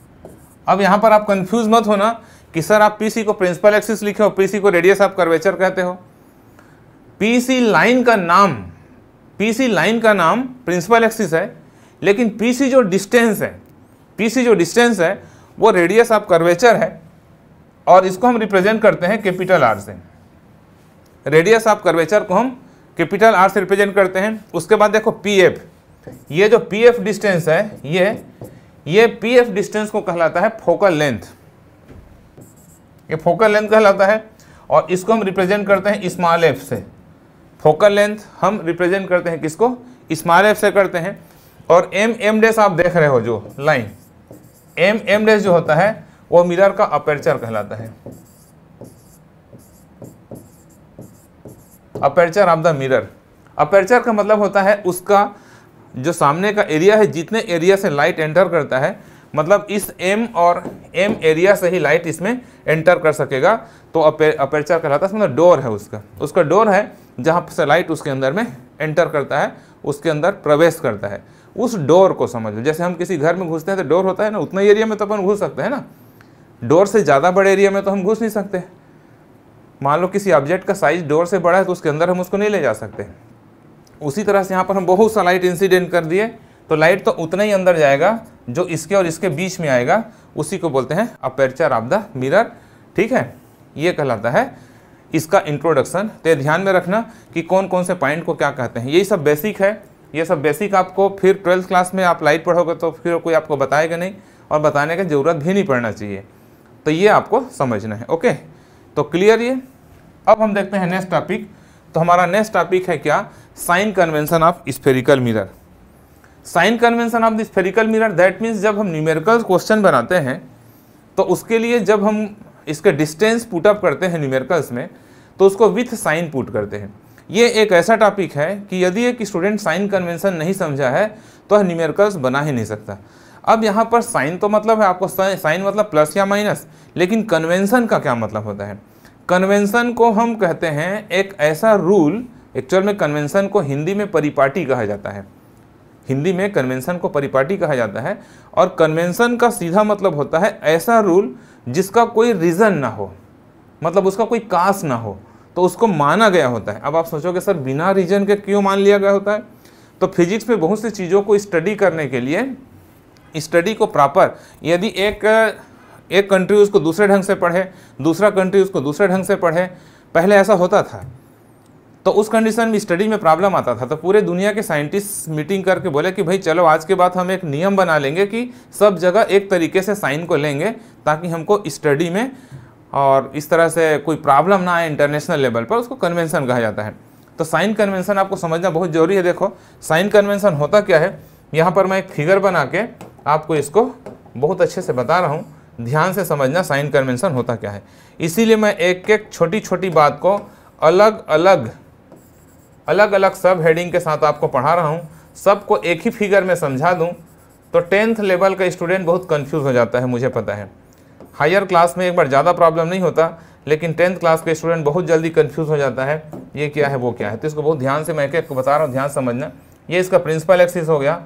अब यहाँ पर आप कंफ्यूज मत होना कि सर आप पीसी को प्रिंसिपल एक्सिस लिखे हो पीसी को रेडियस ऑफ कर्वेचर कहते हो पी सी लाइन का नाम पी सी लाइन का नाम प्रिंसिपल एक्सिस है लेकिन पी सी जो डिस्टेंस है पी सी जो डिस्टेंस है वो रेडियस ऑफ कर्वेचर है और इसको हम रिप्रेजेंट करते हैं कैपिटल आर से रेडियस ऑफ कर्वेचर को हम कैपिटल आर से रिप्रेजेंट करते हैं उसके बाद देखो पी एफ ये जो पी एफ डिस्टेंस है ये ये पी एफ डिस्टेंस को कहलाता है फोकल लेंथ ये फोकल लेंथ कहलाता है और इसको हम रिप्रेजेंट करते हैं स्मॉल एफ से फोकल लेंथ हम रिप्रेजेंट करते हैं किसको स्मॉल एफ से करते हैं और एम एम डैश आप देख रहे हो जो लाइन एम एम डैश जो होता है वो मिरर का अपर्चर कहलाता है aperture of the mirror aperture का मतलब होता है उसका जो सामने का एरिया है जितने एरिया से लाइट एंटर करता है मतलब इस एम और एम एरिया से ही लाइट इसमें एंटर कर सकेगा तो अपर्चर कहलाता है मतलब डोर है उसका उसका डोर है जहाँ से लाइट उसके अंदर में एंटर करता है उसके अंदर प्रवेश करता है उस डोर को समझ लो जैसे हम किसी घर में घुसते हैं तो डोर होता है ना उतना एरिया में तो अपन घुस सकते हैं ना डोर से ज़्यादा बड़े एरिया में तो हम घुस नहीं सकते मान लो किसी ऑब्जेक्ट का साइज डोर से बड़ा है तो उसके अंदर हम उसको नहीं ले जा सकते उसी तरह से यहाँ पर हम बहुत सा लाइट इंसिडेंट कर दिए तो लाइट तो उतना ही अंदर जाएगा जो इसके और इसके बीच में आएगा उसी को बोलते हैं अपेरचर ऑफ द मिरर ठीक है ये कहलाता है इसका इंट्रोडक्शन तो ध्यान में रखना कि कौन कौन से पॉइंट को क्या कहते हैं यही सब बेसिक है ये सब बेसिक आपको फिर ट्वेल्थ क्लास में आप लाइट पढ़ोगे तो फिर कोई आपको बताएगा नहीं और बताने की ज़रूरत भी नहीं पड़ना चाहिए तो ये आपको समझना है ओके तो क्लियर ये अब हम देखते हैं नेक्स्ट टॉपिक तो हमारा नेक्स्ट टॉपिक है क्या sign convention of spherical mirror sign convention of the spherical mirror that means जब हम न्यूमेरिकल क्वेश्चन बनाते हैं तो उसके लिए जब हम इसके डिस्टेंस पुटअप करते हैं न्यूमेरिकल्स में तो उसको विथ साइन पुट करते हैं ये एक ऐसा टॉपिक है कि यदि एक स्टूडेंट साइन कन्वेंशन नहीं समझा है तो वह न्यूमेरिकल्स बना ही नहीं सकता अब यहाँ पर साइन तो मतलब है आपको साइन मतलब प्लस या माइनस लेकिन कन्वेंसन का क्या मतलब होता है कन्वेंशन को हम कहते हैं एक ऐसा रूल एक्चुअल में कन्वेंशन को हिंदी में परिपाटी कहा जाता है हिंदी में कन्वेंशन को परिपाटी कहा जाता है और कन्वेंशन का सीधा मतलब होता है ऐसा रूल जिसका कोई रीज़न ना हो मतलब उसका कोई कास ना हो तो उसको माना गया होता है अब आप सोचोगे सर बिना रीजन के क्यों मान लिया गया होता है तो फिजिक्स में बहुत सी चीज़ों को स्टडी करने के लिए स्टडी को प्रॉपर यदि एक एक कंट्री उसको दूसरे ढंग से पढ़े दूसरा कंट्री उसको दूसरे ढंग से पढ़े पहले ऐसा होता था तो उस कंडीशन में स्टडी में प्रॉब्लम आता था तो पूरे दुनिया के साइंटिस्ट मीटिंग करके बोले कि भाई चलो आज के बाद हम एक नियम बना लेंगे कि सब जगह एक तरीके से साइन को लेंगे ताकि हमको स्टडी में और इस तरह से कोई प्रॉब्लम ना आए इंटरनेशनल लेवल पर उसको कन्वेंसन कहा जाता है तो साइन कन्वेंसन आपको समझना बहुत ज़रूरी है देखो साइन कन्वेंसन होता क्या है यहाँ पर मैं एक फिगर बना के आपको इसको बहुत अच्छे से बता रहा हूँ ध्यान से समझना साइन कन्वेंसन होता क्या है इसीलिए मैं एक एक छोटी छोटी बात को अलग अलग अलग अलग सब हेडिंग के साथ आपको पढ़ा रहा हूँ सबको एक ही फिगर में समझा दूँ तो टेंथ लेवल का स्टूडेंट बहुत कन्फ्यूज़ हो जाता है मुझे पता है हायर क्लास में एक बार ज़्यादा प्रॉब्लम नहीं होता लेकिन टेंथ क्लास के स्टूडेंट बहुत जल्दी कन्फ्यूज़ हो जाता है ये क्या है वो क्या है तो इसको बहुत ध्यान से मैं एक आपको बता रहा हूँ ध्यान समझना ये इसका प्रिंसिपल एक्सिस हो गया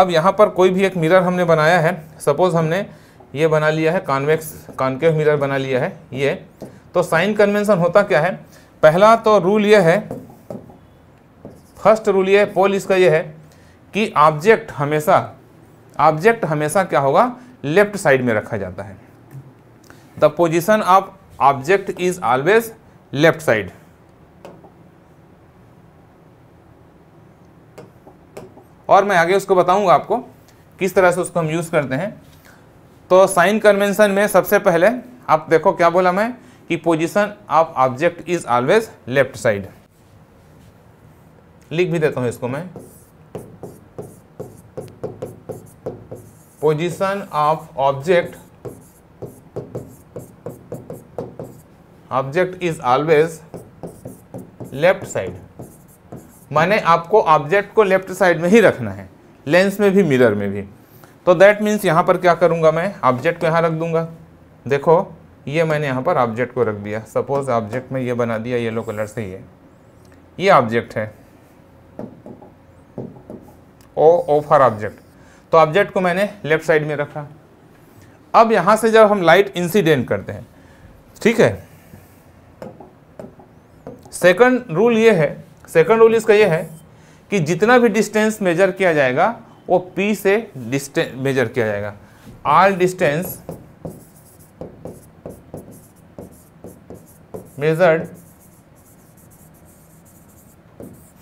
अब यहाँ पर कोई भी एक मिरर हमने बनाया है सपोज़ हमने ये बना लिया है कॉन्वेक्स कॉन्केव मिरर बना लिया है ये तो साइन कन्वेंसन होता क्या है पहला तो रूल ये है फर्स्ट रूल ये पोल इसका ये है कि ऑब्जेक्ट हमेशा ऑब्जेक्ट हमेशा क्या होगा लेफ्ट साइड में रखा जाता है the position of object is always left side और मैं आगे उसको बताऊंगा आपको किस तरह से उसको हम यूज़ करते हैं तो साइन कन्वेंशन में सबसे पहले आप देखो क्या बोला मैं कि position of object is always left side लिख भी देता हूं इसको मैं position of object object is always left side माने आपको ऑब्जेक्ट को लेफ्ट साइड में ही रखना है लेंस में भी मिरर में भी तो दैट मीन्स यहाँ पर क्या करूँगा मैं ऑब्जेक्ट को यहाँ रख दूंगा देखो ये मैंने यहाँ पर ऑब्जेक्ट को रख दिया सपोज ऑब्जेक्ट में ये बना दिया येलो कलर से ये ये ऑब्जेक्ट है ओ ओ फॉर ऑब्जेक्ट तो ऑब्जेक्ट को मैंने लेफ्ट साइड में रखा अब यहाँ से जब हम लाइट इंसिडेंट करते हैं ठीक है सेकंड रूल ये है सेकंड रूल इसका ये है कि जितना भी डिस्टेंस मेजर किया जाएगा वो P से डिस्टेंस मेजर किया जाएगा all distance measured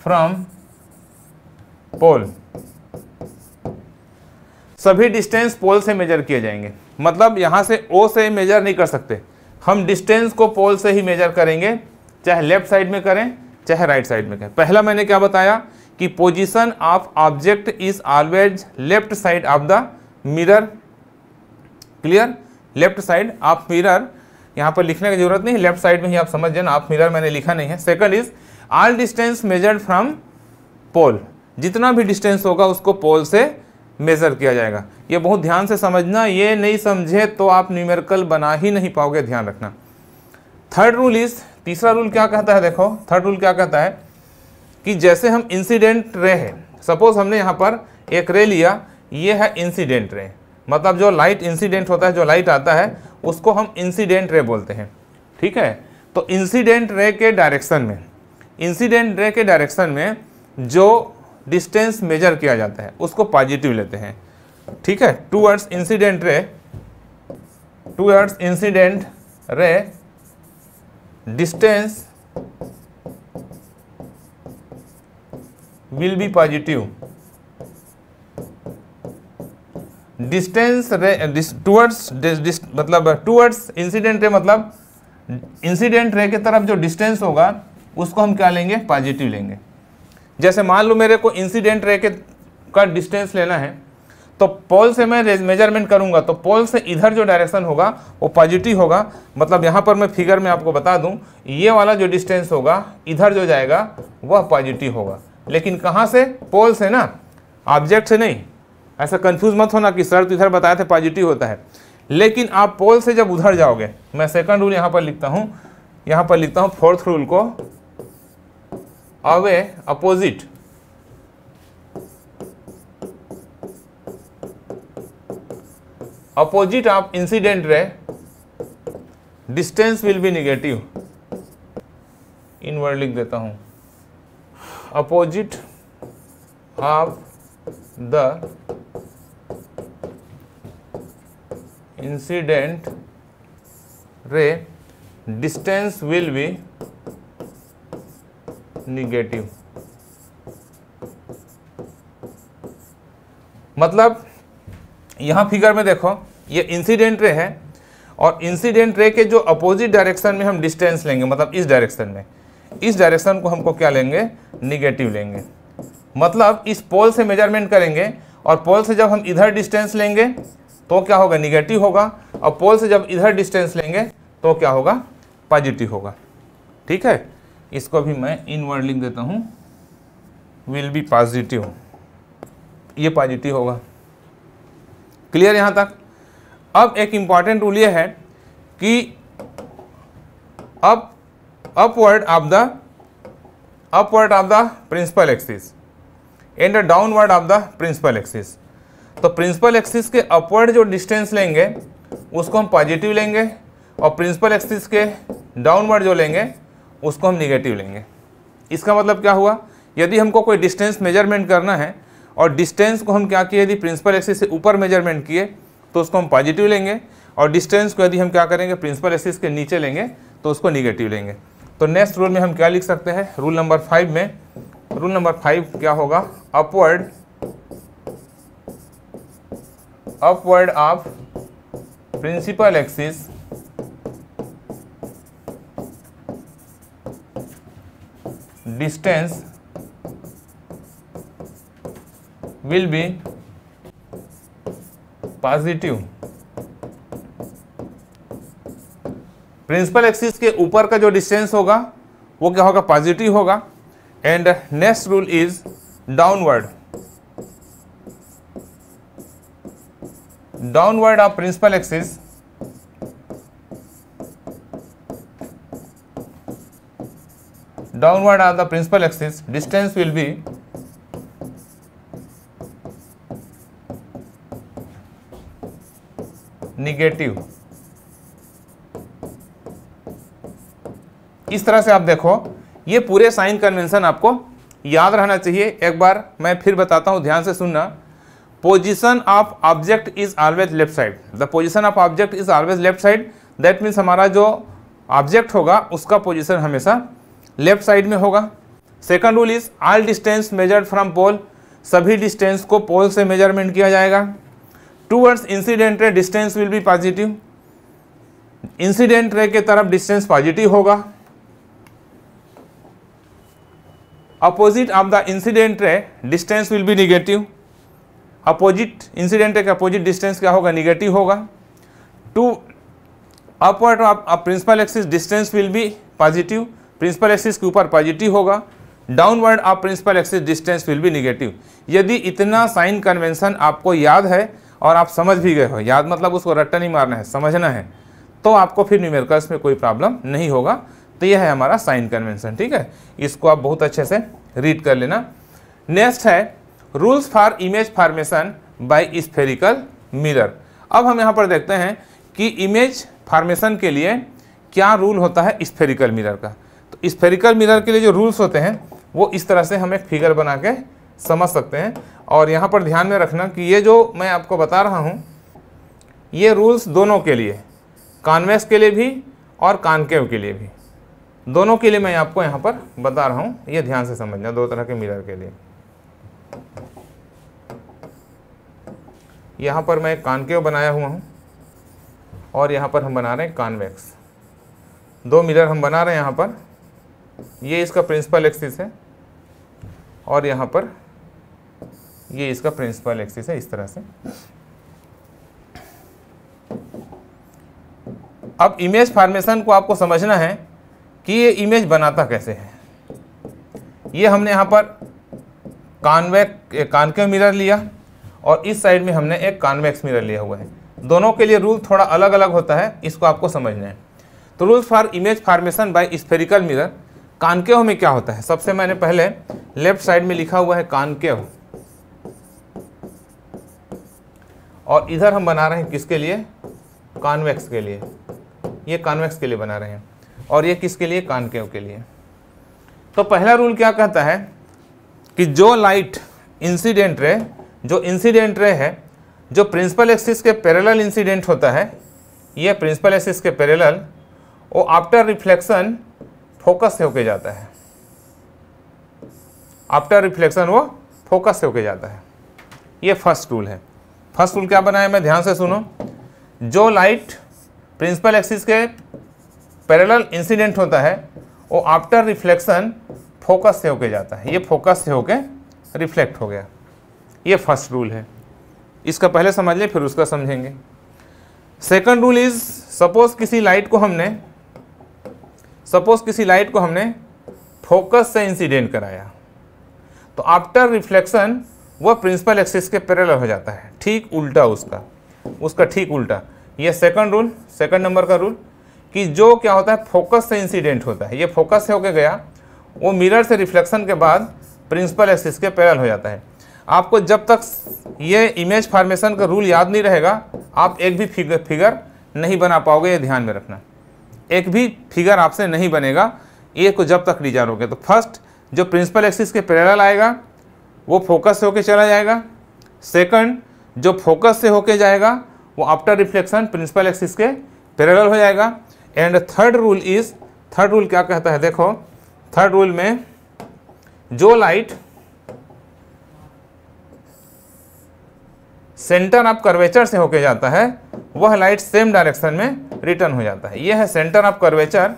from pole सभी डिस्टेंस पोल से मेजर किए जाएंगे मतलब यहां से ओ से मेजर नहीं कर सकते हम डिस्टेंस को पोल से ही मेजर करेंगे चाहे लेफ्ट साइड में करें चाहे राइट साइड में करें पहला मैंने क्या बताया कि position of object is always left side of the mirror clear left side of mirror यहाँ पर लिखने की जरूरत नहीं लेफ्ट साइड में ही आप समझ जाए ऑफ मिरर मैंने लिखा नहीं है second is all distance measured from pole जितना भी डिस्टेंस होगा उसको पोल से मेज़र किया जाएगा ये बहुत ध्यान से समझना ये नहीं समझे तो आप न्यूमेरिकल बना ही नहीं पाओगे ध्यान रखना थर्ड रूल इज़ तीसरा रूल क्या कहता है देखो थर्ड रूल क्या कहता है कि जैसे हम इंसिडेंट रे है सपोज हमने यहाँ पर एक रे लिया ये है इंसिडेंट रे मतलब जो लाइट इंसिडेंट होता है जो लाइट आता है उसको हम इंसिडेंट रे बोलते हैं ठीक है तो इंसिडेंट रे के डायरेक्शन में इंसिडेंट रे के डायरेक्शन में जो डिस्टेंस मेजर किया जाता है उसको पॉजिटिव लेते हैं ठीक है towards incident ray towards incident ray distance will be positive distance towards मतलब टूवर्ड्स इंसिडेंट रे मतलब इंसिडेंट रे के तरफ जो डिस्टेंस होगा उसको हम क्या लेंगे पॉजिटिव लेंगे जैसे मान लो मेरे को इंसिडेंट रे के का डिस्टेंस लेना है तो पोल से मैं मेजरमेंट करूंगा तो पोल से इधर जो डायरेक्शन होगा वो पॉजिटिव होगा मतलब यहाँ पर मैं फिगर में आपको बता दूँ ये वाला जो डिस्टेंस होगा इधर जो जाएगा वह पॉजिटिव होगा लेकिन कहाँ से पोल से ना ऑब्जेक्ट से नहीं ऐसा कंफ्यूज मत होना कि सर तो इधर बताए थे पॉजिटिव होता है लेकिन आप पोल से जब उधर जाओगे मैं सेकंड रूल यहाँ पर लिखता हूँ यहाँ पर लिखता हूँ फोर्थ रूल को अवे अपोजिट अपोजिट आप incident ray distance will be negative in word लिख देता हूं opposite of the incident ray distance will be negative मतलब यहाँ फिगर में देखो ये इंसिडेंट रे है और इंसिडेंट रे के जो अपोजिट डायरेक्शन में हम डिस्टेंस लेंगे मतलब इस डायरेक्शन में इस डायरेक्शन को हमको क्या लेंगे निगेटिव लेंगे मतलब इस पोल से मेजरमेंट करेंगे और पोल से जब हम इधर डिस्टेंस लेंगे तो क्या होगा निगेटिव होगा और पोल से जब इधर डिस्टेंस लेंगे तो क्या होगा पॉजिटिव होगा ठीक है इसको भी मैं इनवर्ड लिख देता हूँ विल बी पॉजिटिव ये पॉजिटिव होगा क्लियर यहाँ तक अब एक इम्पॉर्टेंट रूल ये है कि up upward of the upward of the principal axis and the downward of the principal axis तो प्रिंसिपल एक्सिस के अपवर्ड जो डिस्टेंस लेंगे उसको हम पॉजिटिव लेंगे और प्रिंसिपल एक्सिस के डाउनवर्ड जो लेंगे उसको हम निगेटिव लेंगे इसका मतलब क्या हुआ यदि हमको कोई डिस्टेंस मेजरमेंट करना है और डिस्टेंस को हम क्या किए यदि प्रिंसिपल एक्सिस से ऊपर मेजरमेंट किए तो उसको हम पॉजिटिव लेंगे और डिस्टेंस को यदि हम क्या करेंगे प्रिंसिपल एक्सिस के नीचे लेंगे तो उसको निगेटिव लेंगे तो नेक्स्ट रूल में हम क्या लिख सकते हैं रूल नंबर फाइव में रूल नंबर फाइव क्या होगा upward upward of principal axis distance will be positive principal axis के ऊपर का जो डिस्टेंस होगा वो क्या होगा पॉजिटिव होगा and next rule is downward downward of principal axis downward of the principal axis distance will be negative इस तरह से आप देखो ये पूरे साइन कन्वेंशन आपको याद रहना चाहिए एक बार मैं फिर बताता हूँ ध्यान से सुनना position of object is always left side the position of object is always left side that means हमारा जो ऑब्जेक्ट होगा उसका पोजिशन हमेशा लेफ्ट साइड में होगा second rule is all distance measured from pole सभी डिस्टेंस को पोल से मेजरमेंट किया जाएगा towards incident ray distance will be positive incident ray के तरफ डिस्टेंस पॉजिटिव होगा opposite of the incident ray distance will be negative opposite incident ray का opposite distance क्या होगा निगेटिव होगा to upward of principal axis distance will be positive principal axis के ऊपर positive होगा downward of principal axis distance will be negative यदि इतना sign convention आपको याद है और आप समझ भी गए हो याद मतलब उसको रट्टा नहीं मारना है समझना है तो आपको फिर न्यूमेरिकल्स में कोई प्रॉब्लम नहीं होगा तो यह है हमारा साइन कन्वेंशन ठीक है इसको आप बहुत अच्छे से रीड कर लेना नेक्स्ट है rules for image formation by spherical mirror अब हम यहाँ पर देखते हैं कि इमेज फार्मेशन के लिए क्या रूल होता है स्फेरिकल मिरर का तो स्फेरिकल मिरर के लिए जो रूल्स होते हैं वो इस तरह से हम एक फिगर बना के समझ सकते हैं और यहाँ पर ध्यान में रखना कि ये जो मैं आपको बता रहा हूँ ये रूल्स दोनों के लिए कॉन्वेक्स के लिए भी और कानकेव के लिए भी दोनों के लिए मैं आपको यहाँ पर बता रहा हूँ ये ध्यान से समझना दो तरह के मिरर के लिए यहाँ पर मैं कानकेव बनाया हुआ हूँ और यहाँ पर हम बना रहे हैं कॉन्वेक्स दो मिरर हम बना रहे हैं यहाँ पर ये इसका प्रिंसिपल एक्सिस है और यहाँ पर ये इसका प्रिंसिपल एक्सिस है इस तरह से अब इमेज फॉर्मेशन को आपको समझना है कि ये इमेज बनाता कैसे है ये हमने यहाँ पर कानवेक कानके मिरर लिया और इस साइड में हमने एक कानवेक्स मिरर लिया हुआ है दोनों के लिए रूल थोड़ा अलग अलग होता है इसको आपको समझना है तो rules for image formation by spherical mirror concave में क्या होता है सबसे मैंने पहले लेफ्ट साइड में लिखा हुआ है कानकेव और इधर हम बना रहे हैं किसके लिए कॉन्वेक्स के लिए ये कॉन्वेक्स के लिए बना रहे हैं और ये किसके लिए कॉन्केव के लिए तो पहला रूल क्या कहता है कि जो लाइट इंसिडेंट रे जो इंसिडेंट रे है जो प्रिंसिपल एक्सिस के पैरेलल इंसिडेंट होता है यह प्रिंसिपल एक्सिस के पैरेलल वो आफ्टर रिफ्लेक्शन फोकस से होके जाता है आफ्टर रिफ्लेक्शन वो फोकस से होके जाता है ये फर्स्ट रूल है फर्स्ट रूल क्या बनाया मैं ध्यान से सुनो जो लाइट प्रिंसिपल एक्सिस के पैरेलल इंसिडेंट होता है वो आफ्टर रिफ्लेक्शन फोकस से होके जाता है ये फोकस से होके रिफ्लेक्ट हो गया ये फर्स्ट रूल है इसका पहले समझ लें फिर उसका समझेंगे सेकंड रूल इज सपोज किसी लाइट को हमने सपोज किसी लाइट को हमने फोकस से इंसिडेंट कराया तो आफ्टर रिफ्लेक्शन वह प्रिंसिपल एक्सिस के पैरेलल हो जाता है ठीक उल्टा उसका उसका ठीक उल्टा यह सेकंड रूल सेकंड नंबर का रूल कि जो क्या होता है फोकस से इंसिडेंट होता है ये फोकस से होके गया वो मिरर से रिफ्लेक्शन के बाद प्रिंसिपल एक्सिस के पैरल हो जाता है आपको जब तक ये इमेज फार्मेशन का रूल याद नहीं रहेगा आप एक भी फिगर फिगर नहीं बना पाओगे ये ध्यान में रखना एक भी फिगर आपसे नहीं बनेगा ये को जब तक नहीं जानोगे तो फर्स्ट जो प्रिंसिपल एक्सिस के पैरल आएगा वो फोकस से होके चला जाएगा सेकंड जो फोकस से होके जाएगा वो आफ्टर रिफ्लेक्शन प्रिंसिपल एक्सिस के पैरेलल हो जाएगा and third rule is third rule क्या कहता है देखो थर्ड रूल में जो लाइट सेंटर ऑफ कर्वेचर से होके जाता है वह लाइट सेम डायरेक्शन में रिटर्न हो जाता है यह है सेंटर ऑफ कर्वेचर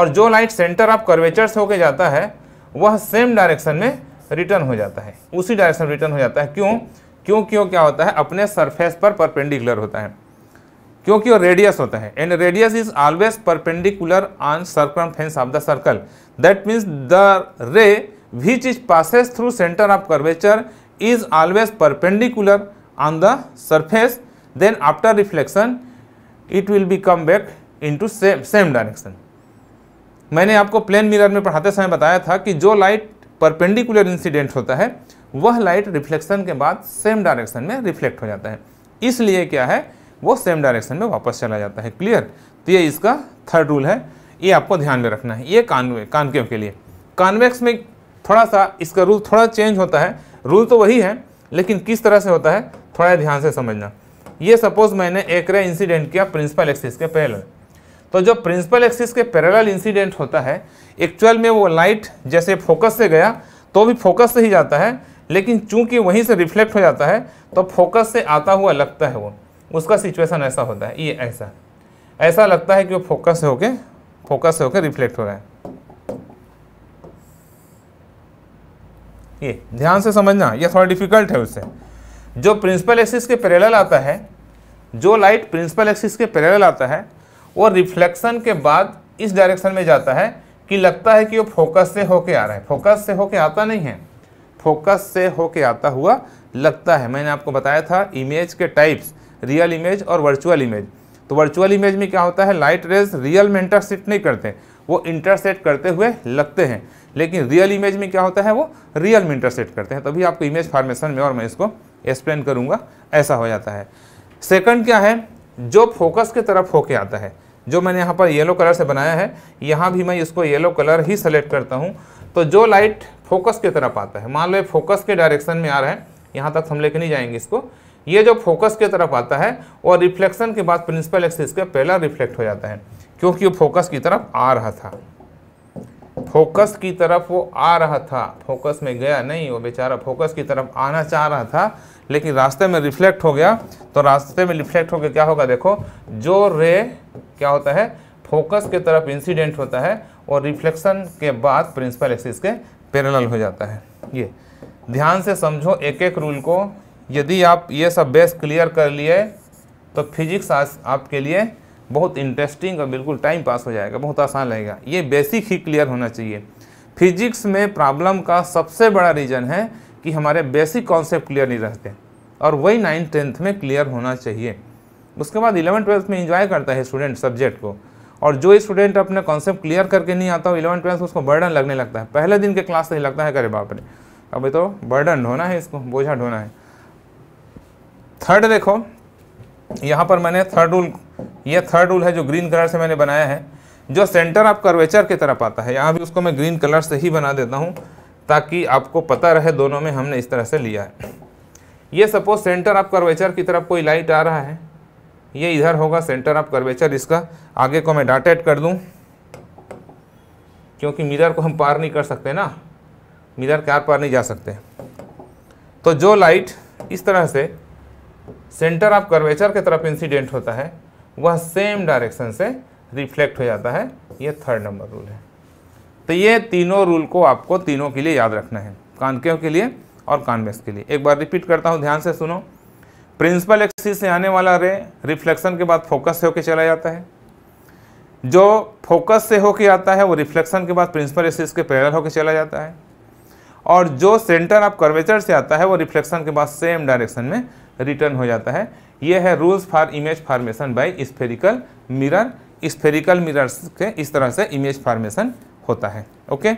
और जो लाइट सेंटर ऑफ कर्वेचर से होके जाता है वह सेम डायरेक्शन में रिटर्न हो जाता है उसी डायरेक्शन में रिटर्न हो जाता है क्यों क्यों क्यों क्या होता है अपने सरफेस पर परपेंडिकुलर होता है क्योंकि वो रेडियस होता है and radius is always perpendicular on fence off the circle that means the ray which is passes through centre of curvature is always perpendicular on the surface then after reflection it will be come back into same same direction मैंने आपको plane mirror में पढ़ाते समय बताया था कि जो light perpendicular incident होता है वह लाइट रिफ्लेक्शन के बाद सेम डायरेक्शन में रिफ्लेक्ट हो जाता है इसलिए क्या है वो सेम डायरेक्शन में वापस चला जाता है क्लियर तो ये इसका थर्ड रूल है ये आपको ध्यान में रखना है ये कानवे कानकेव के लिए कानवेक्स में थोड़ा सा इसका रूल थोड़ा चेंज होता है रूल तो वही है लेकिन किस तरह से होता है थोड़ा ध्यान से समझना ये सपोज मैंने एक रे इंसिडेंट किया प्रिंसिपल एक्सिस के पहले तो जो प्रिंसिपल एक्सिस के पैरेलल इंसिडेंट होता है एक्चुअल में वो लाइट जैसे फोकस से गया तो भी फोकस से ही जाता है लेकिन चूंकि वहीं से रिफ्लेक्ट हो जाता है तो फोकस से आता हुआ लगता है वो उसका सिचुएशन ऐसा होता है ये ऐसा ऐसा लगता है कि वो फोकस से होके फोकस से होकर रिफ्लेक्ट हो रहा है ये ध्यान से समझना ये थोड़ा डिफिकल्ट है उससे जो प्रिंसिपल एक्सिस के पैरेलल आता है जो लाइट प्रिंसिपल एक्सिस के पैरेलल आता है वो रिफ्लेक्शन के बाद इस डायरेक्शन में जाता है कि लगता है कि वो फोकस से होके आ रहा है फोकस से होके आता नहीं है फोकस से होके आता हुआ लगता है मैंने आपको बताया था इमेज के टाइप्स रियल इमेज और वर्चुअल इमेज तो वर्चुअल इमेज में क्या होता है लाइट रेज रियल में इंटरसेप्ट नहीं करते वो इंटरसेप्ट करते हुए लगते हैं लेकिन रियल इमेज में क्या होता है वो रियल में इंटरसेप्ट करते हैं तभी आपको इमेज फार्मेशन में और मैं इसको एक्सप्लेन करूँगा ऐसा हो जाता है सेकंड क्या है जो फोकस की तरफ होके आता है जो मैंने यहाँ पर येलो कलर से बनाया है यहाँ भी मैं इसको येलो कलर ही सेलेक्ट करता हूँ तो जो लाइट फोकस की तरफ आता है मान लो फोकस के डायरेक्शन में आ रहा है यहाँ तक हम लेके नहीं जाएंगे इसको ये जो फोकस की तरफ आता है और रिफ्लेक्शन के बाद प्रिंसिपल एक्सिस का पहला रिफ्लेक्ट हो जाता है क्योंकि वो फोकस की तरफ आ रहा था फोकस की तरफ वो आ रहा था फोकस में गया नहीं वो बेचारा फोकस की तरफ आना चाह रहा था लेकिन रास्ते में रिफ्लेक्ट हो गया तो रास्ते में रिफ्लेक्ट होकर क्या होगा देखो जो रे क्या होता है फोकस के तरफ इंसिडेंट होता है और रिफ्लेक्शन के बाद प्रिंसिपल एक्सिस के पैरेलल हो जाता है ये ध्यान से समझो एक एक रूल को यदि आप ये सब बेस क्लियर कर लिए तो फिजिक्स आज आपके लिए बहुत इंटरेस्टिंग और बिल्कुल टाइम पास हो जाएगा बहुत आसान रहेगा ये बेसिक ही क्लियर होना चाहिए फिजिक्स में प्रॉब्लम का सबसे बड़ा रीज़न है कि हमारे बेसिक कॉन्सेप्ट क्लियर नहीं रहते और वही नाइन्थ टेंथ में क्लियर होना चाहिए उसके बाद इलेवन ट्वेल्थ में इंजॉय करता है स्टूडेंट सब्जेक्ट को और जो स्टूडेंट अपने कॉन्सेप्ट क्लियर करके नहीं आता हो इलेवन ट्वेल्थ उसको बर्डन लगने लगता है पहले दिन के क्लास से ही लगता है अरे बाप रे अभी तो बर्डन ढोना है इसको बोझा ढोना है थर्ड देखो यहाँ पर मैंने थर्ड रूल ये थर्ड रूल है जो ग्रीन कलर से मैंने बनाया है जो सेंटर ऑफ कर्वेचर की तरफ आता है यहाँ भी उसको मैं ग्रीन कलर से ही बना देता हूँ ताकि आपको पता रहे दोनों में हमने इस तरह से लिया है ये सपोज सेंटर ऑफ कर्वेचर की तरफ कोई लाइट आ रहा है ये इधर होगा सेंटर ऑफ कर्वेचर इसका आगे को मैं डाटेड कर दूँ क्योंकि मिरर को हम पार नहीं कर सकते ना मिरर के पार नहीं जा सकते तो जो लाइट इस तरह से सेंटर ऑफ कर्वेचर के तरफ इंसिडेंट होता है वह सेम डायरेक्शन से रिफ्लेक्ट हो जाता है ये थर्ड नंबर रूल है तो ये तीनों रूल को आपको तीनों के लिए याद रखना है कानकेव के लिए और कानवेस के लिए एक बार रिपीट करता हूँ ध्यान से सुनो प्रिंसिपल एक्सिस से आने वाला रे रिफ्लेक्शन के बाद फोकस से होके चला जाता है जो फोकस से होके आता है वो रिफ्लेक्शन के बाद प्रिंसिपल एक्सिस के पैरल होकर चला जाता है और जो सेंटर ऑफ कर्वेचर से आता है वो रिफ्लेक्शन के बाद सेम डायरेक्शन में रिटर्न हो जाता है ये है rules for image formation by spherical mirror spherical mirror के इस तरह से इमेज फार्मेशन होता है ओके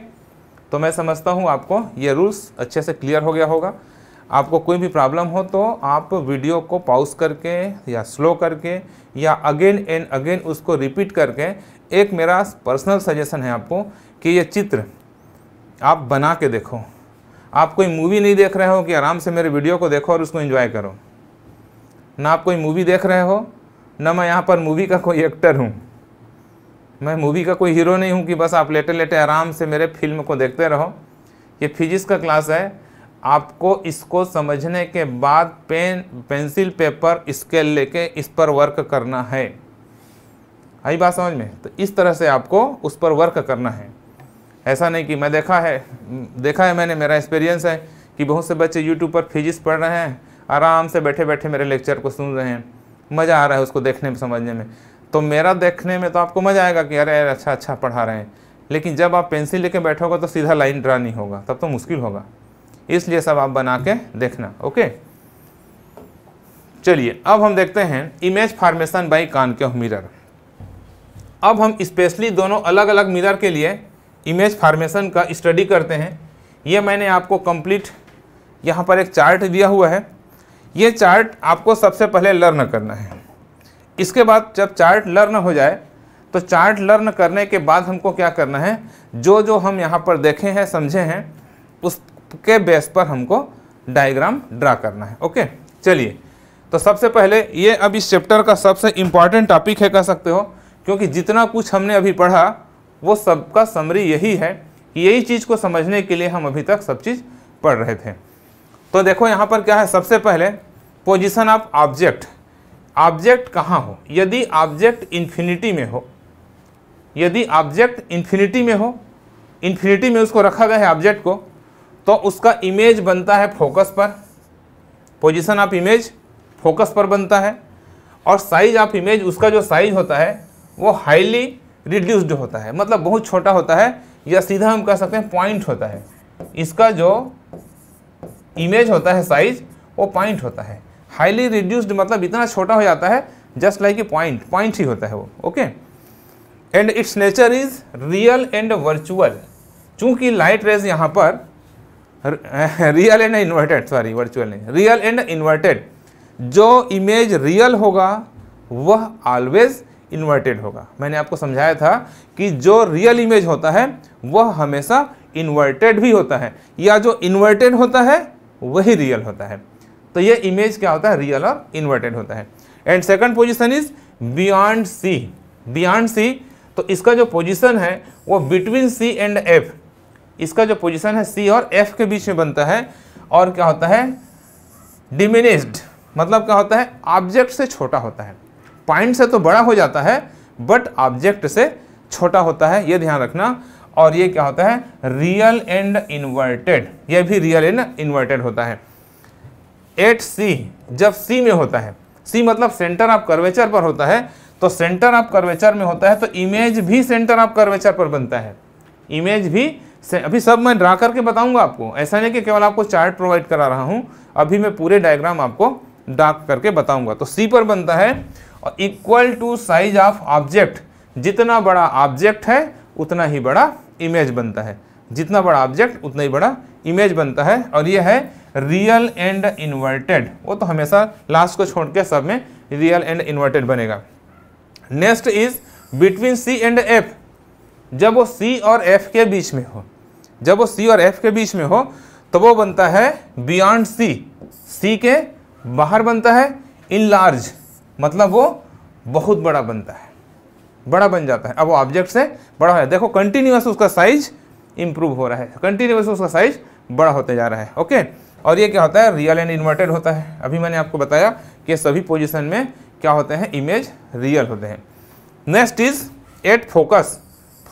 तो मैं समझता हूँ आपको ये रूल्स अच्छे से क्लियर हो गया होगा आपको कोई भी प्रॉब्लम हो तो आप वीडियो को पॉज करके या स्लो करके या अगेन एंड अगेन उसको रिपीट करके एक मेरा पर्सनल सजेशन है आपको कि ये चित्र आप बना के देखो आप कोई मूवी नहीं देख रहे हो कि आराम से मेरे वीडियो को देखो और उसको एंजॉय करो ना आप कोई मूवी देख रहे हो ना मैं यहाँ पर मूवी का कोई एक्टर हूँ मैं मूवी का कोई हीरो नहीं हूँ कि बस आप लेटे लेटे आराम से मेरे फिल्म को देखते रहो ये फिजिक्स का क्लास है आपको इसको समझने के बाद पेन पेंसिल पेपर स्केल लेके इस पर वर्क करना है आई बात समझ में तो इस तरह से आपको उस पर वर्क करना है ऐसा नहीं कि मैं देखा है देखा है मैंने मेरा एक्सपीरियंस है कि बहुत से बच्चे यूट्यूब पर फिजिक्स पढ़ रहे हैं आराम से बैठे बैठे मेरे लेक्चर को सुन रहे हैं मज़ा आ रहा है उसको देखने में समझने में तो मेरा देखने में तो आपको मज़ा आएगा कि अरे यार अच्छा अच्छा पढ़ा रहे हैं लेकिन जब आप पेंसिल लेके बैठोगे तो सीधा लाइन ड्रा नहीं होगा तब तो मुश्किल होगा इसलिए सब आप बना के देखना ओके चलिए अब हम देखते हैं इमेज फार्मेशन बाई कान के मिरर अब हम स्पेशली दोनों अलग अलग मिरर के लिए इमेज फार्मेशन का स्टडी करते हैं ये मैंने आपको कंप्लीट यहाँ पर एक चार्ट दिया हुआ है ये चार्ट आपको सबसे पहले लर्न करना है इसके बाद जब चार्ट लर्न हो जाए तो चार्ट लर्न करने के बाद हमको क्या करना है जो जो हम यहाँ पर देखे हैं समझे हैं उसके बेस पर हमको डायग्राम ड्रा करना है ओके चलिए तो सबसे पहले ये अब इस चैप्टर का सबसे इम्पॉर्टेंट टॉपिक है कह सकते हो क्योंकि जितना कुछ हमने अभी पढ़ा वो सबका समरी यही है कि यही चीज़ को समझने के लिए हम अभी तक सब चीज़ पढ़ रहे थे तो देखो यहाँ पर क्या है सबसे पहले पोजिशन ऑफ ऑब्जेक्ट ऑब्जेक्ट कहाँ हो यदि ऑब्जेक्ट इन्फिनिटी में हो यदि ऑब्जेक्ट इन्फिनिटी में हो इन्फिनिटी में उसको रखा गया है ऑब्जेक्ट को तो उसका इमेज बनता है फोकस पर पोजीशन ऑफ इमेज फोकस पर बनता है और साइज ऑफ इमेज उसका जो साइज होता है वो हाईली रिड्यूस्ड होता है मतलब बहुत छोटा होता है या सीधा हम कह सकते हैं पॉइंट होता है इसका जो इमेज होता है साइज वो पॉइंट होता है हाईली रिड्यूस्ड मतलब इतना छोटा हो जाता है just like a point point ही होता है वो okay and it's nature is real and virtual चूंकि लाइट रेज यहाँ पर real and inverted sorry virtual नहीं रियल एंड इन्वर्टेड जो इमेज रियल होगा वह ऑलवेज इन्वर्टेड होगा मैंने आपको समझाया था कि जो रियल इमेज होता है वह हमेशा इन्वर्टेड भी होता है या जो इन्वर्टेड होता है वही रियल होता है तो ये इमेज क्या होता है रियल और इन्वर्टेड होता है and second position is beyond C beyond C तो इसका जो पोजीशन है वो बिटवीन सी एंड एफ इसका जो पोजीशन है सी और एफ के बीच में बनता है और क्या होता है डिमिनिस्ड मतलब क्या होता है ऑब्जेक्ट से छोटा होता है पॉइंट से तो बड़ा हो जाता है बट ऑब्जेक्ट से छोटा होता है ये ध्यान रखना और ये क्या होता है रियल एंड इन्वर्टेड ये भी रियल एंड इन्वर्टेड होता है एट सी जब सी में होता है सी मतलब सेंटर ऑफ कर्वेचर पर होता है तो सेंटर ऑफ कर्वेचर में होता है तो इमेज भी सेंटर ऑफ कर्वेचर पर बनता है इमेज भी अभी सब मैं ड्रा करके बताऊंगा आपको ऐसा नहीं कि केवल आपको चार्ट प्रोवाइड करा रहा हूं अभी मैं पूरे डायग्राम आपको ड्रा करके बताऊंगा तो सी पर बनता है और equal to size of object जितना बड़ा ऑब्जेक्ट है उतना ही बड़ा इमेज बनता है जितना बड़ा ऑब्जेक्ट उतना ही बड़ा इमेज बनता है और यह है रियल एंड इन्वर्टेड वो तो हमेशा लास्ट को छोड़ के सब में रियल एंड इन्वर्टेड बनेगा next is between C and F जब वो सी और एफ के बीच में हो जब वो सी और एफ के बीच में हो तो वो बनता है बियॉन्ड सी सी के बाहर बनता है इन लार्ज मतलब वो बहुत बड़ा बनता है बड़ा बन जाता है अब वो ऑब्जेक्ट से बड़ा है देखो कंटिन्यूस उसका साइज इंप्रूव हो रहा है कंटिन्यूस उसका साइज बड़ा होते जा रहा है ओके और ये क्या होता है रियल एंड इन्वर्टेड होता है अभी मैंने आपको बताया कि सभी पोजिशन में क्या होते हैं इमेज रियल होते हैं next is at focus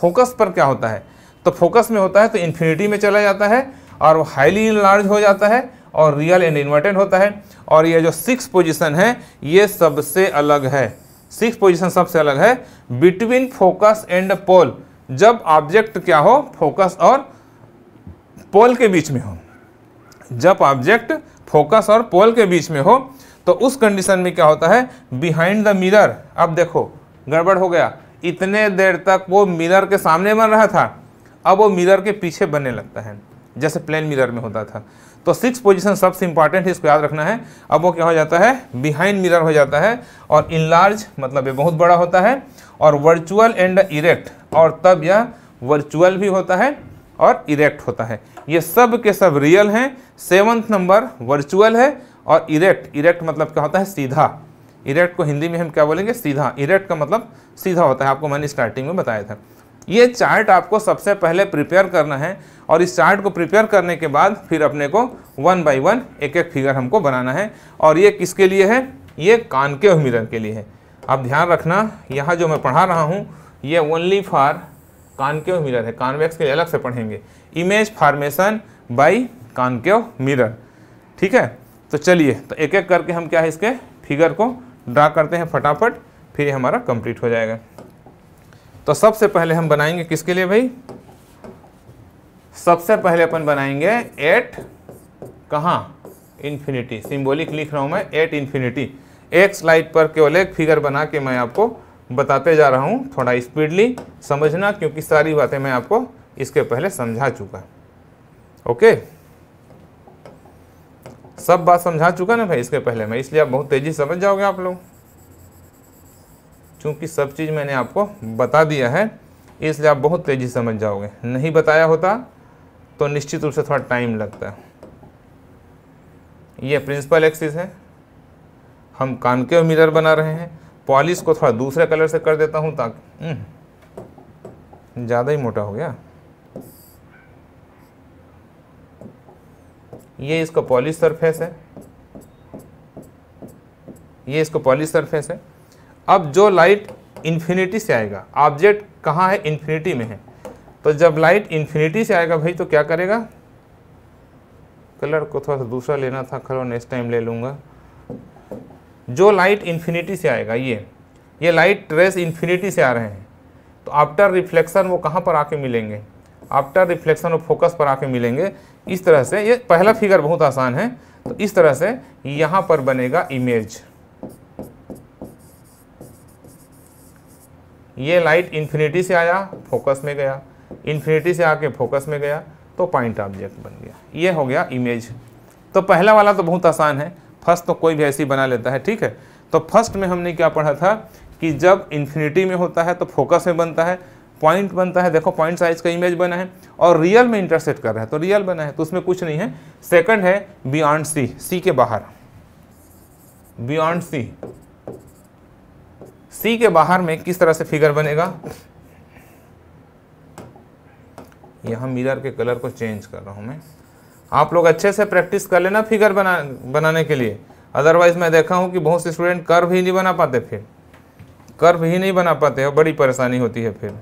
focus पर क्या होता है तो फोकस में होता है तो इन्फिनिटी में चला जाता है और वो हाईली इनलार्ज हो जाता है और रियल एंड इन्वर्टेड होता है और ये जो सिक्स पोजीशन है ये सबसे अलग है सिक्स पोजीशन सबसे अलग है बिटवीन फोकस एंड पोल जब ऑब्जेक्ट क्या हो फोकस और पोल के बीच में हो जब ऑब्जेक्ट फोकस और पोल के बीच में हो तो उस कंडीशन में क्या होता है बिहाइंड द मिरर अब देखो गड़बड़ हो गया इतने देर तक वो मिरर के सामने बन रहा था अब वो मिरर के पीछे बनने लगता है जैसे प्लेन मिरर में होता था तो सिक्स पोजीशन सबसे इंपॉर्टेंट है इसको याद रखना है अब वो क्या हो जाता है बिहाइंड मिरर हो जाता है और इन लार्ज मतलब ये बहुत बड़ा होता है और वर्चुअल एंड इरेक्ट और तब यह वर्चुअल भी होता है और इरेक्ट होता है ये सब के सब रियल हैं सेवन्थ नंबर वर्चुअल है और इरेक्ट इरेक्ट मतलब क्या होता है सीधा इरेक्ट को हिंदी में हम क्या बोलेंगे सीधा इरेक्ट का मतलब सीधा होता है आपको मैंने स्टार्टिंग में बताया था ये चार्ट आपको सबसे पहले प्रिपेयर करना है और इस चार्ट को प्रिपेयर करने के बाद फिर अपने को वन बाई वन एक एक फिगर हमको बनाना है और ये किसके लिए है ये कानकेव मिरर के लिए है आप ध्यान रखना यहाँ जो मैं पढ़ा रहा हूँ ये ओनली फॉर कानकेव मिरर है कानवेक्स के लिए अलग से पढ़ेंगे image formation by concave mirror ठीक है तो चलिए तो एक एक करके हम क्या है इसके फिगर को ड्रा करते हैं फटाफट फिर हमारा कंप्लीट हो जाएगा तो सबसे पहले हम बनाएंगे किसके लिए भाई सबसे पहले अपन बनाएंगे एट कहाँ इन्फिनिटी सिंबॉलिक लिख रहा हूँ मैं एट इन्फिनिटी एक स्लाइड पर केवल एक फिगर बना के मैं आपको बताते जा रहा हूँ थोड़ा स्पीडली समझना क्योंकि सारी बातें मैं आपको इसके पहले समझा चुका ओके सब बात समझा चुका ना भाई इसके पहले मैं इसलिए आप बहुत तेज़ी समझ जाओगे आप लोग क्योंकि सब चीज़ मैंने आपको बता दिया है इसलिए आप बहुत तेज़ी समझ जाओगे नहीं बताया होता तो निश्चित रूप से थोड़ा टाइम लगता है ये प्रिंसिपल एक्सिस है हम के मिरर बना रहे हैं पॉलिश को थोड़ा दूसरे कलर से कर देता हूँ ताकि हम्म, ज़्यादा ही मोटा हो गया ये इसका पॉलिश सरफेस है ये इसको पॉलिश सरफेस है अब जो लाइट इन्फिनिटी से आएगा ऑब्जेक्ट कहाँ है इन्फिनिटी में है तो जब लाइट इन्फिनिटी से आएगा भाई तो क्या करेगा कलर को थोड़ा सा दूसरा लेना था खरो नेक्स्ट टाइम ले लूँगा जो लाइट इन्फिनिटी से आएगा ये ये लाइट रेस इन्फिनिटी से आ रहे हैं तो आफ्टर रिफ्लेक्शन वो कहाँ पर आके मिलेंगे आफ्टर रिफ्लेक्शन और फोकस पर आके मिलेंगे इस तरह से ये पहला फिगर बहुत आसान है तो इस तरह से यहाँ पर बनेगा इमेज ये लाइट इन्फिनिटी से आया फोकस में गया इन्फिनिटी से आके फोकस में गया तो पॉइंट ऑब्जेक्ट बन गया ये हो गया इमेज तो पहला वाला तो बहुत आसान है फर्स्ट तो कोई भी ऐसी बना लेता है ठीक है तो फर्स्ट में हमने क्या पढ़ा था कि जब इन्फिनिटी में होता है तो फोकस में बनता है पॉइंट बनता है देखो पॉइंट साइज का इमेज बना है और रियल में इंटरसेट कर रहा है तो रियल बना है तो उसमें कुछ नहीं है सेकंड है बियॉन्ड सी सी के बाहर बियॉन्ड सी सी के बाहर में किस तरह से फिगर बनेगा यहां मिरर के कलर को चेंज कर रहा हूं मैं आप लोग अच्छे से प्रैक्टिस कर लेना फिगर बना बनाने के लिए अदरवाइज मैं देखा हूँ कि बहुत से स्टूडेंट कर्व ही नहीं बना पाते फिर कर्व ही नहीं बना पाते और बड़ी परेशानी होती है फिर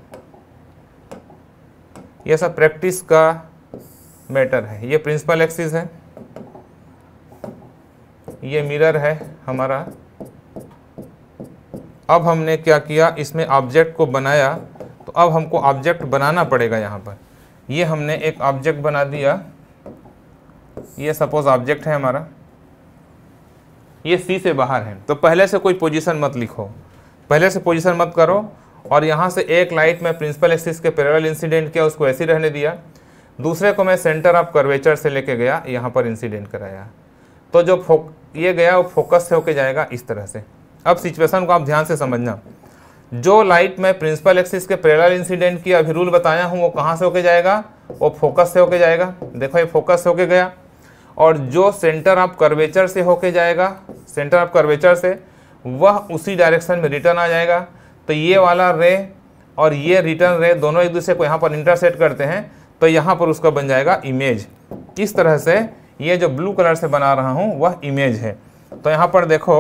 यह सब प्रैक्टिस का मैटर है ये प्रिंसिपल एक्सिस है ये मिरर है हमारा अब हमने क्या किया इसमें ऑब्जेक्ट को बनाया तो अब हमको ऑब्जेक्ट बनाना पड़ेगा यहाँ पर ये हमने एक ऑब्जेक्ट बना दिया ये सपोज ऑब्जेक्ट है हमारा ये सी से बाहर है तो पहले से कोई पोजीशन मत लिखो पहले से पोजीशन मत करो और यहाँ से एक लाइट में प्रिंसिपल एक्सिस के पैरेलल इंसिडेंट किया उसको ऐसे रहने दिया दूसरे को मैं सेंटर ऑफ कर्वेचर से लेके गया यहाँ पर इंसिडेंट कराया तो जो फोक ये गया वो फोकस से होके जाएगा इस तरह से अब सिचुएशन को आप ध्यान से समझना जो लाइट मैं प्रिंसिपल एक्सिस के पैरेलल इंसिडेंट की अभी रूल बताया हूँ वो कहाँ से होके जाएगा वो फोकस से होके जाएगा देखो ये फोकस से होके गया और जो सेंटर ऑफ कर्वेचर से होके जाएगा सेंटर ऑफ कर्वेचर से वह उसी डायरेक्शन में रिटर्न आ जाएगा तो ये वाला रे और ये रिटर्न रे दोनों एक दूसरे को यहाँ पर इंटरसेट करते हैं तो यहाँ पर उसका बन जाएगा इमेज इस तरह से ये जो ब्लू कलर से बना रहा हूँ वह इमेज है तो यहाँ पर देखो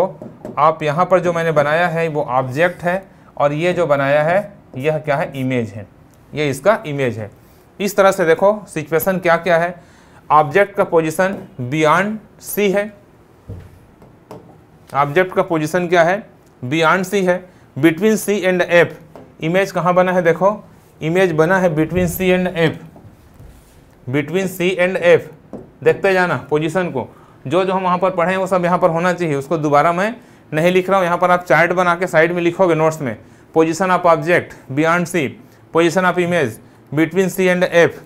आप यहाँ पर जो मैंने बनाया है वो ऑब्जेक्ट है और ये जो बनाया है यह क्या है इमेज है ये इसका इमेज है इस तरह से देखो सिचुएशन क्या क्या है ऑब्जेक्ट का पोजीशन बियॉन्ड सी है ऑब्जेक्ट का पोजीशन क्या है बियॉन्ड सी है between C and F image कहाँ बना है देखो इमेज बना है between C and F between C and F देखते जाना पोजीशन को जो जो हम वहाँ पर पढ़े हैं वो सब यहाँ पर होना चाहिए उसको दोबारा मैं नहीं लिख रहा हूँ यहाँ पर आप चार्ट बना के साइड में लिखोगे नोट्स में position of object beyond C position of image between C and F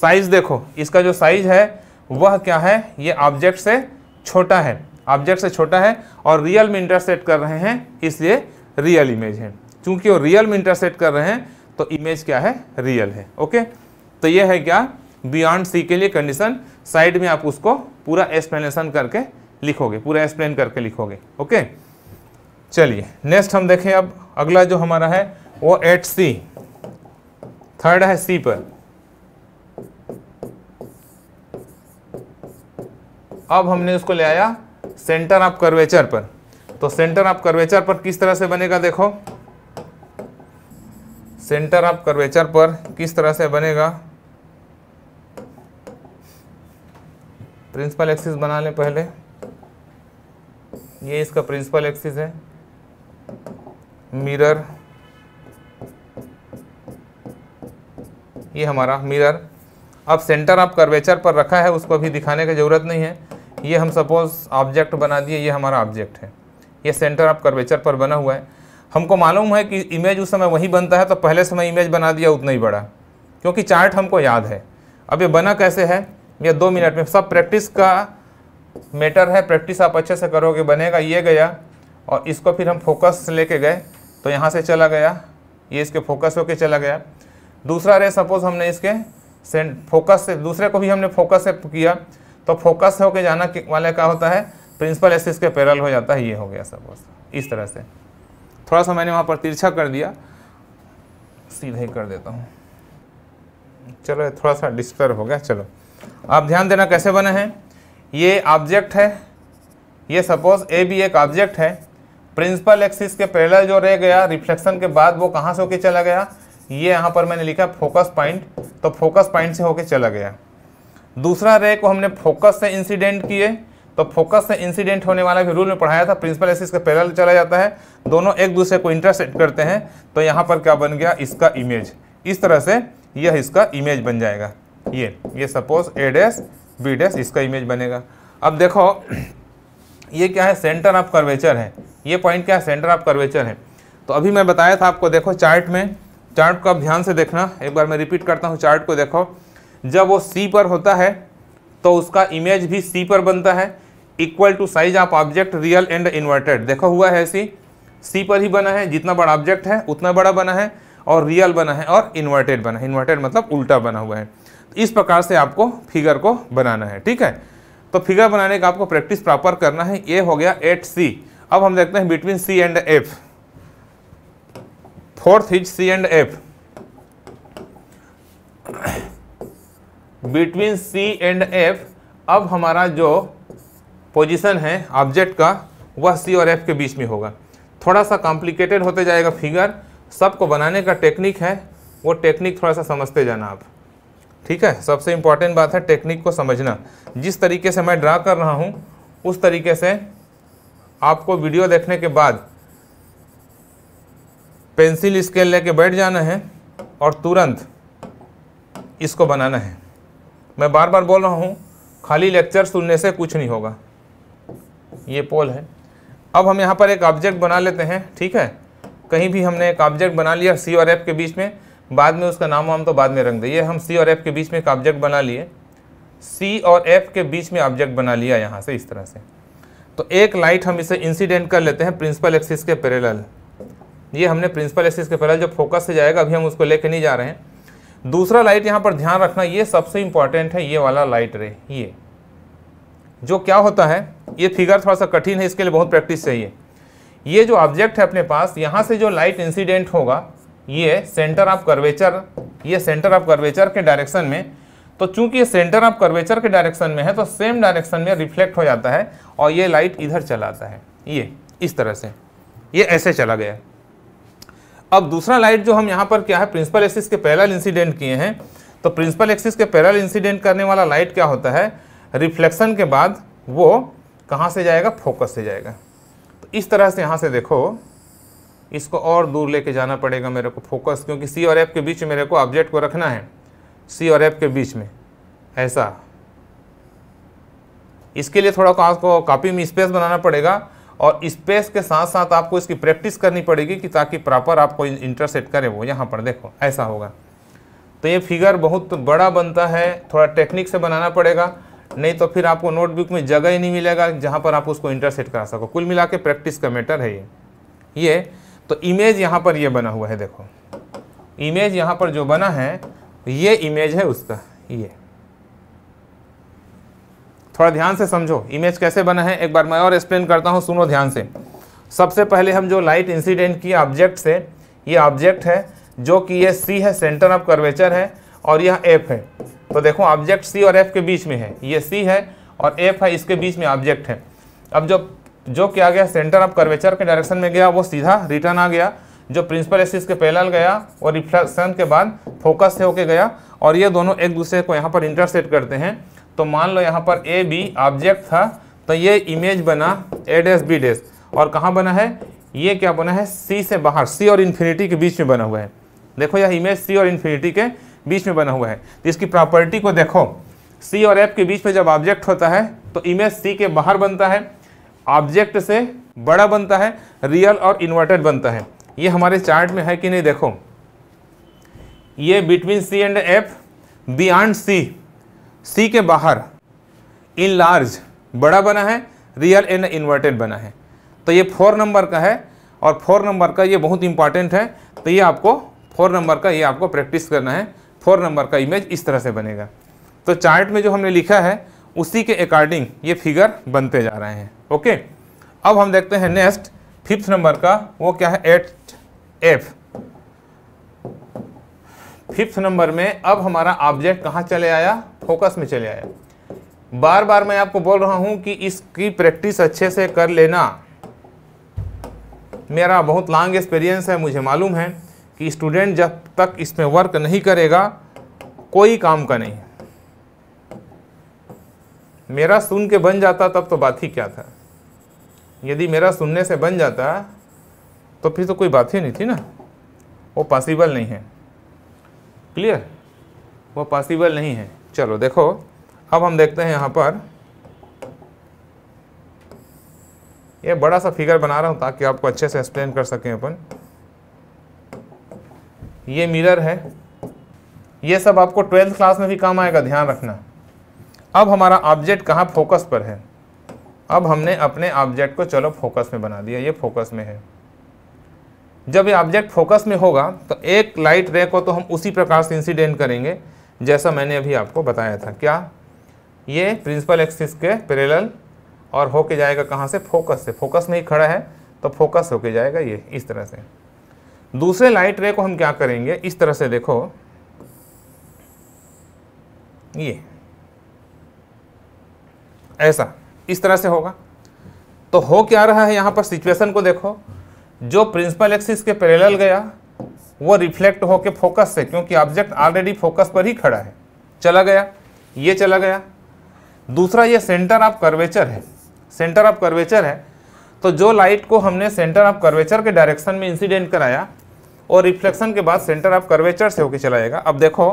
size देखो इसका जो साइज है वह क्या है ये ऑब्जेक्ट से छोटा है ऑब्जेक्ट से छोटा है और रियल में इंटरसेट कर रहे हैं इसलिए रियल इमेज है क्योंकि वो रियल में इंटरसेट कर रहे हैं तो इमेज क्या है रियल है ओके तो ये है क्या बियॉन्ड सी के लिए कंडीशन साइड में आप उसको पूरा एक्सप्लेनेशन करके लिखोगे पूरा एक्सप्लेन करके लिखोगे ओके चलिए नेक्स्ट हम देखें अब अगला जो हमारा है वो एट सी थर्ड है सी पर अब हमने उसको ले आया सेंटर ऑफ कर्वेचर पर तो सेंटर ऑफ कर्वेचर पर किस तरह से बनेगा देखो सेंटर ऑफ कर्वेचर पर किस तरह से बनेगा प्रिंसिपल एक्सिस बना लें पहले ये इसका प्रिंसिपल एक्सिस है मिरर ये हमारा मिरर अब सेंटर आप कर्वेचर पर रखा है उसको अभी दिखाने की ज़रूरत नहीं है ये हम सपोज़ ऑब्जेक्ट बना दिए ये हमारा ऑब्जेक्ट है ये सेंटर आप कर्वेचर पर बना हुआ है हमको मालूम है कि इमेज उस समय वही बनता है तो पहले समय इमेज बना दिया उतना ही बड़ा क्योंकि चार्ट हमको याद है अब ये बना कैसे है ये दो मिनट में सब प्रैक्टिस का मैटर है प्रैक्टिस आप अच्छे से करोगे बनेगा ये गया और इसको फिर हम फोकस लेके गए तो यहाँ से चला गया ये इसके फोकस होके चला गया दूसरा रे सपोज़ हमने इसके सेंट फोकस से दूसरे को भी हमने फोकस से किया तो फोकस होके जाना वाले का होता है प्रिंसिपल एसिस के पैरल हो जाता है ये हो गया सपोज इस तरह से थोड़ा सा मैंने वहाँ पर तिरछा कर दिया सीधा ही कर देता हूँ चलो थोड़ा सा डिस्टर्ब हो गया चलो आप ध्यान देना कैसे बने हैं ये ऑब्जेक्ट है ये सपोज ए भी एक ऑब्जेक्ट है प्रिंसिपल एक्सिस के पैरेलल जो रह गया रिफ्लेक्शन के बाद वो कहाँ से होके चला गया ये यहाँ पर मैंने लिखा फोकस पॉइंट तो फोकस पॉइंट से होके चला गया दूसरा रे को हमने फोकस से इंसिडेंट किए तो फोकस से इंसिडेंट होने वाला भी रूल में पढ़ाया था प्रिंसिपल एसिस का पैरल चला जाता है दोनों एक दूसरे को इंटरसेट करते हैं तो यहाँ पर क्या बन गया इसका इमेज इस तरह से यह इसका इमेज बन जाएगा ये ये suppose A dash B dash इसका इमेज बनेगा अब देखो ये क्या है सेंटर ऑफ कर्वेचर है ये पॉइंट क्या है सेंटर ऑफ कर्वेचर है तो अभी मैं बताया था आपको देखो चार्ट में चार्ट को आप ध्यान से देखना एक बार मैं रिपीट करता हूँ चार्ट को देखो जब वो सी पर होता है तो उसका इमेज भी सी पर बनता है equal to size of object real and inverted देखो हुआ है ऐसी सी पर ही बना है जितना बड़ा ऑब्जेक्ट है उतना बड़ा बना है और रियल बना है और इन्वर्टेड बना है इन्वर्टेड मतलब उल्टा बना हुआ है तो इस प्रकार से आपको फिगर को बनाना है ठीक है तो फिगर बनाने का आपको प्रैक्टिस प्रॉपर करना है ये हो गया एट सी अब हम देखते हैं between C and F fourth is C and F between C and F अब हमारा जो पोजीशन है ऑब्जेक्ट का वह सी और एफ के बीच में होगा थोड़ा सा कॉम्प्लिकेटेड होते जाएगा फिगर सबको बनाने का टेक्निक है वो टेक्निक थोड़ा सा समझते जाना आप ठीक है सबसे इम्पॉर्टेंट बात है टेक्निक को समझना जिस तरीके से मैं ड्रा कर रहा हूँ उस तरीके से आपको वीडियो देखने के बाद पेंसिल स्केल लेके बैठ जाना है और तुरंत इसको बनाना है मैं बार बार बोल रहा हूँ खाली लेक्चर सुनने से कुछ नहीं होगा ये पोल है अब हम यहाँ पर एक ऑब्जेक्ट बना लेते हैं ठीक है कहीं भी हमने एक ऑब्जेक्ट बना लिया सी और एफ के बीच में बाद में उसका नाम वाम तो बाद में रख दिए हम सी और एफ के बीच में एक ऑब्जेक्ट बना लिए सी और एफ के बीच में ऑब्जेक्ट बना लिया यहाँ से इस तरह से तो एक लाइट हम इसे इंसिडेंट कर लेते हैं प्रिंसिपल एक्सिस के पैरेलल ये हमने प्रिंसिपल एसिस e के पैरल जो फोकस से जाएगा अभी हम उसको लेके नहीं जा रहे हैं दूसरा लाइट यहाँ पर ध्यान रखना ये सबसे इंपॉर्टेंट है ये वाला लाइट रे ये जो क्या होता है ये फिगर थोड़ा सा कठिन है इसके लिए बहुत प्रैक्टिस चाहिए ये जो ऑब्जेक्ट है अपने पास यहाँ से जो लाइट इंसिडेंट होगा ये सेंटर ऑफ कर्वेचर ये सेंटर ऑफ कर्वेचर के डायरेक्शन में तो चूंकि ये सेंटर ऑफ कर्वेचर के डायरेक्शन में है तो सेम डायरेक्शन में रिफ्लेक्ट हो जाता है और ये लाइट इधर चलाता है ये इस तरह से ये ऐसे चला गया अब दूसरा लाइट जो हम यहाँ पर क्या है प्रिंसिपल एक्सिस के पैरल इंसिडेंट किए हैं तो प्रिंसिपल एक्सिस के पैरल इंसिडेंट करने वाला लाइट क्या होता है रिफ्लेक्शन के बाद वो कहाँ से जाएगा फोकस से जाएगा तो इस तरह से यहाँ से देखो इसको और दूर लेके जाना पड़ेगा मेरे को फोकस क्योंकि सी और एफ के बीच मेरे को ऑब्जेक्ट को रखना है सी और एफ के बीच में ऐसा इसके लिए थोड़ा को आपको कॉपी में स्पेस बनाना पड़ेगा और स्पेस के साथ साथ आपको इसकी प्रैक्टिस करनी पड़ेगी कि ताकि प्रॉपर आपको इंटरसेट करे वो यहाँ पर देखो ऐसा होगा तो ये फिगर बहुत बड़ा बनता है थोड़ा टेक्निक से बनाना पड़ेगा नहीं तो फिर आपको नोटबुक में जगह ही नहीं मिलेगा जहाँ पर आप उसको इंटरसेट करा सको कुल मिला के प्रैक्टिस का मैटर है ये ये तो इमेज यहाँ पर ये बना हुआ है देखो इमेज यहाँ पर जो बना है ये इमेज है उसका ये थोड़ा ध्यान से समझो इमेज कैसे बना है एक बार मैं और एक्सप्लेन करता हूँ सुनो ध्यान से सबसे पहले हम जो लाइट इंसिडेंट की ऑब्जेक्ट से ये ऑब्जेक्ट है जो कि ये सी है सेंटर ऑफ कर्वेचर है और यह एफ है तो देखो ऑब्जेक्ट सी और एफ के बीच में है ये सी है और एफ है इसके बीच में ऑब्जेक्ट है अब जो जो क्या गया सेंटर ऑफ कर्वेचर के डायरेक्शन में गया वो सीधा रिटर्न आ गया जो प्रिंसिपल एसिस के पैनल गया और रिफ्लेक्शन के बाद फोकस से होके गया और ये दोनों एक दूसरे को यहाँ पर इंटरसेट करते हैं तो मान लो यहाँ पर ए बी ऑब्जेक्ट था तो ये इमेज बना ए डैस बी डैस और कहाँ बना है ये क्या बना है सी से बाहर सी और इन्फिनिटी के बीच में बना हुआ है देखो यह इमेज सी और इन्फिनिटी के बीच में बना हुआ है तो इसकी प्रॉपर्टी को देखो सी और एफ के बीच में जब ऑब्जेक्ट होता है तो इमेज सी के बाहर बनता है ऑब्जेक्ट से बड़ा बनता है रियल और इन्वर्टेड बनता है ये हमारे चार्ट में है कि नहीं देखो ये between C and F beyond C C के बाहर इन लार्ज बड़ा बना है रियल एंड इन्वर्टेड बना है तो ये फोर नंबर का है और फोर नंबर का ये बहुत इंपॉर्टेंट है तो ये आपको फोर नंबर का ये आपको प्रैक्टिस करना है फोर नंबर का इमेज इस तरह से बनेगा तो चार्ट में जो हमने लिखा है उसी के अकॉर्डिंग ये फिगर बनते जा रहे हैं ओके अब हम देखते हैं नेक्स्ट फिफ्थ नंबर का वो क्या है एट एफ फिफ्थ नंबर में अब हमारा ऑब्जेक्ट कहाँ चले आया फोकस में चले आया बार बार मैं आपको बोल रहा हूं कि इसकी प्रैक्टिस अच्छे से कर लेना मेरा बहुत लॉन्ग एक्सपीरियंस है मुझे मालूम है कि स्टूडेंट जब तक इसमें वर्क नहीं करेगा कोई काम का नहीं मेरा सुन के बन जाता तब तो बात ही क्या था यदि मेरा सुनने से बन जाता तो फिर तो कोई बात ही नहीं थी ना वो पॉसिबल नहीं है क्लियर वो पॉसिबल नहीं है चलो देखो अब हम देखते हैं यहाँ पर ये बड़ा सा फिगर बना रहा हूँ ताकि आपको अच्छे से एक्सप्लेन कर सकें अपन ये मिरर है ये सब आपको ट्वेल्थ क्लास में भी काम आएगा ध्यान रखना अब हमारा ऑब्जेक्ट कहाँ फोकस पर है अब हमने अपने ऑब्जेक्ट को चलो फोकस में बना दिया ये फोकस में है जब ये ऑब्जेक्ट फोकस में होगा तो एक लाइट रे को तो हम उसी प्रकार से इंसिडेंट करेंगे जैसा मैंने अभी आपको बताया था क्या ये प्रिंसिपल एक्सिस के पेरेलल और होके जाएगा कहाँ से फोकस से फोकस में ही खड़ा है तो फोकस होके जाएगा ये इस तरह से दूसरे लाइट रे को हम क्या करेंगे इस तरह से देखो ये ऐसा इस तरह से होगा तो हो क्या रहा है यहाँ पर सिचुएशन को देखो जो प्रिंसिपल एक्सिस के पैरेलल गया वो रिफ्लेक्ट होके फोकस से क्योंकि ऑब्जेक्ट ऑलरेडी फोकस पर ही खड़ा है चला गया ये चला गया दूसरा ये सेंटर ऑफ कर्वेचर है सेंटर ऑफ कर्वेचर है तो जो लाइट को हमने सेंटर ऑफ कर्वेचर के डायरेक्शन में इंसिडेंट कराया और रिफ्लेक्शन के बाद सेंटर ऑफ कर्वेचर से होकर चला जाएगा अब देखो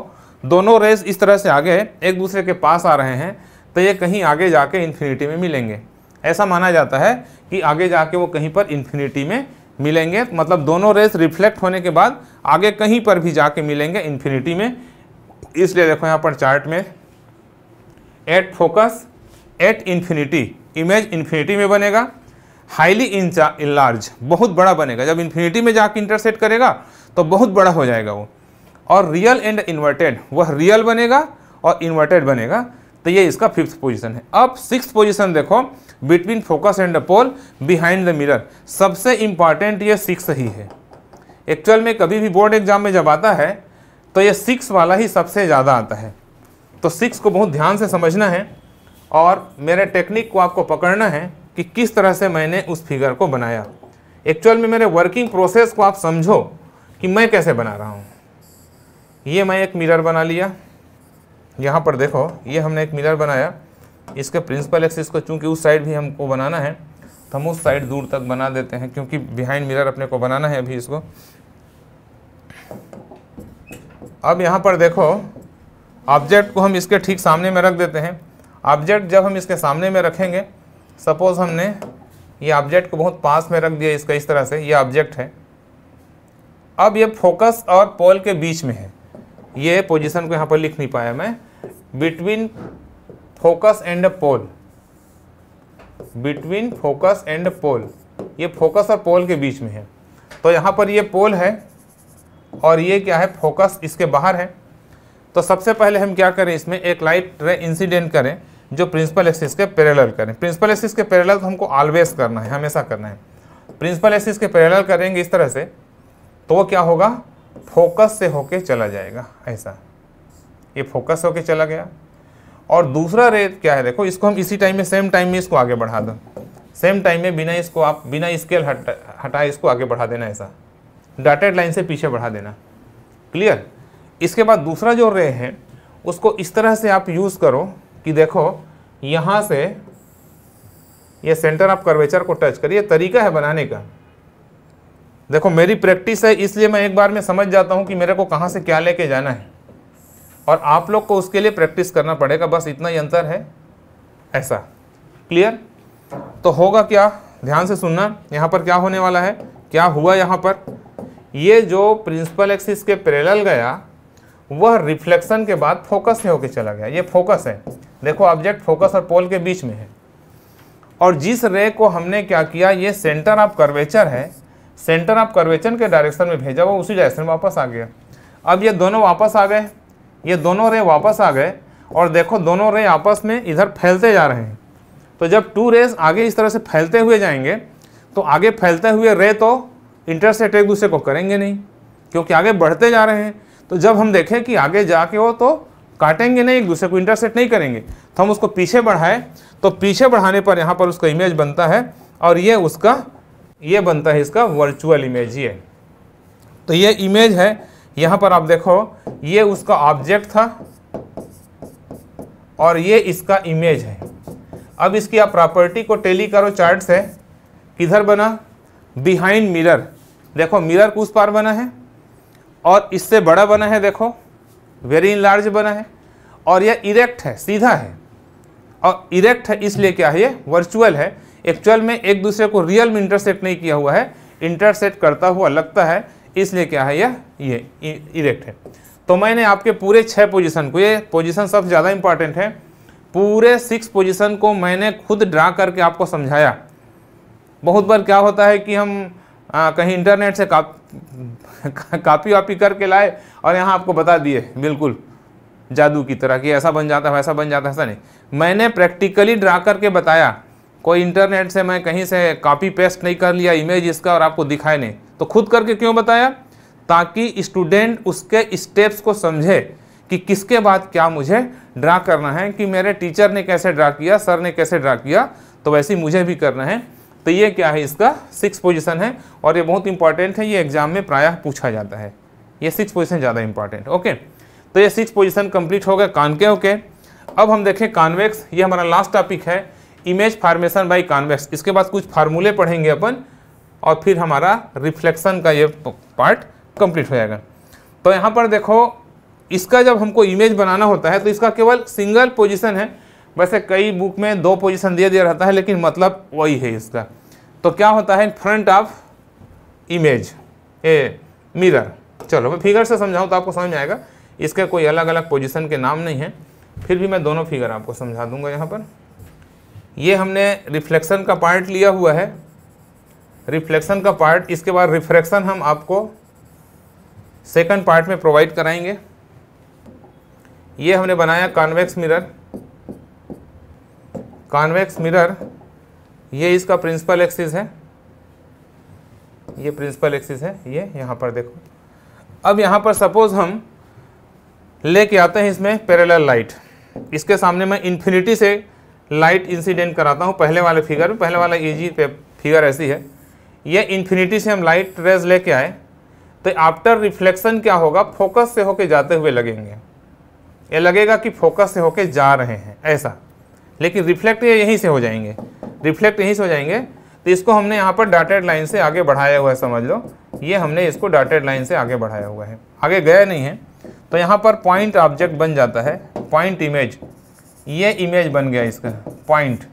दोनों रेस इस तरह से आगे एक दूसरे के पास आ रहे हैं तो ये कहीं आगे जाके इन्फिनिटी में मिलेंगे ऐसा माना जाता है कि आगे जाके वो कहीं पर इन्फिनिटी में मिलेंगे मतलब दोनों रेस रिफ्लेक्ट होने के बाद आगे कहीं पर भी जाके मिलेंगे इन्फिनिटी में इसलिए देखो यहाँ पर चार्ट में at focus at infinity image infinity में बनेगा हाईली इंचा इलार्ज बहुत बड़ा बनेगा जब इन्फिनिटी में जाके इंटरसेट करेगा तो बहुत बड़ा हो जाएगा वो और रियल एंड इन्वर्टेड वह रियल बनेगा और इन्वर्टेड बनेगा तो ये इसका फिफ्थ पोजीशन है अब सिक्स पोजीशन देखो between focus and the pole behind the mirror सबसे इम्पॉर्टेंट ये सिक्स ही है एक्चुअल में कभी भी बोर्ड एग्जाम में जब आता है तो ये सिक्स वाला ही सबसे ज़्यादा आता है तो सिक्स को बहुत ध्यान से समझना है और मेरे टेक्निक को आपको पकड़ना है कि किस तरह से मैंने उस फिगर को बनाया एक्चुअल में मेरे वर्किंग प्रोसेस को आप समझो कि मैं कैसे बना रहा हूँ ये मैं एक मिरर बना लिया यहाँ पर देखो ये हमने एक मिरर बनाया इसके प्रिंसिपल एक्सिस को चूंकि उस साइड भी हमको बनाना है तो हम उस साइड दूर तक बना देते हैं क्योंकि बिहाइंड मिरर अपने को बनाना है अभी इसको अब यहाँ पर देखो ऑब्जेक्ट को हम इसके ठीक सामने में रख देते हैं ऑब्जेक्ट जब हम इसके सामने में रखेंगे सपोज़ हमने ये ऑब्जेक्ट को बहुत पास में रख दिया इसका इस तरह से ये ऑब्जेक्ट है अब ये फोकस और पोल के बीच में है ये पोजीशन को यहाँ पर लिख नहीं पाया मैं between focus and pole between focus and pole ये फोकस और पोल के बीच में है तो यहाँ पर ये पोल है और ये क्या है फोकस इसके बाहर है तो सबसे पहले हम क्या करें इसमें एक लाइट रे इंसिडेंट करें जो प्रिंसिपल एक्सिस के पैरेलल करें प्रिंसिपल एक्सिस के पैरेलल तो हमको ऑलवेज करना है हमेशा करना है प्रिंसिपल एक्सिस के पैरेलल करेंगे इस तरह से तो वो क्या होगा फोकस से होके चला जाएगा ऐसा ये फोकस होके चला गया और दूसरा रेट क्या है देखो इसको हम इसी टाइम में सेम टाइम में इसको आगे बढ़ा दें सेम टाइम में बिना इसको आप बिना स्केल हटा हटाए इसको आगे बढ़ा देना ऐसा डाटेड लाइन से पीछे बढ़ा देना क्लियर इसके बाद दूसरा जो रे है उसको इस तरह से आप यूज़ करो कि देखो यहाँ से ये सेंटर ऑफ कर्वेचर को टच करिए तरीका है बनाने का देखो मेरी प्रैक्टिस है इसलिए मैं एक बार में समझ जाता हूँ कि मेरे को कहाँ से क्या लेके जाना है और आप लोग को उसके लिए प्रैक्टिस करना पड़ेगा बस इतना ही अंतर है ऐसा क्लियर तो होगा क्या ध्यान से सुनना यहाँ पर क्या होने वाला है क्या हुआ यहाँ पर ये जो प्रिंसिपल एक्सिस के पैरेलल गया वह रिफ्लेक्शन के बाद फोकस में होकर चला गया ये फोकस है देखो ऑब्जेक्ट फोकस और पोल के बीच में है और जिस रे को हमने क्या किया ये सेंटर ऑफ कर्वेचर है सेंटर ऑफ कर्वेचर के डायरेक्शन में भेजा वो उसी डायरेक्शन में वापस आ गया अब ये दोनों वापस आ गए ये दोनों रे वापस आ गए और देखो दोनों रे आपस में इधर फैलते जा रहे हैं तो जब टू रेस आगे इस तरह से फैलते हुए जाएंगे तो आगे फैलते हुए रे तो इंटरसेट एक दूसरे को करेंगे नहीं क्योंकि आगे बढ़ते जा रहे हैं तो जब हम देखें कि आगे जाके वो तो काटेंगे नहीं एक दूसरे को इंटरसेट नहीं करेंगे तो हम उसको पीछे बढ़ाए तो पीछे बढ़ाने पर यहाँ पर उसका इमेज बनता है और ये उसका ये बनता है इसका वर्चुअल इमेज ये तो ये इमेज है यहाँ पर आप देखो ये उसका ऑब्जेक्ट था और ये इसका इमेज है अब इसकी आप प्रॉपर्टी को टेली करो चार्ट से किधर बना बिहाइंड मिरर देखो मिरर कुछ पार बना है और इससे बड़ा बना है देखो वेरी लार्ज बना है और यह इरेक्ट है सीधा है और इरेक्ट है इसलिए क्या है ये वर्चुअल है एक्चुअल में एक दूसरे को रियल में इंटरसेक्ट नहीं किया हुआ है इंटरसेक्ट करता हुआ लगता है इसलिए क्या है यह ये इरेक्ट है तो मैंने आपके पूरे छः पोजीशन को ये पोजीशन सबसे ज़्यादा इंपॉर्टेंट है पूरे सिक्स पोजीशन को मैंने खुद ड्रा करके आपको समझाया बहुत बार क्या होता है कि हम आ, कहीं इंटरनेट से का, [LAUGHS] कापी वापी करके लाए और यहाँ आपको बता दिए बिल्कुल जादू की तरह कि ऐसा बन जाता है वैसा बन जाता है ऐसा नहीं मैंने प्रैक्टिकली ड्रा करके बताया कोई इंटरनेट से मैं कहीं से कॉपी पेस्ट नहीं कर लिया इमेज इसका और आपको दिखाए नहीं तो खुद करके क्यों बताया ताकि स्टूडेंट उसके स्टेप्स को समझे कि किसके बाद क्या मुझे ड्रा करना है कि मेरे टीचर ने कैसे ड्रा किया सर ने कैसे ड्रा किया तो वैसे मुझे भी करना है तो ये क्या है इसका सिक्स पोजिशन है और ये बहुत इंपॉर्टेंट है ये एग्जाम में प्रायः पूछा जाता है ये सिक्स पोजिशन ज़्यादा इंपॉर्टेंट ओके तो ये सिक्स पोजिशन कंप्लीट हो गया कानके के अब हम देखें कॉन्वेक्स ये हमारा लास्ट टॉपिक है इमेज फार्मेशन बाई कॉन्वेक्स इसके बाद कुछ फार्मूले पढ़ेंगे अपन और फिर हमारा रिफ्लेक्शन का ये पार्ट कंप्लीट हो जाएगा तो यहाँ पर देखो इसका जब हमको इमेज बनाना होता है तो इसका केवल सिंगल पोजिशन है वैसे कई बुक में दो पोजिशन दिया दिया रहता है लेकिन मतलब वही है इसका तो क्या होता है front of image a mirror चलो मैं फिगर से समझाऊँ तो आपको समझ में आएगा इसके कोई अलग अलग पोजिशन के नाम नहीं है फिर भी मैं दोनों फिगर आपको समझा दूंगा यहाँ पर ये हमने रिफ्लेक्शन का पार्ट लिया हुआ है रिफ्लेक्शन का पार्ट इसके बाद रिफ्रैक्शन हम आपको सेकंड पार्ट में प्रोवाइड कराएंगे ये हमने बनाया कॉन्वेक्स मिरर कॉन्वेक्स मिरर ये इसका प्रिंसिपल एक्सिस है ये प्रिंसिपल एक्सिस है ये यहाँ पर देखो अब यहाँ पर सपोज हम लेके आते हैं इसमें पैरेलल लाइट इसके सामने मैं इन्फिनिटी से लाइट इंसिडेंट कराता हूँ पहले वाले फिगर में पहले वाला पे फिगर ऐसी है ये इन्फिनिटी से हम लाइट रेज लेके आए तो आफ्टर रिफ्लेक्शन क्या होगा फोकस से होके जाते हुए लगेंगे ये लगेगा कि फोकस से होके जा रहे हैं ऐसा लेकिन रिफ्लेक्ट ये यहीं से हो जाएंगे रिफ्लेक्ट यहीं से हो जाएंगे तो इसको हमने यहाँ पर डाटेड लाइन से आगे बढ़ाया हुआ है समझ लो ये हमने इसको डाटेड लाइन से आगे बढ़ाया हुआ है आगे गया नहीं है तो यहाँ पर पॉइंट ऑब्जेक्ट बन जाता है पॉइंट इमेज ये इमेज बन गया इसका पॉइंट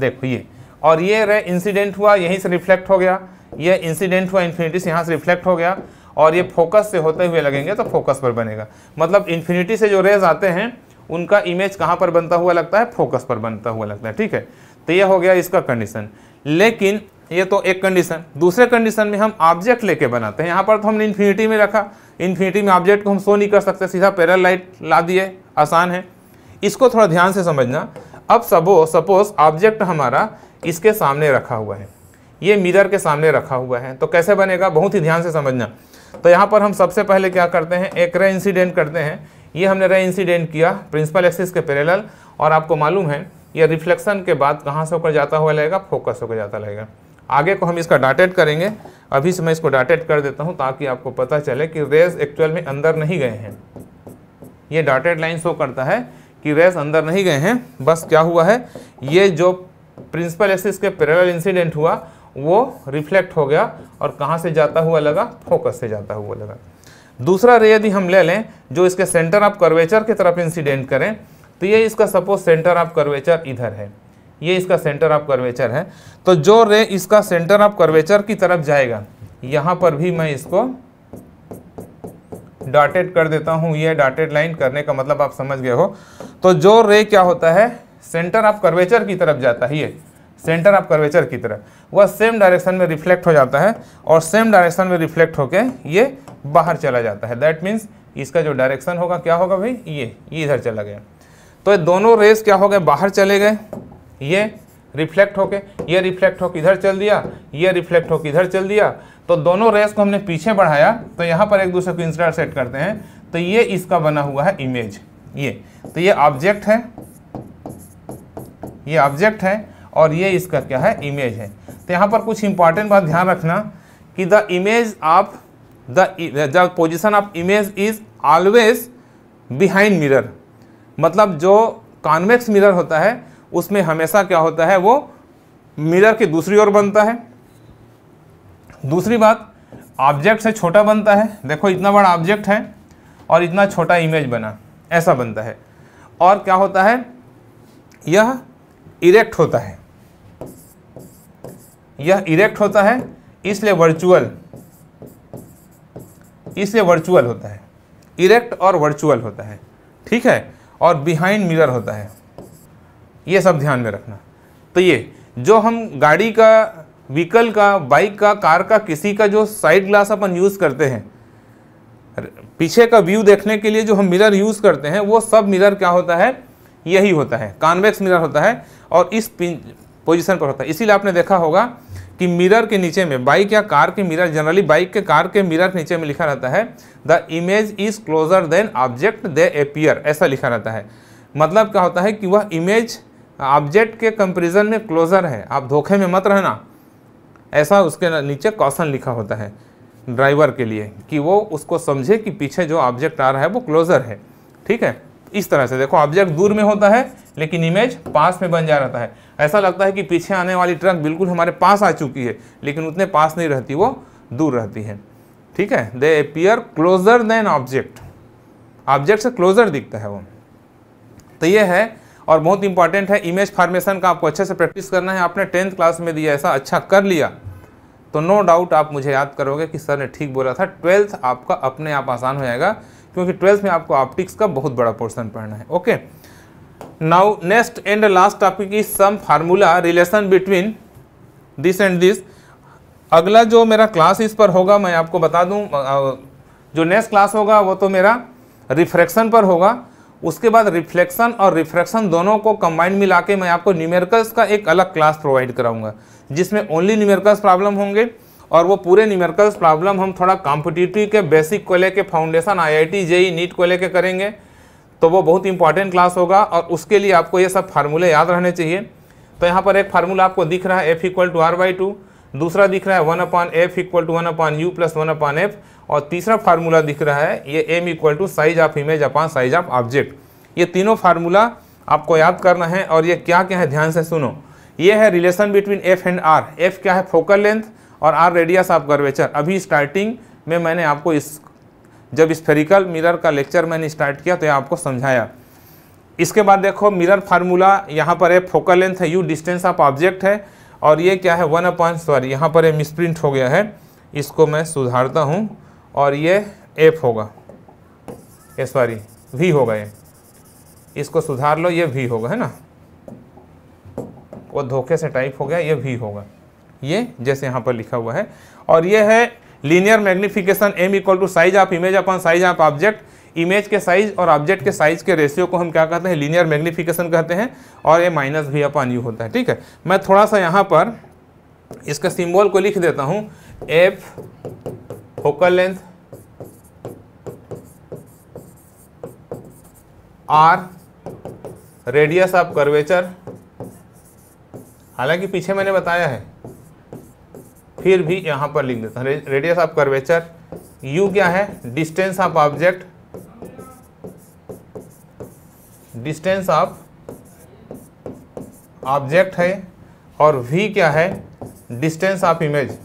देखो ये और ये रे इंसिडेंट हुआ यहीं से रिफ्लेक्ट हो गया ये इंसिडेंट हुआ इन्फिनिटी से यहाँ से रिफ्लेक्ट हो गया और ये फोकस से होते हुए लगेंगे तो फोकस पर बनेगा मतलब इन्फिनिटी से जो रेज आते हैं उनका इमेज कहाँ पर बनता हुआ लगता है फोकस पर बनता हुआ लगता है ठीक है तो ये हो गया इसका कंडीशन लेकिन ये तो एक कंडीशन दूसरे कंडीशन में हम ऑब्जेक्ट लेके बनाते हैं यहाँ पर तो हमने इन्फिनिटी में रखा इन्फिनिटी में ऑब्जेक्ट को हम शो नहीं कर सकते सीधा पैरल लाइट ला दिए आसान है इसको थोड़ा ध्यान से समझना अब सबो सपोज ऑब्जेक्ट हमारा इसके सामने रखा हुआ है ये मिरर के सामने रखा हुआ है तो कैसे बनेगा बहुत ही ध्यान से समझना तो यहाँ पर हम सबसे पहले क्या करते हैं एक रे इंसिडेंट करते हैं ये हमने रे इंसिडेंट किया प्रिंसिपल एक्सिस के पैरेलल और आपको मालूम है ये रिफ्लेक्शन के बाद कहाँ से होकर जाता हुआ लगेगा फोकस होकर जाता रहेगा आगे को हम इसका डाटेड करेंगे अभी से मैं इसको डाटेड कर देता हूँ ताकि आपको पता चले कि रेस एक्चुअल में अंदर नहीं गए हैं ये डाटेड लाइन शो करता है कि रेस अंदर नहीं गए हैं बस क्या हुआ है ये जो प्रिंसिपल एसिस के पैरेलल इंसिडेंट हुआ वो रिफ्लेक्ट हो गया और कहाँ से जाता हुआ लगा फोकस से जाता हुआ लगा दूसरा रे यदि हम ले लें जो इसके सेंटर ऑफ कर्वेचर की तरफ इंसिडेंट करें तो ये इसका सपोज सेंटर ऑफ कर्वेचर इधर है ये इसका सेंटर ऑफ कर्वेचर है तो जो रे इसका सेंटर ऑफ कर्वेचर की तरफ जाएगा यहाँ पर भी मैं इसको डॉटेड कर देता हूँ ये डॉटेड लाइन करने का मतलब आप समझ गए हो तो जो रे क्या होता है सेंटर ऑफ कर्वेचर की तरफ जाता है ये सेंटर ऑफ कर्वेचर की तरफ वह सेम डायरेक्शन में रिफ्लेक्ट हो जाता है और सेम डायरेक्शन में रिफ्लेक्ट होकर ये बाहर चला जाता है दैट मीन्स इसका जो डायरेक्शन होगा क्या होगा भाई ये ये इधर चला गया तो ये दोनों रेस क्या हो गए बाहर चले गए ये रिफ्लेक्ट होके ये रिफ्लेक्ट होके इधर चल दिया ये रिफ्लेक्ट होके इधर चल दिया तो दोनों रेस को हमने पीछे बढ़ाया तो यहाँ पर एक दूसरे को इंस्टार सेट करते हैं तो ये इसका बना हुआ है इमेज ये तो ये ऑब्जेक्ट है ये ऑब्जेक्ट है और ये इसका क्या है इमेज है तो यहाँ पर कुछ इंपॉर्टेंट बात ध्यान रखना कि the image of the position of image is always behind mirror मतलब जो कॉन्वेक्स मिरर होता है उसमें हमेशा क्या होता है वो मिरर की दूसरी ओर बनता है दूसरी बात ऑब्जेक्ट से छोटा बनता है देखो इतना बड़ा ऑब्जेक्ट है और इतना छोटा इमेज बना ऐसा बनता है और क्या होता है यह इरेक्ट होता है यह इरेक्ट होता है इसलिए वर्चुअल इसलिए वर्चुअल होता है इरेक्ट और वर्चुअल होता है ठीक है और बिहाइंड मिरर होता है ये सब ध्यान में रखना तो ये जो हम गाड़ी का व्हीकल का बाइक का कार का किसी का जो साइड ग्लास अपन यूज़ करते हैं पीछे का व्यू देखने के लिए जो हम मिरर यूज़ करते हैं वो सब मिरर क्या होता है यही होता है कॉन्वेक्स मिरर होता है और इस पोजीशन पर होता है इसीलिए आपने देखा होगा कि मिरर के नीचे में बाइक या कार के मिरर जनरली बाइक के कार के मिरर के नीचे में लिखा रहता है the image is closer than object they appear ऐसा लिखा रहता है मतलब क्या होता है कि वह इमेज ऑब्जेक्ट के कंपेरिजन में क्लोजर है आप धोखे में मत रहना ऐसा उसके नीचे कौशन लिखा होता है ड्राइवर के लिए कि वो उसको समझे कि पीछे जो ऑब्जेक्ट आ रहा है वो क्लोजर है ठीक है इस तरह से देखो ऑब्जेक्ट दूर में होता है लेकिन इमेज पास में बन जा रहता है ऐसा लगता है कि पीछे आने वाली ट्रक बिल्कुल हमारे पास आ चुकी है लेकिन उतने पास नहीं रहती वो दूर रहती है ठीक है they appear closer than object object से क्लोजर दिखता है वो तो ये है और बहुत इंपॉर्टेंट है इमेज फार्मेशन का आपको अच्छे से प्रैक्टिस करना है आपने टेंथ क्लास में दिया ऐसा अच्छा कर लिया तो नो डाउट आप मुझे याद करोगे कि सर ने ठीक बोला था ट्वेल्थ आपका अपने आप आसान हो जाएगा क्योंकि ट्वेल्थ में आपको ऑप्टिक्स का बहुत बड़ा पोर्सन पढ़ना है okay now next and last topic is some formula relation between this and this अगला जो मेरा क्लास इस पर होगा मैं आपको बता दूं जो नेक्स्ट क्लास होगा वो तो मेरा रिफ्रैक्शन पर होगा उसके बाद रिफ्लेक्शन और रिफ्रैक्शन दोनों को कंबाइंड मिला के मैं आपको न्यूमेरिकल्स का एक अलग क्लास प्रोवाइड कराऊंगा जिसमें ओनली न्यूमेरिकल्स प्रॉब्लम होंगे और वो पूरे न्यूमेरिकल्स प्रॉब्लम हम थोड़ा कॉम्पिटिटिव के बेसिक को लेकर फाउंडेशन आईआईटी जेई नीट को लेकर करेंगे तो वो बहुत इंपॉर्टेंट क्लास होगा और उसके लिए आपको ये सब फार्मूले याद रहने चाहिए तो यहाँ पर एक फार्मूला आपको दिख रहा है F equal to R by two दूसरा दिख रहा है one upon F equal to one upon U plus one upon F और तीसरा फार्मूला दिख रहा है ये M equal to size of image upon size of object ये तीनों फार्मूला आपको याद करना है और ये क्या क्या है ध्यान से सुनो ये है relation between F and R F क्या है फोकल लेंथ और आर रेडियस ऑफ कर्वेचर अभी स्टार्टिंग में मैंने आपको इस जब स्फेरिकल मिरर का लेक्चर मैंने स्टार्ट किया तो यह आपको समझाया इसके बाद देखो मिरर फार्मूला यहाँ पर है फोकल लेंथ है यू डिस्टेंस ऑफ ऑब्जेक्ट है और ये क्या है वन अपॉइंट सॉरी यहाँ पर मिसप्रिंट हो गया है इसको मैं सुधारता हूँ और ये एफ होगा ये सॉरी वी होगा ये इसको सुधार लो ये वी होगा है ना वो धोखे से टाइप हो गया ये वी होगा ये जैसे यहाँ पर लिखा हुआ है और ये है linear magnification M equal to size of image upon size of object image के साइज और ऑब्जेक्ट के साइज के रेशियो को हम क्या कहते हैं लीनियर मैग्निफिकेशन कहते हैं और ये माइनस भी अपन यू होता है ठीक है मैं थोड़ा सा यहाँ पर इसका सिंबल को लिख देता हूँ F focal length R radius of curvature हालांकि पीछे मैंने बताया है फिर भी यहां पर लिख देता हूं रेडियस ऑफ कर्वेचर यू क्या है distance of object distance of object है और वी क्या है distance of image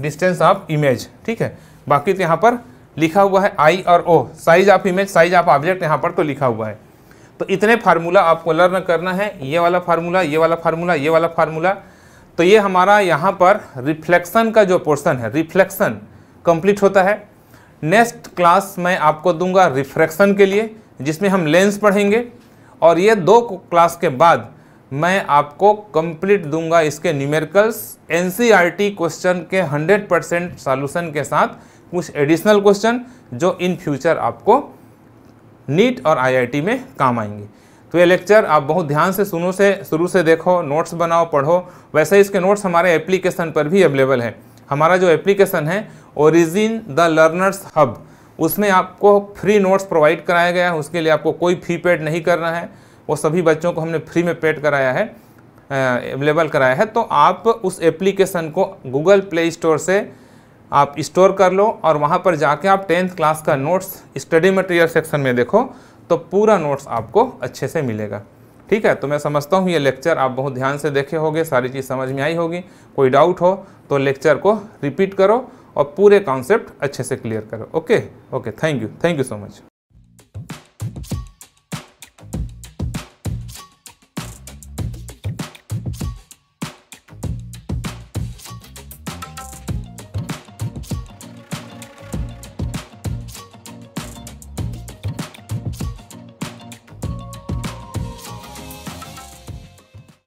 distance of image ठीक है बाकी तो यहाँ पर लिखा हुआ है आई और O size of image size of object यहाँ पर तो लिखा हुआ है तो इतने फार्मूला आपको लर्न करना है ये वाला फार्मूला ये वाला फार्मूला ये वाला फार्मूला तो ये हमारा यहाँ पर रिफ्लेक्शन का जो पोर्सन है रिफ्लेक्शन कंप्लीट होता है नेक्स्ट क्लास मैं आपको दूंगा रिफ्रैक्शन के लिए जिसमें हम लेंस पढ़ेंगे और ये दो क्लास के बाद मैं आपको कंप्लीट दूंगा इसके न्यूमेरिकल्स एनसीईआरटी क्वेश्चन के 100 परसेंट सॉल्यूशन के साथ कुछ एडिशनल क्वेश्चन जो इन फ्यूचर आपको नीट और आईआईटी में काम आएंगे तो ये लेक्चर आप बहुत ध्यान से सुनो से शुरू से देखो नोट्स बनाओ पढ़ो वैसे इसके नोट्स हमारे एप्लीकेशन पर भी अवेलेबल है हमारा जो एप्लीकेशन है ओरिजिन द लर्नर्स हब उसमें आपको फ्री नोट्स प्रोवाइड कराया गया है उसके लिए आपको कोई फी पेड नहीं करना है वो सभी बच्चों को हमने फ्री में पेड कराया है अवेलेबल कराया है तो आप उस एप्लीकेशन को गूगल प्ले स्टोर से आप स्टोर कर लो और वहाँ पर जाके आप टेंथ क्लास का नोट्स स्टडी मटेरियल सेक्शन में देखो तो पूरा नोट्स आपको अच्छे से मिलेगा ठीक है तो मैं समझता हूँ ये लेक्चर आप बहुत ध्यान से देखे होंगे सारी चीज़ समझ में आई होगी कोई डाउट हो तो लेक्चर को रिपीट करो और पूरे कॉन्सेप्ट अच्छे से क्लियर करो okay okay thank you thank you so much